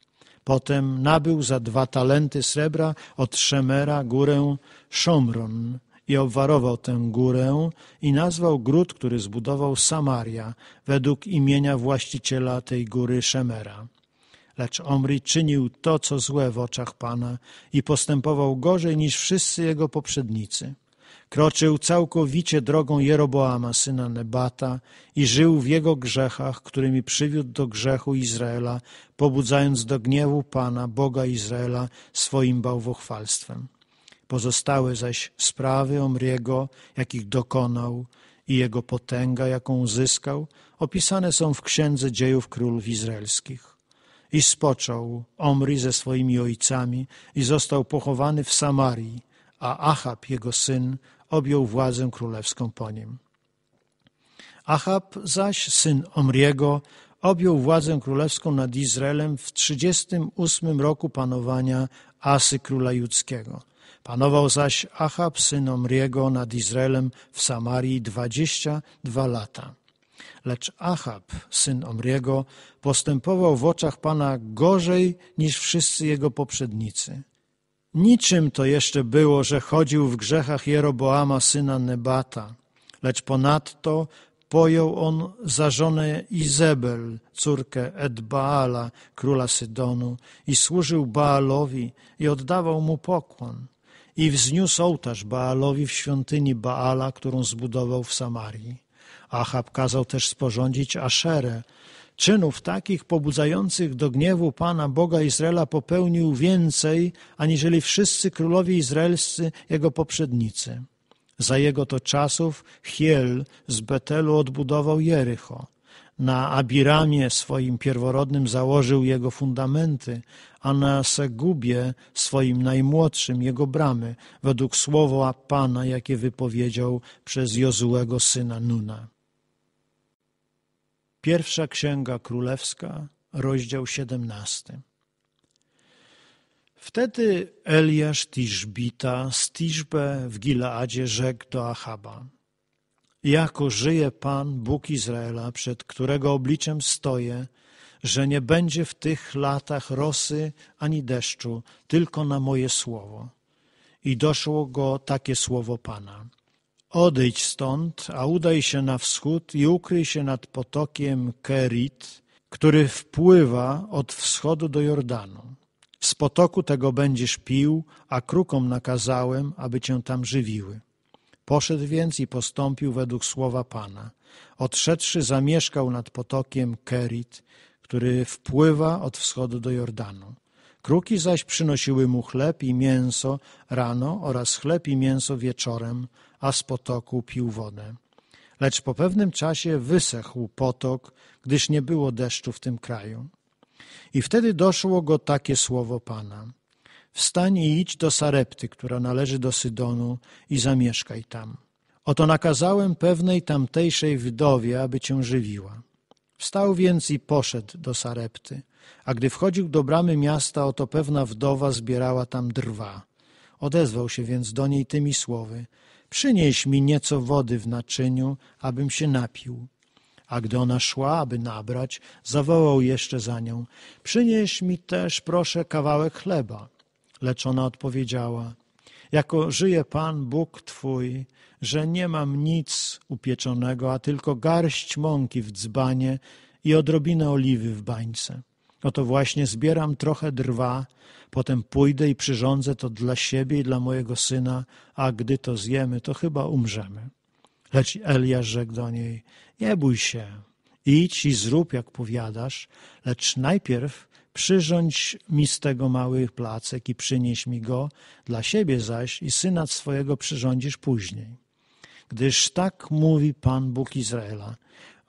Potem nabył za dwa talenty srebra od Szemera górę Szomron i obwarował tę górę i nazwał gród, który zbudował Samaria, według imienia właściciela tej góry Szemera. Lecz Omri czynił to, co złe w oczach Pana i postępował gorzej niż wszyscy jego poprzednicy. Kroczył całkowicie drogą Jeroboama, syna Nebata, i żył w jego grzechach, którymi przywiódł do grzechu Izraela, pobudzając do gniewu Pana, Boga Izraela, swoim bałwochwalstwem. Pozostałe zaś sprawy Omriego, jakich dokonał i jego potęga, jaką uzyskał, opisane są w Księdze Dziejów Królów Izraelskich. I spoczął Omri ze swoimi ojcami i został pochowany w Samarii, a Achab, jego syn, objął władzę królewską po nim. Achab zaś, syn Omriego, objął władzę królewską nad Izraelem w 38 roku panowania Asy króla judzkiego – Panował zaś Achab, syn Omriego, nad Izraelem w Samarii dwadzieścia dwa lata. Lecz Achab, syn Omriego, postępował w oczach Pana gorzej niż wszyscy jego poprzednicy. Niczym to jeszcze było, że chodził w grzechach Jeroboama, syna Nebata, lecz ponadto pojął on za żonę Izebel, córkę Edbaala, króla Sydonu, i służył Baalowi i oddawał mu pokłon i wzniósł ołtarz Baalowi w świątyni Baala, którą zbudował w Samarii. Achab kazał też sporządzić Aszerę. Czynów takich pobudzających do gniewu Pana Boga Izraela popełnił więcej, aniżeli wszyscy królowie izraelscy jego poprzednicy. Za jego to czasów Hiel z Betelu odbudował Jericho. Na Abiramie swoim pierworodnym założył jego fundamenty, a na Segubie swoim najmłodszym jego bramy, według słowa Pana, jakie wypowiedział przez Jozułego syna Nuna. Pierwsza Księga Królewska, rozdział 17. Wtedy Eliasz Tiszbita z Tiszbe w Gileadzie rzekł do Achaba. Jako żyje Pan, Bóg Izraela, przed którego obliczem stoję, że nie będzie w tych latach rosy ani deszczu, tylko na moje słowo. I doszło go takie słowo Pana. Odejdź stąd, a udaj się na wschód i ukryj się nad potokiem Kerit, który wpływa od wschodu do Jordanu. Z potoku tego będziesz pił, a krukom nakazałem, aby cię tam żywiły. Poszedł więc i postąpił według słowa Pana. Odszedłszy zamieszkał nad potokiem Kerit, który wpływa od wschodu do Jordanu. Kruki zaś przynosiły mu chleb i mięso rano oraz chleb i mięso wieczorem, a z potoku pił wodę. Lecz po pewnym czasie wysechł potok, gdyż nie było deszczu w tym kraju. I wtedy doszło go takie słowo Pana. Wstań i idź do Sarepty, która należy do Sydonu i zamieszkaj tam. Oto nakazałem pewnej tamtejszej wdowie, aby cię żywiła. Wstał więc i poszedł do Sarepty. A gdy wchodził do bramy miasta, oto pewna wdowa zbierała tam drwa. Odezwał się więc do niej tymi słowy: Przynieś mi nieco wody w naczyniu, abym się napił. A gdy ona szła, aby nabrać, zawołał jeszcze za nią: Przynieś mi też, proszę, kawałek chleba. Lecz ona odpowiedziała: jako żyje Pan Bóg Twój, że nie mam nic upieczonego, a tylko garść mąki w dzbanie i odrobinę oliwy w bańce. Oto właśnie zbieram trochę drwa, potem pójdę i przyrządzę to dla siebie i dla mojego syna, a gdy to zjemy, to chyba umrzemy. Lecz Eliasz rzekł do niej, nie bój się, idź i zrób, jak powiadasz, lecz najpierw Przyrządź mi z tego mały placek i przynieś mi go, dla siebie zaś i syna swojego przyrządzisz później. Gdyż tak mówi Pan Bóg Izraela.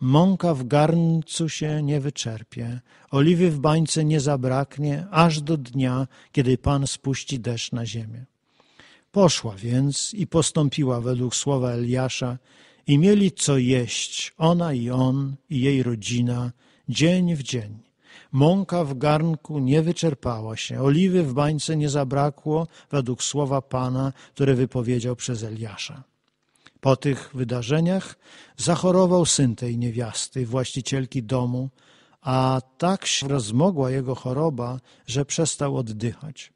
Mąka w garncu się nie wyczerpie, oliwy w bańce nie zabraknie, aż do dnia, kiedy Pan spuści deszcz na ziemię. Poszła więc i postąpiła według słowa Eliasza i mieli co jeść, ona i on, i jej rodzina, dzień w dzień. Mąka w garnku nie wyczerpała się, oliwy w bańce nie zabrakło, według słowa Pana, które wypowiedział przez Eliasza. Po tych wydarzeniach zachorował syn tej niewiasty, właścicielki domu, a tak się rozmogła jego choroba, że przestał oddychać.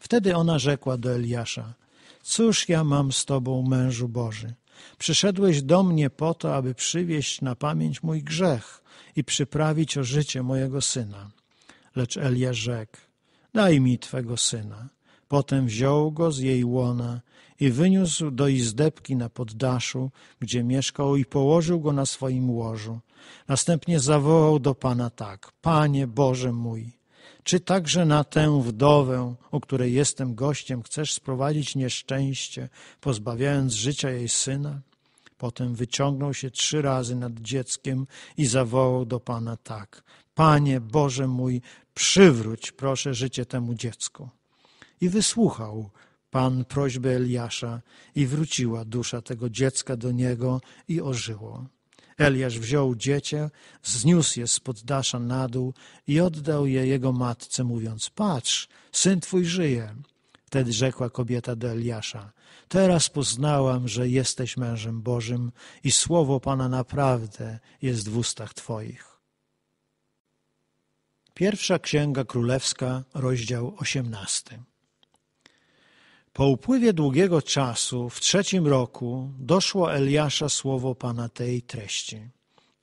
Wtedy ona rzekła do Eliasza, cóż ja mam z tobą, mężu Boży? Przyszedłeś do mnie po to, aby przywieść na pamięć mój grzech, i przyprawić o życie mojego syna. Lecz Elia rzekł, daj mi twego syna. Potem wziął go z jej łona i wyniósł do izdebki na poddaszu, gdzie mieszkał i położył go na swoim łożu. Następnie zawołał do Pana tak, Panie Boże mój, czy także na tę wdowę, u której jestem gościem, chcesz sprowadzić nieszczęście, pozbawiając życia jej syna? Potem wyciągnął się trzy razy nad dzieckiem i zawołał do Pana tak: Panie Boże mój, przywróć proszę życie temu dziecku. I wysłuchał Pan prośby Eliasza i wróciła dusza tego dziecka do niego i ożyło. Eliasz wziął dziecię, zniósł je z poddasza na dół i oddał je jego matce, mówiąc: Patrz, syn twój żyje. Wtedy rzekła kobieta do Eliasza, teraz poznałam, że jesteś mężem Bożym i słowo Pana naprawdę jest w ustach Twoich. Pierwsza Księga Królewska, rozdział 18. Po upływie długiego czasu, w trzecim roku, doszło Eliasza słowo Pana tej treści.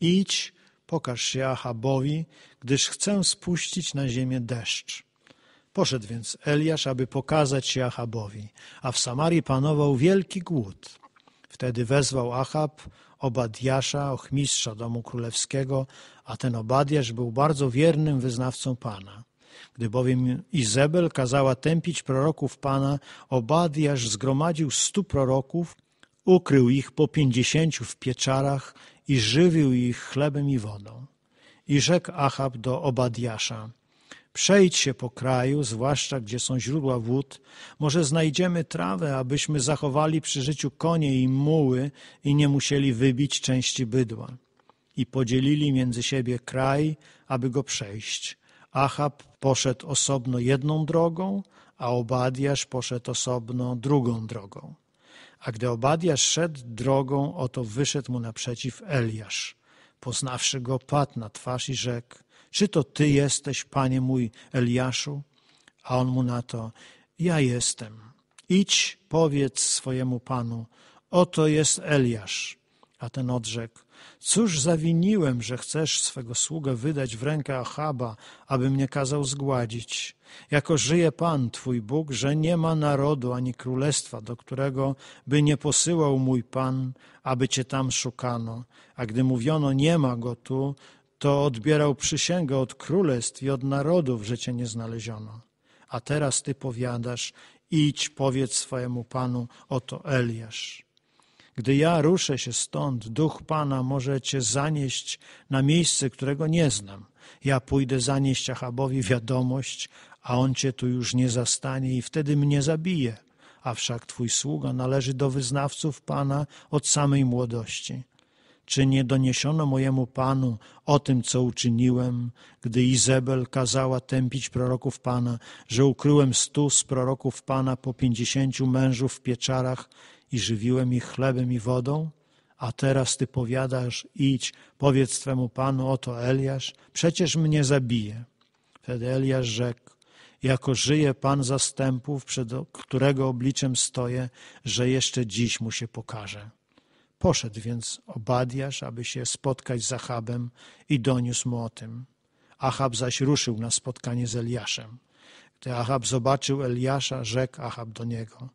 Idź, pokaż się Achabowi, gdyż chcę spuścić na ziemię deszcz. Poszedł więc Eliasz, aby pokazać się Achabowi, a w Samarii panował wielki głód. Wtedy wezwał Achab Obadiasza, ochmistrza domu królewskiego, a ten Obadiasz był bardzo wiernym wyznawcą Pana. Gdy bowiem Izebel kazała tępić proroków Pana, Obadiasz zgromadził stu proroków, ukrył ich po pięćdziesięciu w pieczarach i żywił ich chlebem i wodą. I rzekł Achab do Obadiasza – Przejdź się po kraju, zwłaszcza gdzie są źródła wód. Może znajdziemy trawę, abyśmy zachowali przy życiu konie i muły i nie musieli wybić części bydła. I podzielili między siebie kraj, aby go przejść. Achab poszedł osobno jedną drogą, a Obadiasz poszedł osobno drugą drogą. A gdy Obadiasz szedł drogą, oto wyszedł mu naprzeciw Eliasz. Poznawszy go, padł na twarz i rzekł, czy to Ty jesteś, Panie mój Eliaszu? A on mu na to, ja jestem. Idź, powiedz swojemu Panu, oto jest Eliasz. A ten odrzekł, cóż zawiniłem, że chcesz swego sługę wydać w rękę Achaba, aby mnie kazał zgładzić? Jako żyje Pan, Twój Bóg, że nie ma narodu ani królestwa, do którego by nie posyłał mój Pan, aby Cię tam szukano. A gdy mówiono, nie ma go tu, to odbierał przysięgę od królestw i od narodów, że cię nie znaleziono. A teraz ty powiadasz, idź, powiedz swojemu panu, oto Eliasz. Gdy ja ruszę się stąd, duch Pana może cię zanieść na miejsce, którego nie znam. Ja pójdę zanieść Achabowi wiadomość, a on cię tu już nie zastanie i wtedy mnie zabije. A wszak twój sługa należy do wyznawców Pana od samej młodości. Czy nie doniesiono mojemu panu o tym, co uczyniłem, gdy Izabel kazała tępić proroków pana, że ukryłem stu z proroków pana po pięćdziesięciu mężów w pieczarach i żywiłem ich chlebem i wodą? A teraz ty powiadasz, idź, powiedz twemu panu, oto Eliasz, przecież mnie zabije. Wtedy Eliasz rzekł, jako żyje Pan zastępów, przed którego obliczem stoję, że jeszcze dziś mu się pokaże. Poszedł więc Obadiasz, aby się spotkać z Achabem i doniósł mu o tym. Achab zaś ruszył na spotkanie z Eliaszem. Gdy Achab zobaczył Eliasza, rzekł Achab do niego,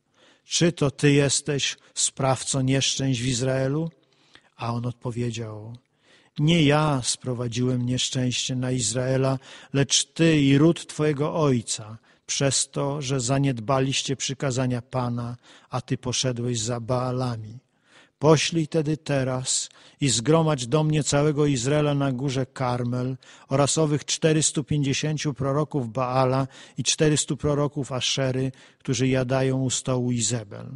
czy to ty jesteś sprawcą nieszczęść w Izraelu? A on odpowiedział, nie ja sprowadziłem nieszczęście na Izraela, lecz ty i ród twojego ojca, przez to, że zaniedbaliście przykazania Pana, a ty poszedłeś za Baalami. Poślij tedy teraz i zgromadź do mnie całego Izraela na górze Karmel oraz owych 450 proroków Baala i 400 proroków Aszery, którzy jadają u stołu Izabel.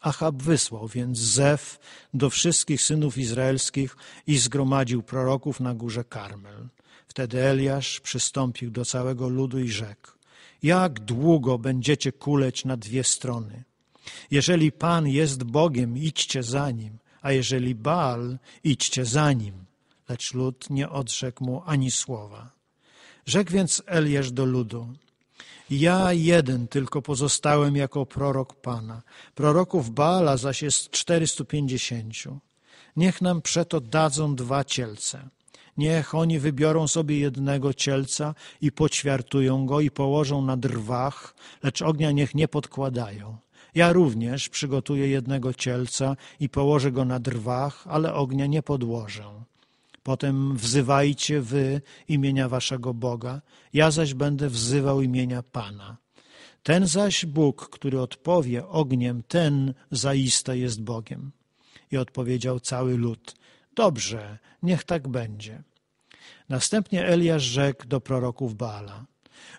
Achab wysłał więc Zef do wszystkich synów izraelskich i zgromadził proroków na górze Karmel. Wtedy Eliasz przystąpił do całego ludu i rzekł: Jak długo będziecie kuleć na dwie strony? Jeżeli Pan jest Bogiem, idźcie za Nim, a jeżeli Baal, idźcie za Nim. Lecz lud nie odrzekł mu ani słowa. Rzekł więc Eliasz do ludu, ja jeden tylko pozostałem jako prorok Pana, proroków Baala zaś jest 450. Niech nam przeto dadzą dwa cielce. Niech oni wybiorą sobie jednego cielca i poćwiartują go i położą na drwach, lecz ognia niech nie podkładają. Ja również przygotuję jednego cielca i położę go na drwach, ale ognia nie podłożę. Potem wzywajcie wy imienia waszego Boga, ja zaś będę wzywał imienia Pana. Ten zaś Bóg, który odpowie ogniem, ten zaiste jest Bogiem. I odpowiedział cały lud, dobrze, niech tak będzie. Następnie Eliasz rzekł do proroków Baala,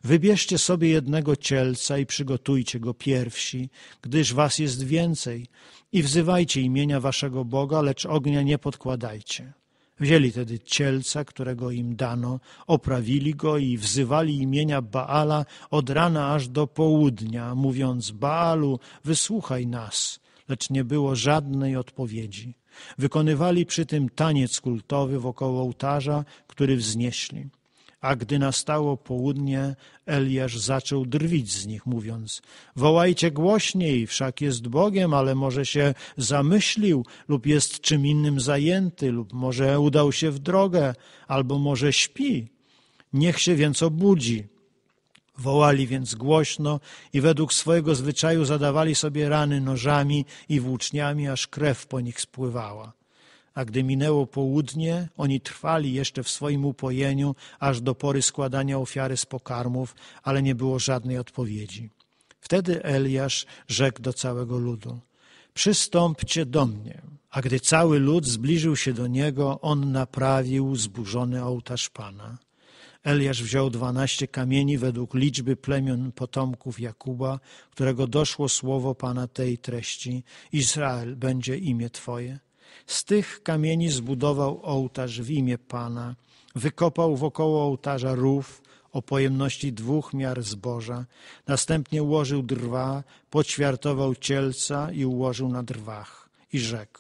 Wybierzcie sobie jednego cielca i przygotujcie go pierwsi, gdyż was jest więcej, i wzywajcie imienia waszego Boga, lecz ognia nie podkładajcie. Wzięli tedy cielca, którego im dano, oprawili go i wzywali imienia Baala od rana aż do południa, mówiąc Baalu, wysłuchaj nas, lecz nie było żadnej odpowiedzi. Wykonywali przy tym taniec kultowy wokoło ołtarza, który wznieśli. A gdy nastało południe, Eliasz zaczął drwić z nich, mówiąc: Wołajcie głośniej, wszak jest Bogiem, ale może się zamyślił, lub jest czym innym zajęty, lub może udał się w drogę, albo może śpi. Niech się więc obudzi. Wołali więc głośno i według swojego zwyczaju zadawali sobie rany nożami i włóczniami, aż krew po nich spływała a gdy minęło południe, oni trwali jeszcze w swoim upojeniu, aż do pory składania ofiary z pokarmów, ale nie było żadnej odpowiedzi. Wtedy Eliasz rzekł do całego ludu: Przystąpcie do mnie. A gdy cały lud zbliżył się do niego, on naprawił zburzony ołtarz Pana. Eliasz wziął dwanaście kamieni według liczby plemion potomków Jakuba, którego doszło słowo Pana tej treści: Izrael będzie imię Twoje. Z tych kamieni zbudował ołtarz w imię Pana, wykopał wokoło ołtarza rów o pojemności dwóch miar zboża, następnie ułożył drwa, poćwiartował cielca i ułożył na drwach i rzekł.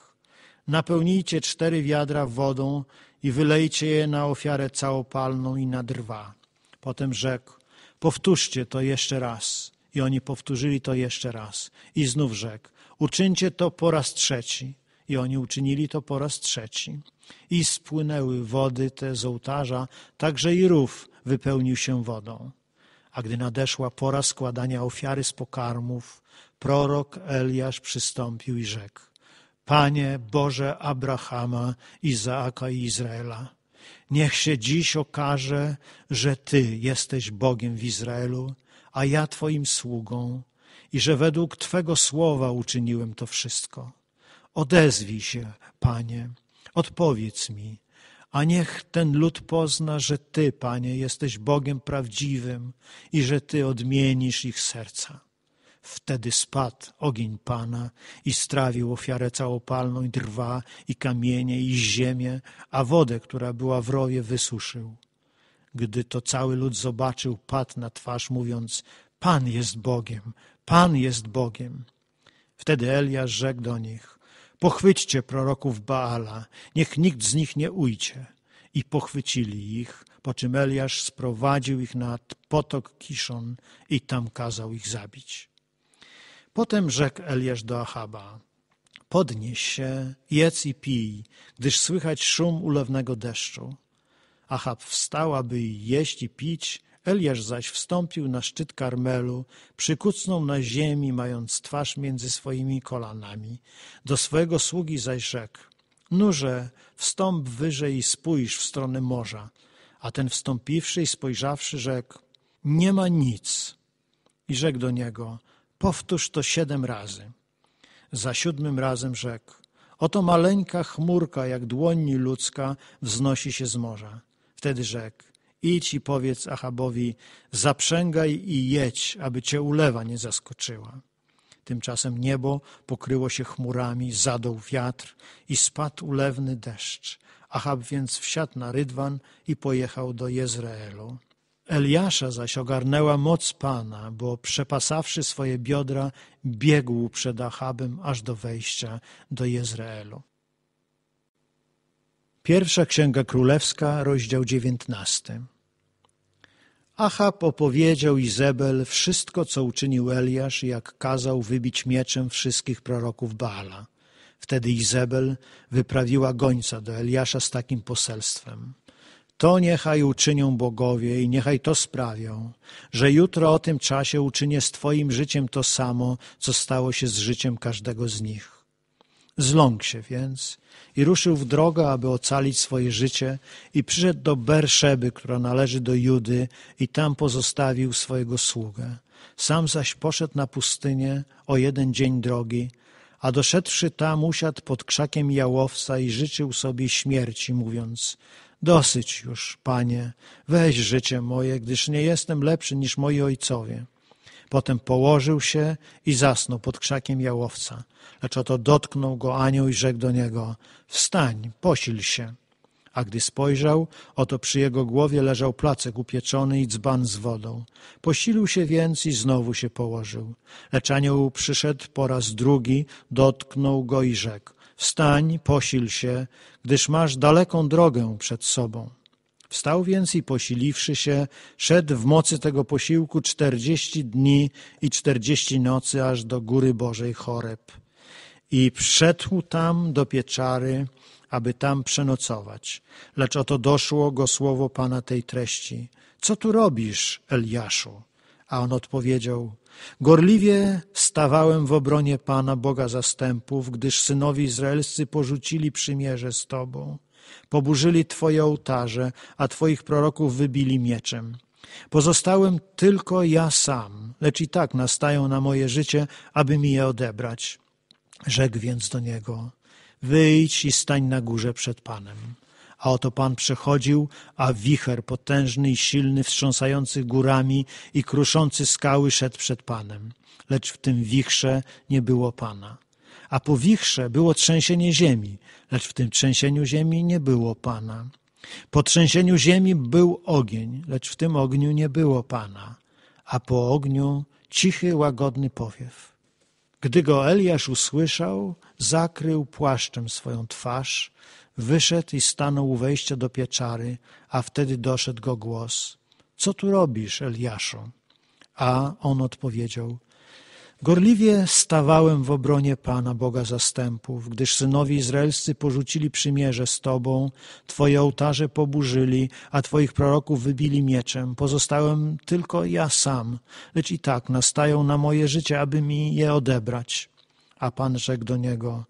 Napełnijcie cztery wiadra wodą i wylejcie je na ofiarę całopalną i na drwa. Potem rzekł, powtórzcie to jeszcze raz. I oni powtórzyli to jeszcze raz. I znów rzekł, uczyńcie to po raz trzeci. I oni uczynili to po raz trzeci. I spłynęły wody te z ołtarza, także i rów wypełnił się wodą. A gdy nadeszła pora składania ofiary z pokarmów, prorok Eliasz przystąpił i rzekł: Panie Boże Abrahama, Izaaka i Izraela, niech się dziś okaże, że Ty jesteś Bogiem w Izraelu, a ja Twoim sługą, i że według Twego słowa uczyniłem to wszystko. Odezwij się, Panie, odpowiedz mi, a niech ten lud pozna, że Ty, Panie, jesteś Bogiem prawdziwym i że Ty odmienisz ich serca. Wtedy spadł ogień Pana i strawił ofiarę całopalną i drwa, i kamienie, i ziemię, a wodę, która była w rowie, wysuszył. Gdy to cały lud zobaczył, padł na twarz, mówiąc, Pan jest Bogiem, Pan jest Bogiem. Wtedy Eliasz rzekł do nich, Pochwyćcie proroków Baala, niech nikt z nich nie ujdzie. I pochwycili ich, po czym Eliasz sprowadził ich nad potok Kiszon i tam kazał ich zabić. Potem rzekł Eliasz do Ahaba, podnieś się, jedz i pij, gdyż słychać szum ulewnego deszczu. Ahab wstał, aby jeść i pić, Eliasz zaś wstąpił na szczyt Karmelu, przykucnął na ziemi, mając twarz między swoimi kolanami. Do swojego sługi zaś rzekł, Nurze, wstąp wyżej i spójrz w stronę morza. A ten wstąpiwszy i spojrzawszy, rzekł, nie ma nic. I rzekł do niego, powtórz to siedem razy. Za siódmym razem rzekł, oto maleńka chmurka, jak dłoń ludzka, wznosi się z morza. Wtedy rzekł, Idź i powiedz Achabowi, zaprzęgaj i jedź, aby cię ulewa nie zaskoczyła. Tymczasem niebo pokryło się chmurami, zadął wiatr i spadł ulewny deszcz. Achab więc wsiadł na rydwan i pojechał do Jezreelu. Eliasza zaś ogarnęła moc Pana, bo przepasawszy swoje biodra, biegł przed Achabem aż do wejścia do Jezreelu. Pierwsza Księga Królewska, rozdział dziewiętnasty. Achab opowiedział Izabel wszystko, co uczynił Eliasz, jak kazał wybić mieczem wszystkich proroków Baala. Wtedy Izabel wyprawiła gońca do Eliasza z takim poselstwem. To niechaj uczynią bogowie i niechaj to sprawią, że jutro o tym czasie uczynię z Twoim życiem to samo, co stało się z życiem każdego z nich. Zląkł się więc i ruszył w drogę, aby ocalić swoje życie i przyszedł do Berszeby, która należy do Judy i tam pozostawił swojego sługę. Sam zaś poszedł na pustynię o jeden dzień drogi, a doszedłszy tam usiadł pod krzakiem jałowca i życzył sobie śmierci, mówiąc Dosyć już, panie, weź życie moje, gdyż nie jestem lepszy niż moi ojcowie. Potem położył się i zasnął pod krzakiem jałowca. Lecz oto dotknął go anioł i rzekł do niego, wstań, posil się. A gdy spojrzał, oto przy jego głowie leżał placek upieczony i dzban z wodą. Posilił się więc i znowu się położył. Lecz anioł przyszedł po raz drugi, dotknął go i rzekł, wstań, posil się, gdyż masz daleką drogę przed sobą. Wstał więc i posiliwszy się, szedł w mocy tego posiłku czterdzieści dni i czterdzieści nocy aż do góry Bożej Choreb. I wszedł tam do pieczary, aby tam przenocować. Lecz oto doszło go słowo Pana tej treści. Co tu robisz, Eliaszu? A on odpowiedział, Gorliwie stawałem w obronie Pana Boga zastępów, gdyż synowi izraelscy porzucili przymierze z Tobą Poburzyli Twoje ołtarze, a Twoich proroków wybili mieczem. Pozostałem tylko ja sam, lecz i tak nastają na moje życie, aby mi je odebrać. Rzekł więc do niego, wyjdź i stań na górze przed Panem. A oto Pan przechodził, a wicher potężny i silny, wstrząsający górami i kruszący skały szedł przed Panem. Lecz w tym wichrze nie było Pana a po wichrze było trzęsienie ziemi, lecz w tym trzęsieniu ziemi nie było Pana. Po trzęsieniu ziemi był ogień, lecz w tym ogniu nie było Pana, a po ogniu cichy, łagodny powiew. Gdy go Eliasz usłyszał, zakrył płaszczem swoją twarz, wyszedł i stanął u wejścia do pieczary, a wtedy doszedł go głos. Co tu robisz, Eliaszu? A on odpowiedział, Gorliwie stawałem w obronie Pana Boga zastępów, gdyż synowie izraelscy porzucili przymierze z Tobą, Twoje ołtarze poburzyli, a Twoich proroków wybili mieczem. Pozostałem tylko ja sam, lecz i tak nastają na moje życie, aby mi je odebrać. A Pan rzekł do niego,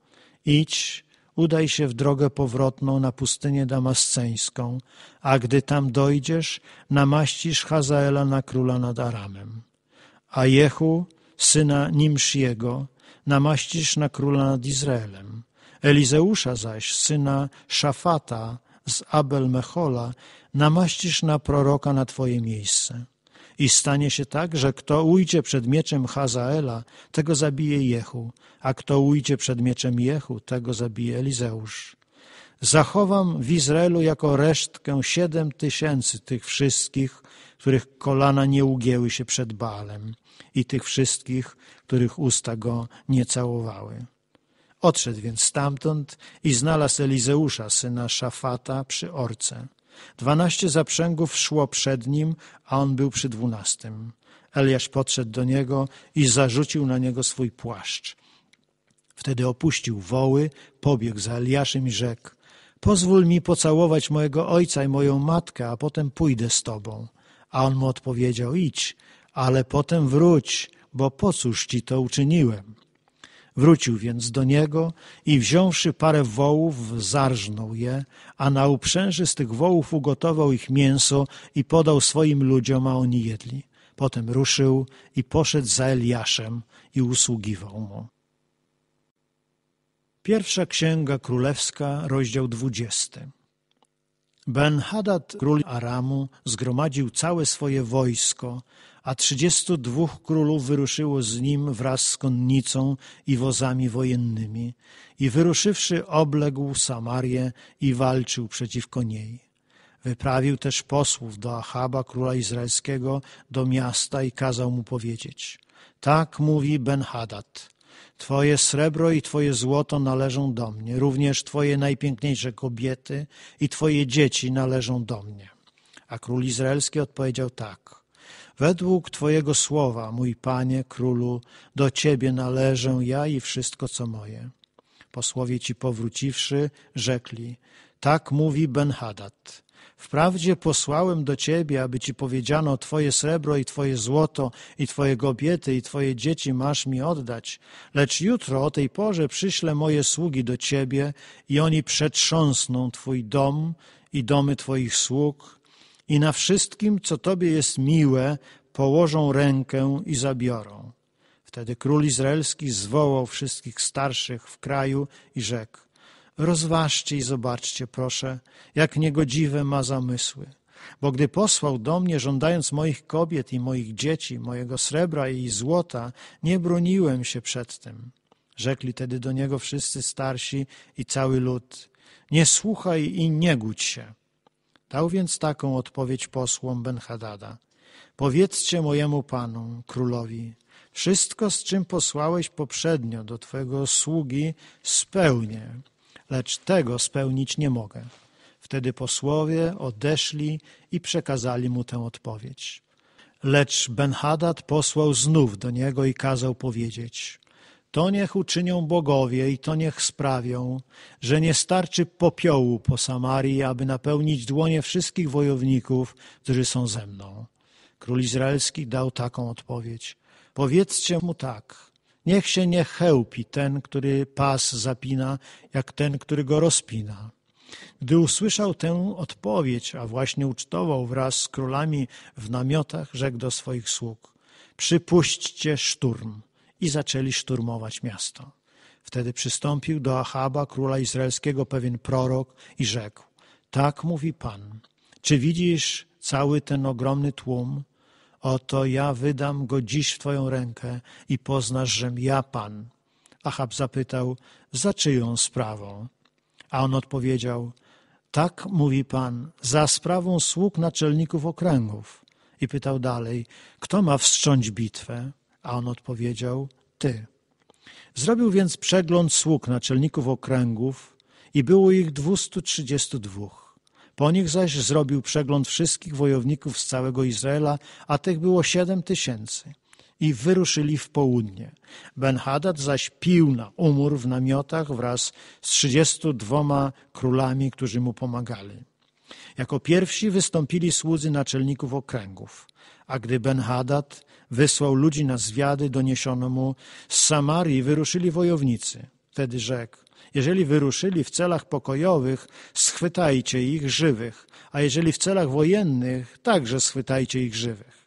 idź, udaj się w drogę powrotną na pustynię damasceńską, a gdy tam dojdziesz, namaścisz Hazaela na króla nad Aramem. A Jehu syna Nimsziego, namaścisz na króla nad Izraelem. Elizeusza zaś, syna Szafata z Abel-Mechola, namaścisz na proroka na twoje miejsce. I stanie się tak, że kto ujdzie przed mieczem Hazaela, tego zabije Jehu, a kto ujdzie przed mieczem Jehu, tego zabije Elizeusz. Zachowam w Izraelu jako resztkę siedem tysięcy tych wszystkich, których kolana nie ugięły się przed Baalem i tych wszystkich, których usta go nie całowały. Odszedł więc stamtąd i znalazł Elizeusza, syna Szafata, przy orce. Dwanaście zaprzęgów szło przed nim, a on był przy dwunastym. Eliasz podszedł do niego i zarzucił na niego swój płaszcz. Wtedy opuścił woły, pobiegł za Eliaszem i rzekł Pozwól mi pocałować mojego ojca i moją matkę, a potem pójdę z tobą. A on mu odpowiedział, idź, ale potem wróć, bo po cóż ci to uczyniłem? Wrócił więc do niego i wziąwszy parę wołów, zarżnął je, a na uprzęży z tych wołów ugotował ich mięso i podał swoim ludziom, a oni jedli. Potem ruszył i poszedł za Eliaszem i usługiwał mu. Pierwsza Księga Królewska, rozdział dwudziesty. Ben-Hadad, król Aramu, zgromadził całe swoje wojsko, a trzydziestu dwóch królów wyruszyło z nim wraz z konnicą i wozami wojennymi i wyruszywszy obległ Samarię i walczył przeciwko niej. Wyprawił też posłów do Achaba, króla izraelskiego, do miasta i kazał mu powiedzieć. Tak mówi Ben-Hadad. Twoje srebro i twoje złoto należą do mnie, również twoje najpiękniejsze kobiety i twoje dzieci należą do mnie. A król izraelski odpowiedział tak. Według Twojego słowa, mój Panie, Królu, do Ciebie należę ja i wszystko, co moje. Posłowie Ci powróciwszy, rzekli, tak mówi Ben-Hadad. Wprawdzie posłałem do Ciebie, aby Ci powiedziano, Twoje srebro i Twoje złoto i Twoje kobiety i Twoje dzieci masz mi oddać, lecz jutro o tej porze przyślę moje sługi do Ciebie i oni przetrząsną Twój dom i domy Twoich sług i na wszystkim, co Tobie jest miłe, położą rękę i zabiorą. Wtedy król izraelski zwołał wszystkich starszych w kraju i rzekł: Rozważcie i zobaczcie, proszę, jak niegodziwe ma zamysły. Bo gdy posłał do mnie, żądając moich kobiet i moich dzieci, mojego srebra i złota, nie broniłem się przed tym. Rzekli tedy do niego wszyscy starsi i cały lud: Nie słuchaj i nie głódź się Dał więc taką odpowiedź posłom Benhadada. Powiedzcie mojemu panu, królowi, wszystko, z czym posłałeś poprzednio do twojego sługi, spełnię, lecz tego spełnić nie mogę. Wtedy posłowie odeszli i przekazali mu tę odpowiedź. Lecz Benhadad posłał znów do niego i kazał powiedzieć to niech uczynią bogowie i to niech sprawią, że nie starczy popiołu po Samarii, aby napełnić dłonie wszystkich wojowników, którzy są ze mną. Król Izraelski dał taką odpowiedź. Powiedzcie mu tak, niech się nie chełpi ten, który pas zapina, jak ten, który go rozpina. Gdy usłyszał tę odpowiedź, a właśnie ucztował wraz z królami w namiotach, rzekł do swoich sług, przypuśćcie szturm i zaczęli szturmować miasto. Wtedy przystąpił do Achaba, króla izraelskiego, pewien prorok i rzekł: Tak mówi Pan, czy widzisz cały ten ogromny tłum? Oto ja wydam go dziś w Twoją rękę i poznasz, żem ja Pan. Achab zapytał, za czyją sprawą? A on odpowiedział, tak mówi Pan, za sprawą sług naczelników okręgów. I pytał dalej, kto ma wstrząć bitwę? A on odpowiedział: Ty. Zrobił więc przegląd sług naczelników okręgów i było ich 232. Po nich zaś zrobił przegląd wszystkich wojowników z całego Izraela, a tych było siedem tysięcy. I wyruszyli w południe. Ben-Hadad zaś pił na umór w namiotach wraz z trzydziestu dwoma królami, którzy mu pomagali. Jako pierwsi wystąpili słudzy naczelników okręgów. A gdy Ben-Hadad wysłał ludzi na zwiady, doniesiono mu, z Samarii wyruszyli wojownicy. Wtedy rzekł, jeżeli wyruszyli w celach pokojowych, schwytajcie ich żywych, a jeżeli w celach wojennych, także schwytajcie ich żywych.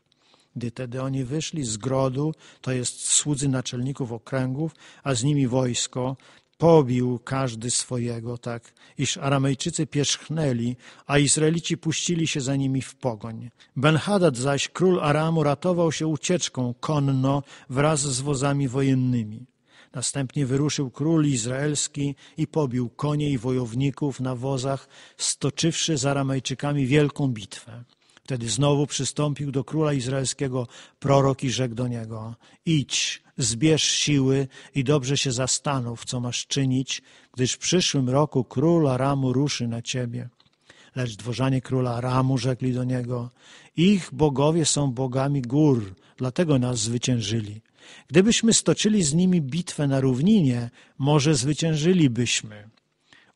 Gdy tedy oni wyszli z grodu, to jest słudzy naczelników okręgów, a z nimi wojsko, pobił każdy swojego, tak, iż Aramejczycy pierzchnęli, a Izraelici puścili się za nimi w pogoń. Benhadad zaś, król Aramu, ratował się ucieczką konno wraz z wozami wojennymi. Następnie wyruszył król izraelski i pobił konie i wojowników na wozach, stoczywszy z Aramejczykami wielką bitwę. Wtedy znowu przystąpił do króla izraelskiego prorok i rzekł do niego: Idź, zbierz siły i dobrze się zastanów, co masz czynić, gdyż w przyszłym roku król Aramu ruszy na ciebie. Lecz dworzanie króla Aramu rzekli do niego: Ich bogowie są bogami gór, dlatego nas zwyciężyli. Gdybyśmy stoczyli z nimi bitwę na równinie, może zwyciężylibyśmy.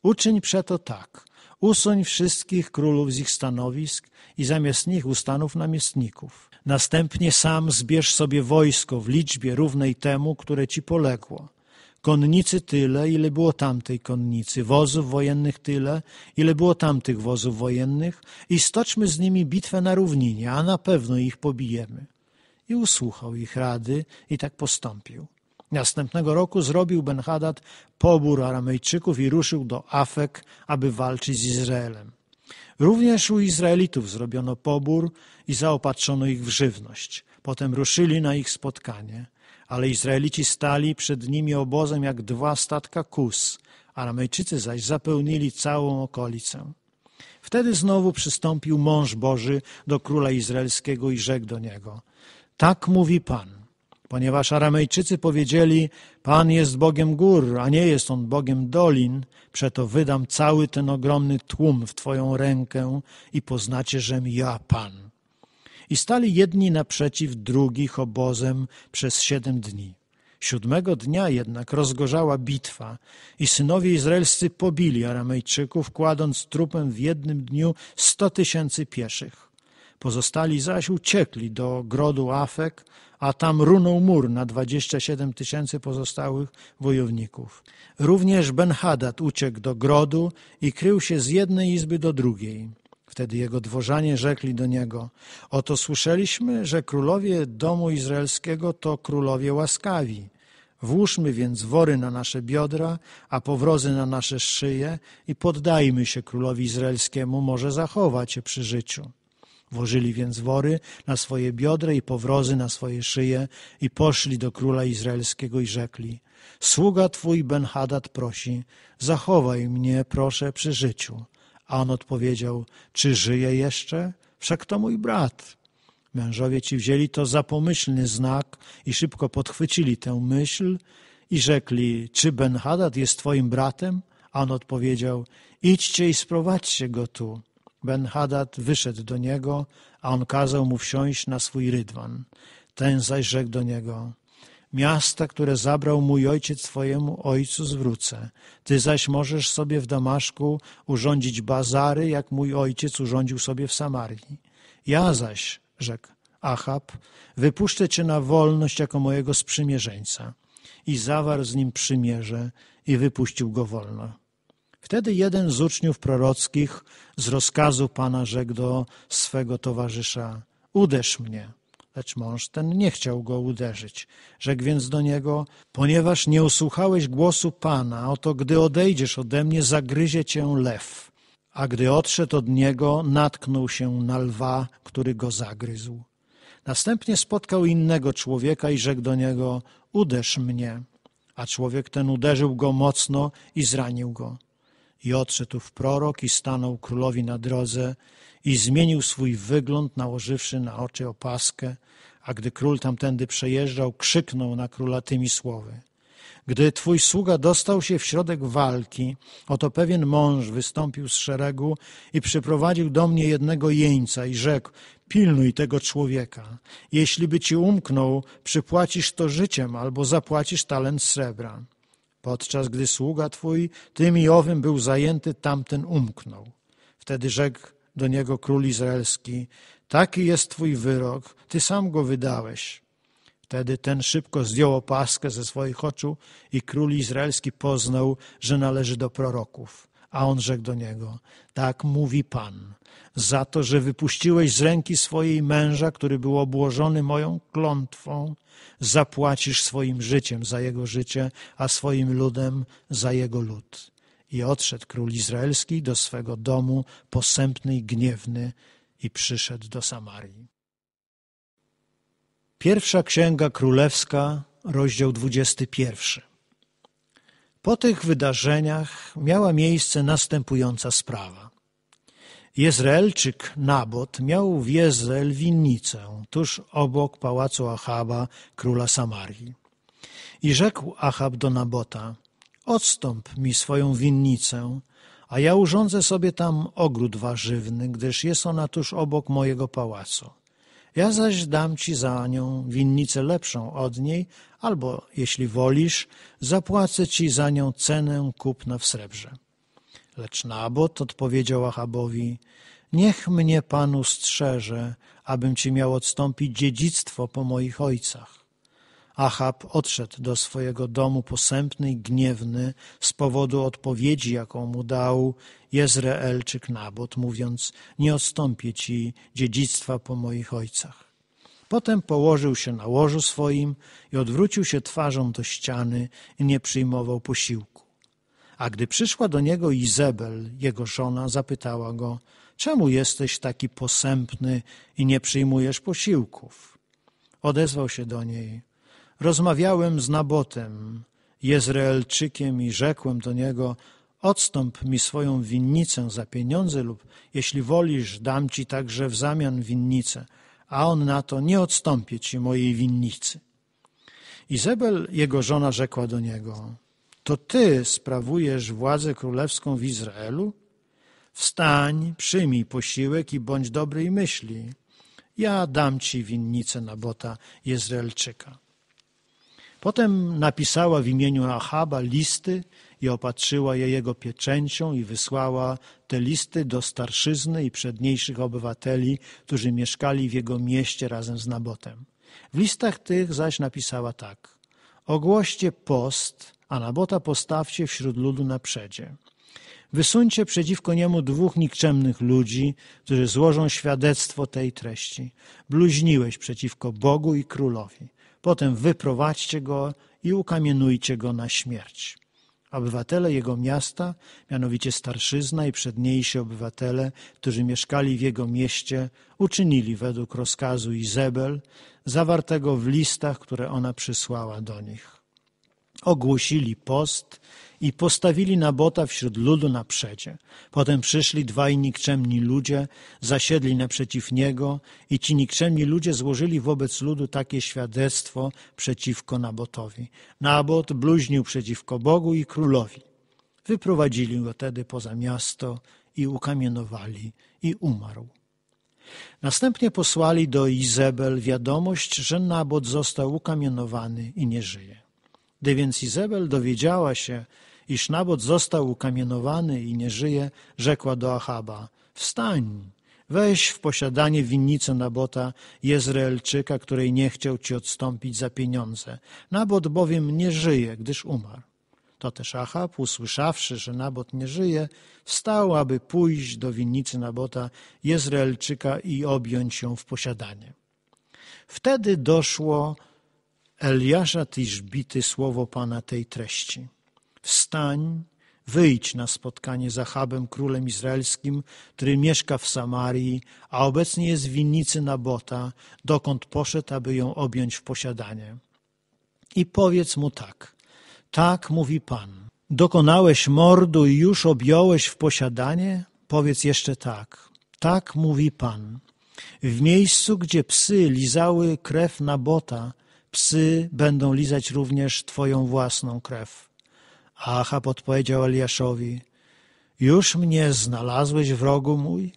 Uczyń przeto tak: Usuń wszystkich królów z ich stanowisk i zamiast nich ustanów namiestników. Następnie sam zbierz sobie wojsko w liczbie równej temu, które ci poległo. Konnicy tyle, ile było tamtej konnicy, wozów wojennych tyle, ile było tamtych wozów wojennych i stoczmy z nimi bitwę na równinie, a na pewno ich pobijemy. I usłuchał ich rady i tak postąpił. Następnego roku zrobił Ben-Hadad pobór Aramejczyków i ruszył do Afek, aby walczyć z Izraelem. Również u Izraelitów zrobiono pobór i zaopatrzono ich w żywność. Potem ruszyli na ich spotkanie, ale Izraelici stali przed nimi obozem jak dwa statka kus, Aramejczycy zaś zapełnili całą okolicę. Wtedy znowu przystąpił mąż Boży do króla izraelskiego i rzekł do niego: Tak mówi Pan ponieważ Aramejczycy powiedzieli: Pan jest Bogiem gór, a nie jest on Bogiem dolin, przeto wydam cały ten ogromny tłum w Twoją rękę i poznacie, żem ja Pan. I stali jedni naprzeciw drugich obozem przez siedem dni. Siódmego dnia jednak rozgorzała bitwa i synowie izraelscy pobili Aramejczyków, kładąc trupem w jednym dniu sto tysięcy pieszych. Pozostali zaś uciekli do grodu Afek, a tam runął mur na 27 tysięcy pozostałych wojowników. Również Ben-Hadad uciekł do grodu i krył się z jednej izby do drugiej. Wtedy jego dworzanie rzekli do niego, oto słyszeliśmy, że królowie domu izraelskiego to królowie łaskawi. Włóżmy więc wory na nasze biodra, a powrozy na nasze szyje i poddajmy się królowi izraelskiemu, może zachować się przy życiu. Włożyli więc wory na swoje biodra i powrozy na swoje szyje i poszli do króla izraelskiego i rzekli Sługa twój Ben-Hadad prosi, zachowaj mnie proszę przy życiu. A on odpowiedział, czy żyje jeszcze? Wszak to mój brat. Mężowie ci wzięli to za pomyślny znak i szybko podchwycili tę myśl i rzekli, czy Ben-Hadad jest twoim bratem? A on odpowiedział, idźcie i sprowadźcie go tu. Ben-Hadad wyszedł do niego, a on kazał mu wsiąść na swój rydwan. Ten zaś rzekł do niego, miasta, które zabrał mój ojciec twojemu ojcu zwrócę. Ty zaś możesz sobie w Damaszku urządzić bazary, jak mój ojciec urządził sobie w Samarii. Ja zaś, rzekł Achab, wypuszczę cię na wolność jako mojego sprzymierzeńca. I zawarł z nim przymierze i wypuścił go wolno. Wtedy jeden z uczniów prorockich z rozkazu Pana rzekł do swego towarzysza: Uderz mnie. Lecz mąż ten nie chciał go uderzyć. Rzekł więc do niego, ponieważ nie usłuchałeś głosu Pana, oto gdy odejdziesz ode mnie, zagryzie cię lew. A gdy odszedł od niego, natknął się na lwa, który go zagryzł. Następnie spotkał innego człowieka i rzekł do niego, uderz mnie. A człowiek ten uderzył go mocno i zranił go. I odszedł w prorok i stanął królowi na drodze i zmienił swój wygląd, nałożywszy na oczy opaskę, a gdy król tamtędy przejeżdżał, krzyknął na króla tymi słowy. Gdy twój sługa dostał się w środek walki, oto pewien mąż wystąpił z szeregu i przyprowadził do mnie jednego jeńca i rzekł, pilnuj tego człowieka. Jeśli by ci umknął, przypłacisz to życiem albo zapłacisz talent srebra. Podczas gdy sługa twój tym i owym był zajęty, tamten umknął. Wtedy rzekł do niego król izraelski, taki jest twój wyrok, ty sam go wydałeś. Wtedy ten szybko zdjął opaskę ze swoich oczu i król izraelski poznał, że należy do proroków. A on rzekł do niego, tak mówi Pan, za to, że wypuściłeś z ręki swojej męża, który był obłożony moją klątwą, zapłacisz swoim życiem za jego życie, a swoim ludem za jego lud. I odszedł król izraelski do swego domu, posępny i gniewny, i przyszedł do Samarii. Pierwsza Księga Królewska, rozdział 21. Po tych wydarzeniach miała miejsce następująca sprawa. Jezreelczyk Nabot miał w Jezreel winnicę, tuż obok pałacu Achaba, króla Samarii. I rzekł Achab do Nabota, odstąp mi swoją winnicę, a ja urządzę sobie tam ogród warzywny, gdyż jest ona tuż obok mojego pałacu. Ja zaś dam ci za nią winnicę lepszą od niej, albo, jeśli wolisz, zapłacę ci za nią cenę kupna w srebrze. Lecz Nabot odpowiedział Achabowi, niech mnie Pan ustrzeże, abym ci miał odstąpić dziedzictwo po moich ojcach. Achab odszedł do swojego domu posępny i gniewny z powodu odpowiedzi, jaką mu dał Jezreelczyk Nabot, mówiąc, nie odstąpię ci dziedzictwa po moich ojcach. Potem położył się na łożu swoim i odwrócił się twarzą do ściany i nie przyjmował posiłku. A gdy przyszła do niego Izabel, jego żona, zapytała go, czemu jesteś taki posępny i nie przyjmujesz posiłków? Odezwał się do niej, rozmawiałem z Nabotem, Jezreelczykiem i rzekłem do niego, odstąp mi swoją winnicę za pieniądze lub, jeśli wolisz, dam ci także w zamian winnicę, a on na to nie odstąpię ci mojej winnicy. Izabel, jego żona, rzekła do niego, to ty sprawujesz władzę królewską w Izraelu? Wstań, przyjmij posiłek i bądź dobrej myśli. Ja dam ci winnicę Nabota Jezraelczyka. Potem napisała w imieniu Ahaba listy i opatrzyła je jego pieczęcią i wysłała te listy do starszyzny i przedniejszych obywateli, którzy mieszkali w jego mieście razem z Nabotem. W listach tych zaś napisała tak. Ogłoście post a Nabota postawcie wśród ludu na przedzie. Wysuńcie przeciwko niemu dwóch nikczemnych ludzi, którzy złożą świadectwo tej treści. Bluźniłeś przeciwko Bogu i królowi. Potem wyprowadźcie go i ukamienujcie go na śmierć. Obywatele jego miasta, mianowicie starszyzna i przedniejsi obywatele, którzy mieszkali w jego mieście, uczynili według rozkazu Izebel, zawartego w listach, które ona przysłała do nich. Ogłosili post i postawili Nabota wśród ludu na przedzie. Potem przyszli dwaj nikczemni ludzie, zasiedli naprzeciw niego i ci nikczemni ludzie złożyli wobec ludu takie świadectwo przeciwko Nabotowi. Nabot bluźnił przeciwko Bogu i królowi. Wyprowadzili go tedy poza miasto i ukamienowali i umarł. Następnie posłali do Izebel wiadomość, że Nabot został ukamienowany i nie żyje. Gdy więc Izabel dowiedziała się, iż Nabot został ukamienowany i nie żyje, rzekła do Ahaba, wstań, weź w posiadanie winnicę Nabota, Jezreelczyka, której nie chciał ci odstąpić za pieniądze. Nabot bowiem nie żyje, gdyż umarł. To też Ahab, usłyszawszy, że Nabot nie żyje, wstał, aby pójść do winnicy Nabota, Jezreelczyka i objąć ją w posiadanie. Wtedy doszło Eliasza Tiszbity słowo Pana tej treści. Wstań, wyjdź na spotkanie z Achabem, królem izraelskim, który mieszka w Samarii, a obecnie jest w winnicy Nabota, dokąd poszedł, aby ją objąć w posiadanie. I powiedz mu tak. Tak mówi Pan. Dokonałeś mordu i już objąłeś w posiadanie? Powiedz jeszcze tak. Tak mówi Pan. W miejscu, gdzie psy lizały krew Nabota, psy będą lizać również Twoją własną krew. Achab odpowiedział Eliaszowi, już mnie znalazłeś, wrogu mój?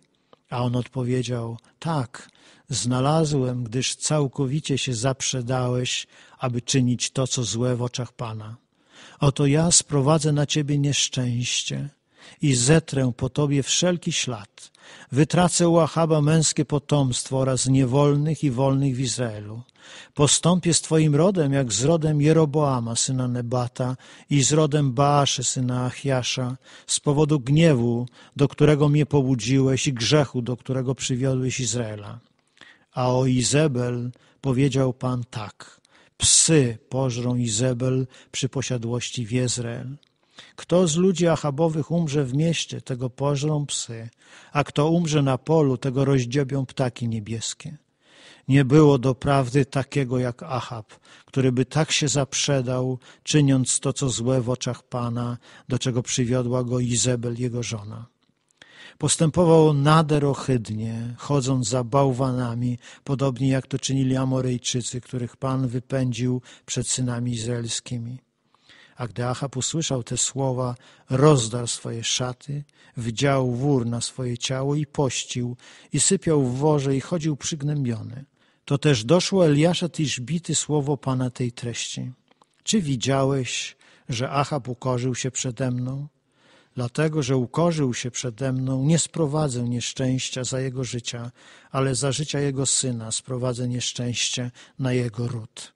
A on odpowiedział, tak, znalazłem, gdyż całkowicie się zaprzedałeś, aby czynić to, co złe w oczach Pana. Oto ja sprowadzę na ciebie nieszczęście i zetrę po tobie wszelki ślad Wytracę u Ahaba męskie potomstwo oraz niewolnych i wolnych w Izraelu. Postąpię z Twoim rodem, jak z rodem Jeroboama, syna Nebata i z rodem Baaszy, syna Achiasza, z powodu gniewu, do którego mnie pobudziłeś i grzechu, do którego przywiodłeś Izraela. A o Izebel powiedział Pan tak. Psy pożrą Izebel przy posiadłości w Jezreel. Kto z ludzi Achabowych umrze w mieście, tego pożrą psy, a kto umrze na polu, tego rozdziobią ptaki niebieskie. Nie było doprawdy takiego jak Achab, który by tak się zaprzedał, czyniąc to, co złe w oczach Pana, do czego przywiodła go Izebel, jego żona. Postępował nader ohydnie, chodząc za bałwanami, podobnie jak to czynili Amoryjczycy, których Pan wypędził przed synami izraelskimi. A gdy Achab usłyszał te słowa, rozdarł swoje szaty, wdział wór na swoje ciało i pościł, i sypiał w worze i chodził przygnębiony. To też doszło Eliasza Tiszbity słowo Pana tej treści. Czy widziałeś, że Achab ukorzył się przede mną? Dlatego, że ukorzył się przede mną, nie sprowadzę nieszczęścia za jego życia, ale za życia jego syna sprowadzę nieszczęście na jego ród.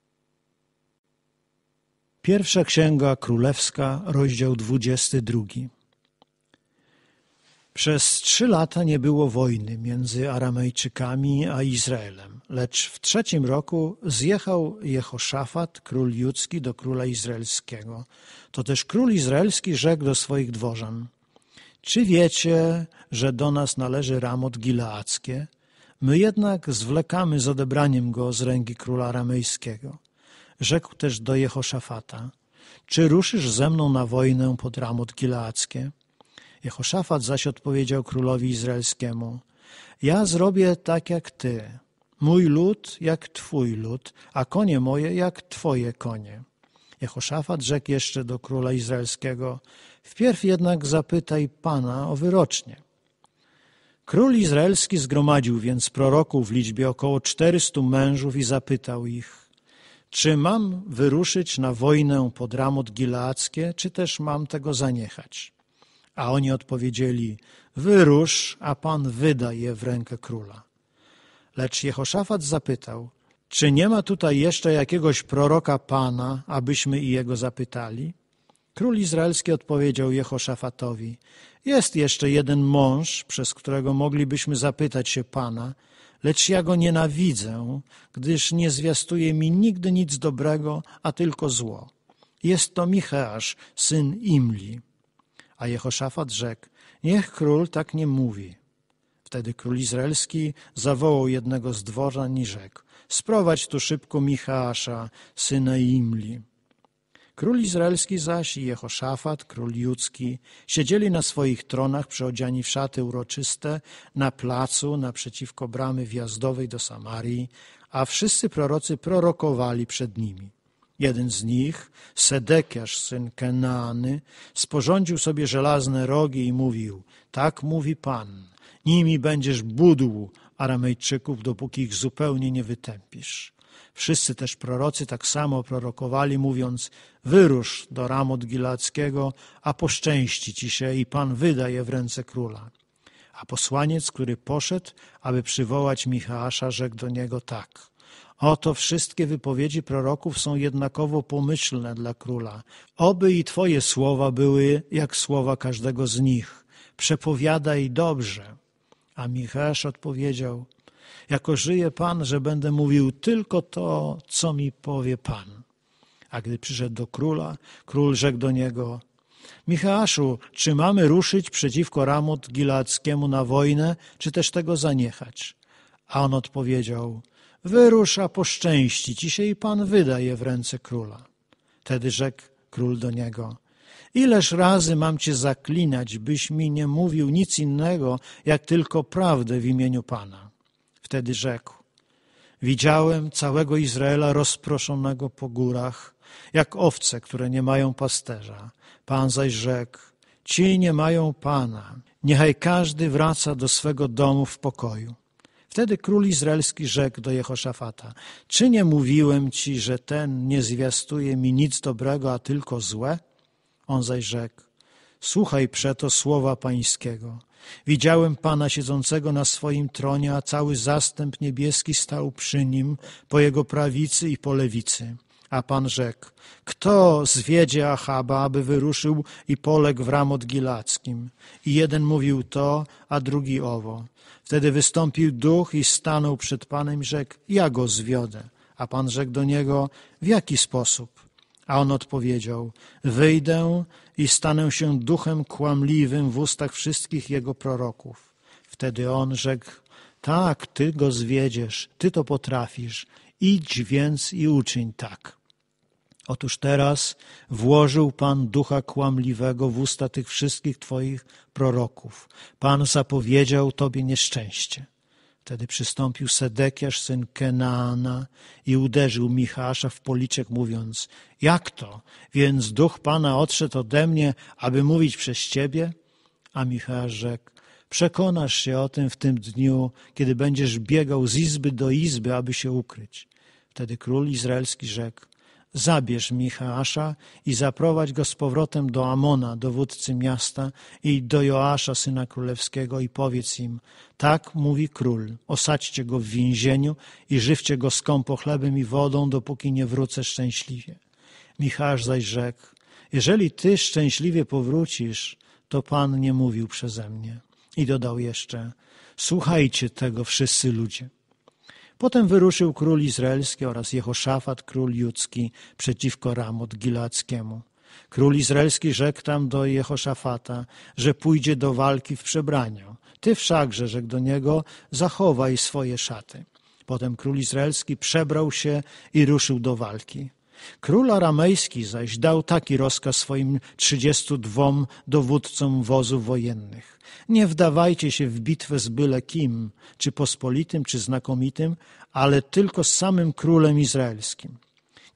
Pierwsza Księga Królewska, rozdział 22. Przez trzy lata nie było wojny między Aramejczykami a Izraelem, lecz w trzecim roku zjechał Jehoszafat, król judzki, do króla izraelskiego. To też król izraelski rzekł do swoich dworzan, czy wiecie, że do nas należy Ramot Gileackie? My jednak zwlekamy z odebraniem go z ręki króla aramejskiego. Rzekł też do Jehoszafata, czy ruszysz ze mną na wojnę pod Ramot Gileackie? Jehoszafat zaś odpowiedział królowi izraelskiemu, ja zrobię tak jak ty, mój lud jak twój lud, a konie moje jak twoje konie. Jehoszafat rzekł jeszcze do króla izraelskiego, wpierw jednak zapytaj Pana o wyrocznie. Król izraelski zgromadził więc proroków w liczbie około 400 mężów i zapytał ich, czy mam wyruszyć na wojnę pod Ramot Gileackie, czy też mam tego zaniechać? A oni odpowiedzieli, wyrusz, a Pan wyda je w rękę króla. Lecz Jehoszafat zapytał, czy nie ma tutaj jeszcze jakiegoś proroka Pana, abyśmy i jego zapytali? Król izraelski odpowiedział Jehoszafatowi, jest jeszcze jeden mąż, przez którego moglibyśmy zapytać się Pana, lecz ja go nienawidzę, gdyż nie zwiastuje mi nigdy nic dobrego, a tylko zło. Jest to Micheasz, syn Imli. A Jehoszafat rzekł, niech król tak nie mówi. Wtedy król izraelski zawołał jednego z dworzan i rzekł, sprowadź tu szybko Micheasza, syna Imli. Król izraelski zaś i Jehoszafat, król judzki, siedzieli na swoich tronach przeodziani w szaty uroczyste na placu naprzeciwko bramy wjazdowej do Samarii, a wszyscy prorocy prorokowali przed nimi. Jeden z nich, Sedekiasz, syn Kenany, sporządził sobie żelazne rogi i mówił, tak mówi Pan, nimi będziesz budł Aramejczyków, dopóki ich zupełnie nie wytępisz. Wszyscy też prorocy tak samo prorokowali, mówiąc, wyrusz do Ramot Gilackiego, a poszczęści ci się i Pan wyda je w ręce króla. A posłaniec, który poszedł, aby przywołać Michała, rzekł do niego tak – Oto wszystkie wypowiedzi proroków są jednakowo pomyślne dla króla. Oby i Twoje słowa były jak słowa każdego z nich. Przepowiadaj dobrze. A Michasz odpowiedział, jako żyje Pan, że będę mówił tylko to, co mi powie Pan. A gdy przyszedł do króla, król rzekł do niego, Michaaszu, czy mamy ruszyć przeciwko Ramot Gilackiemu na wojnę, czy też tego zaniechać? A on odpowiedział, wyrusz, a poszczęści ci się i Pan wydaje w ręce króla. Tedy rzekł król do niego, Ileż razy mam Cię zaklinać, byś mi nie mówił nic innego, jak tylko prawdę w imieniu Pana. Wtedy rzekł, widziałem całego Izraela rozproszonego po górach, jak owce, które nie mają pasterza. Pan zaś rzekł, ci nie mają Pana, niechaj każdy wraca do swego domu w pokoju. Wtedy król izraelski rzekł do Jehoszafata, czy nie mówiłem ci, że ten nie zwiastuje mi nic dobrego, a tylko złe? On zaś rzekł, słuchaj przeto słowa pańskiego. Widziałem Pana siedzącego na swoim tronie, a cały zastęp niebieski stał przy nim, po jego prawicy i po lewicy. A Pan rzekł, kto zwiedzie Achaba, aby wyruszył i poległ w Ramot Gilackim? I jeden mówił to, a drugi owo. Wtedy wystąpił duch i stanął przed Panem i rzekł, ja go zwiodę. A Pan rzekł do niego, w jaki sposób? A on odpowiedział, wyjdę i stanę się duchem kłamliwym w ustach wszystkich jego proroków. Wtedy on rzekł, tak, ty go zwiedziesz, ty to potrafisz, idź więc i uczyń tak. Otóż teraz włożył Pan ducha kłamliwego w usta tych wszystkich Twoich proroków. Pan zapowiedział Tobie nieszczęście. Wtedy przystąpił Sedekiasz, syn Kenana, i uderzył Michasza w policzek, mówiąc, jak to? Więc duch Pana odszedł ode mnie, aby mówić przez ciebie? A Michał rzekł, przekonasz się o tym w tym dniu, kiedy będziesz biegał z izby do izby, aby się ukryć. Wtedy król izraelski rzekł, zabierz Michała i zaprowadź go z powrotem do Amona, dowódcy miasta, i do Joasza, syna królewskiego, i powiedz im, tak mówi król, osadźcie go w więzieniu i żywcie go skąpo chlebem i wodą, dopóki nie wrócę szczęśliwie. Michał zaś rzekł, jeżeli ty szczęśliwie powrócisz, to Pan nie mówił przeze mnie. I dodał jeszcze, słuchajcie tego wszyscy ludzie. Potem wyruszył król izraelski oraz Jehoszafat, król judzki, przeciwko Ramot Gilackiemu. Król izraelski rzekł tam do Jehoszafata, że pójdzie do walki w przebraniu. Ty wszakże, rzekł do niego, zachowaj swoje szaty. Potem król izraelski przebrał się i ruszył do walki. Król aramejski zaś dał taki rozkaz swoim trzydziestu dwom dowódcom wozów wojennych. Nie wdawajcie się w bitwę z byle kim, czy pospolitym, czy znakomitym, ale tylko z samym królem izraelskim.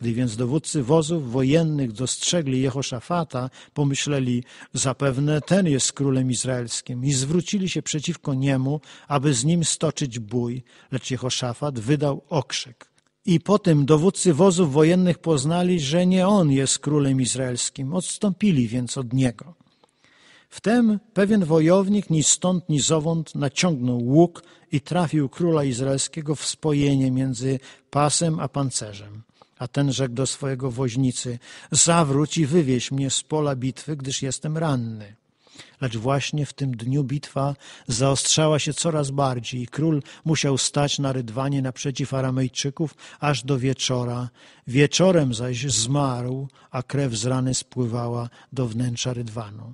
Gdy więc dowódcy wozów wojennych dostrzegli Jehoszafata, pomyśleli, zapewne ten jest królem izraelskim i zwrócili się przeciwko niemu, aby z nim stoczyć bój, lecz Jehoszafat wydał okrzyk. I potem dowódcy wozów wojennych poznali, że nie on jest królem izraelskim. Odstąpili więc od niego. Wtem pewien wojownik ni stąd, ni zowąd naciągnął łuk i trafił króla izraelskiego w spojenie między pasem a pancerzem. A ten rzekł do swojego woźnicy, zawróć i wywieź mnie z pola bitwy, gdyż jestem ranny. Lecz właśnie w tym dniu bitwa zaostrzała się coraz bardziej i król musiał stać na rydwanie naprzeciw Aramejczyków aż do wieczora. Wieczorem zaś zmarł, a krew z rany spływała do wnętrza rydwanu.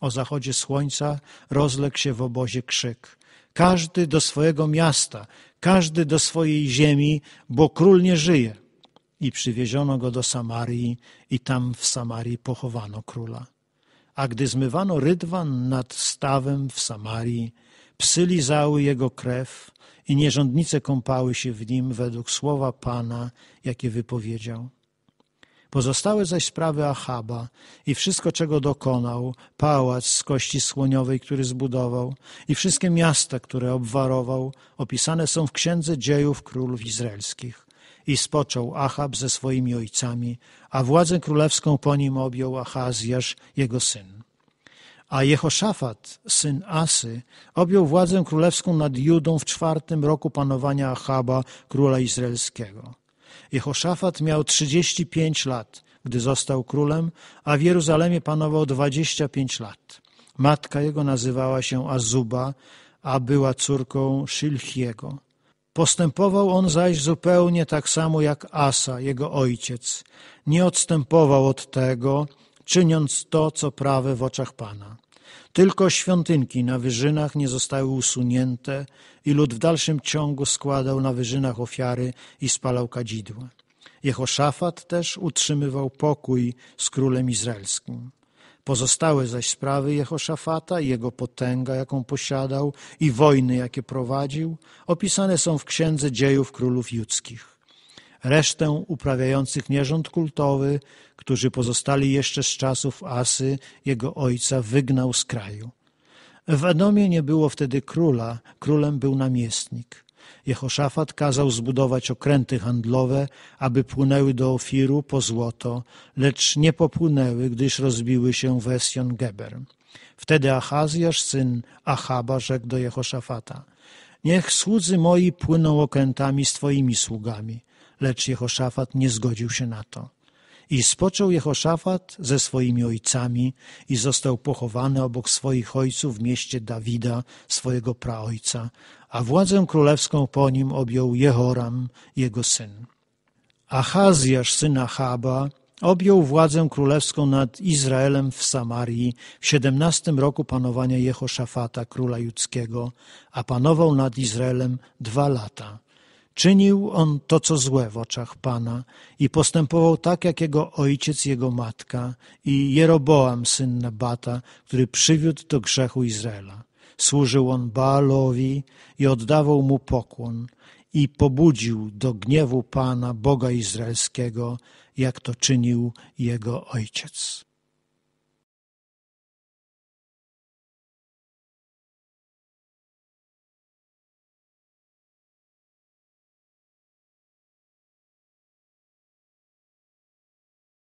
O zachodzie słońca rozległ się w obozie krzyk. Każdy do swojego miasta, każdy do swojej ziemi, bo król nie żyje. I przywieziono go do Samarii i tam w Samarii pochowano króla. A gdy zmywano rydwan nad stawem w Samarii, psy lizały jego krew i nierządnice kąpały się w nim według słowa Pana, jakie wypowiedział. Pozostałe zaś sprawy Ahaba i wszystko, czego dokonał, pałac z kości słoniowej, który zbudował i wszystkie miasta, które obwarował, opisane są w Księdze Dziejów Królów Izraelskich. I spoczął Achab ze swoimi ojcami, a władzę królewską po nim objął Achazjasz, jego syn. A Jehoszafat, syn Asy, objął władzę królewską nad Judą w czwartym roku panowania Achaba, króla izraelskiego. Jehoszafat miał 35 lat, gdy został królem, a w Jeruzalemie panował 25 lat. Matka jego nazywała się Azuba, a była córką Szylchiego. Postępował on zaś zupełnie tak samo jak Asa, jego ojciec. Nie odstępował od tego, czyniąc to, co prawe w oczach Pana. Tylko świątynki na wyżynach nie zostały usunięte i lud w dalszym ciągu składał na wyżynach ofiary i spalał kadzidła. Jehoszafat też utrzymywał pokój z królem izraelskim. Pozostałe zaś sprawy Jehoszafata i jego potęga, jaką posiadał i wojny, jakie prowadził, opisane są w Księdze Dziejów Królów Judzkich. Resztę uprawiających nierząd kultowy, którzy pozostali jeszcze z czasów Asy, jego ojca, wygnał z kraju. W Adomie nie było wtedy króla, królem był namiestnik – Jehoszafat kazał zbudować okręty handlowe, aby płynęły do Ofiru po złoto, lecz nie popłynęły, gdyż rozbiły się w Esjon Geber. Wtedy Achazjasz, syn Achaba, rzekł do Jehoszafata, niech słudzy moi płyną okrętami z twoimi sługami. Lecz Jehoszafat nie zgodził się na to. I spoczął Jehoszafat ze swoimi ojcami i został pochowany obok swoich ojców w mieście Dawida, swojego praojca, a władzę królewską po nim objął Jehoram, jego syn. Achazjasz, syna Chaba, objął władzę królewską nad Izraelem w Samarii w siedemnastym roku panowania Jehoszafata, króla judzkiego, a panował nad Izraelem dwa lata. Czynił on to, co złe w oczach Pana i postępował tak, jak jego ojciec, jego matka i Jeroboam, syn Nabata, który przywiódł do grzechu Izraela. Służył on Baalowi i oddawał mu pokłon i pobudził do gniewu Pana, Boga Izraelskiego, jak to czynił jego ojciec.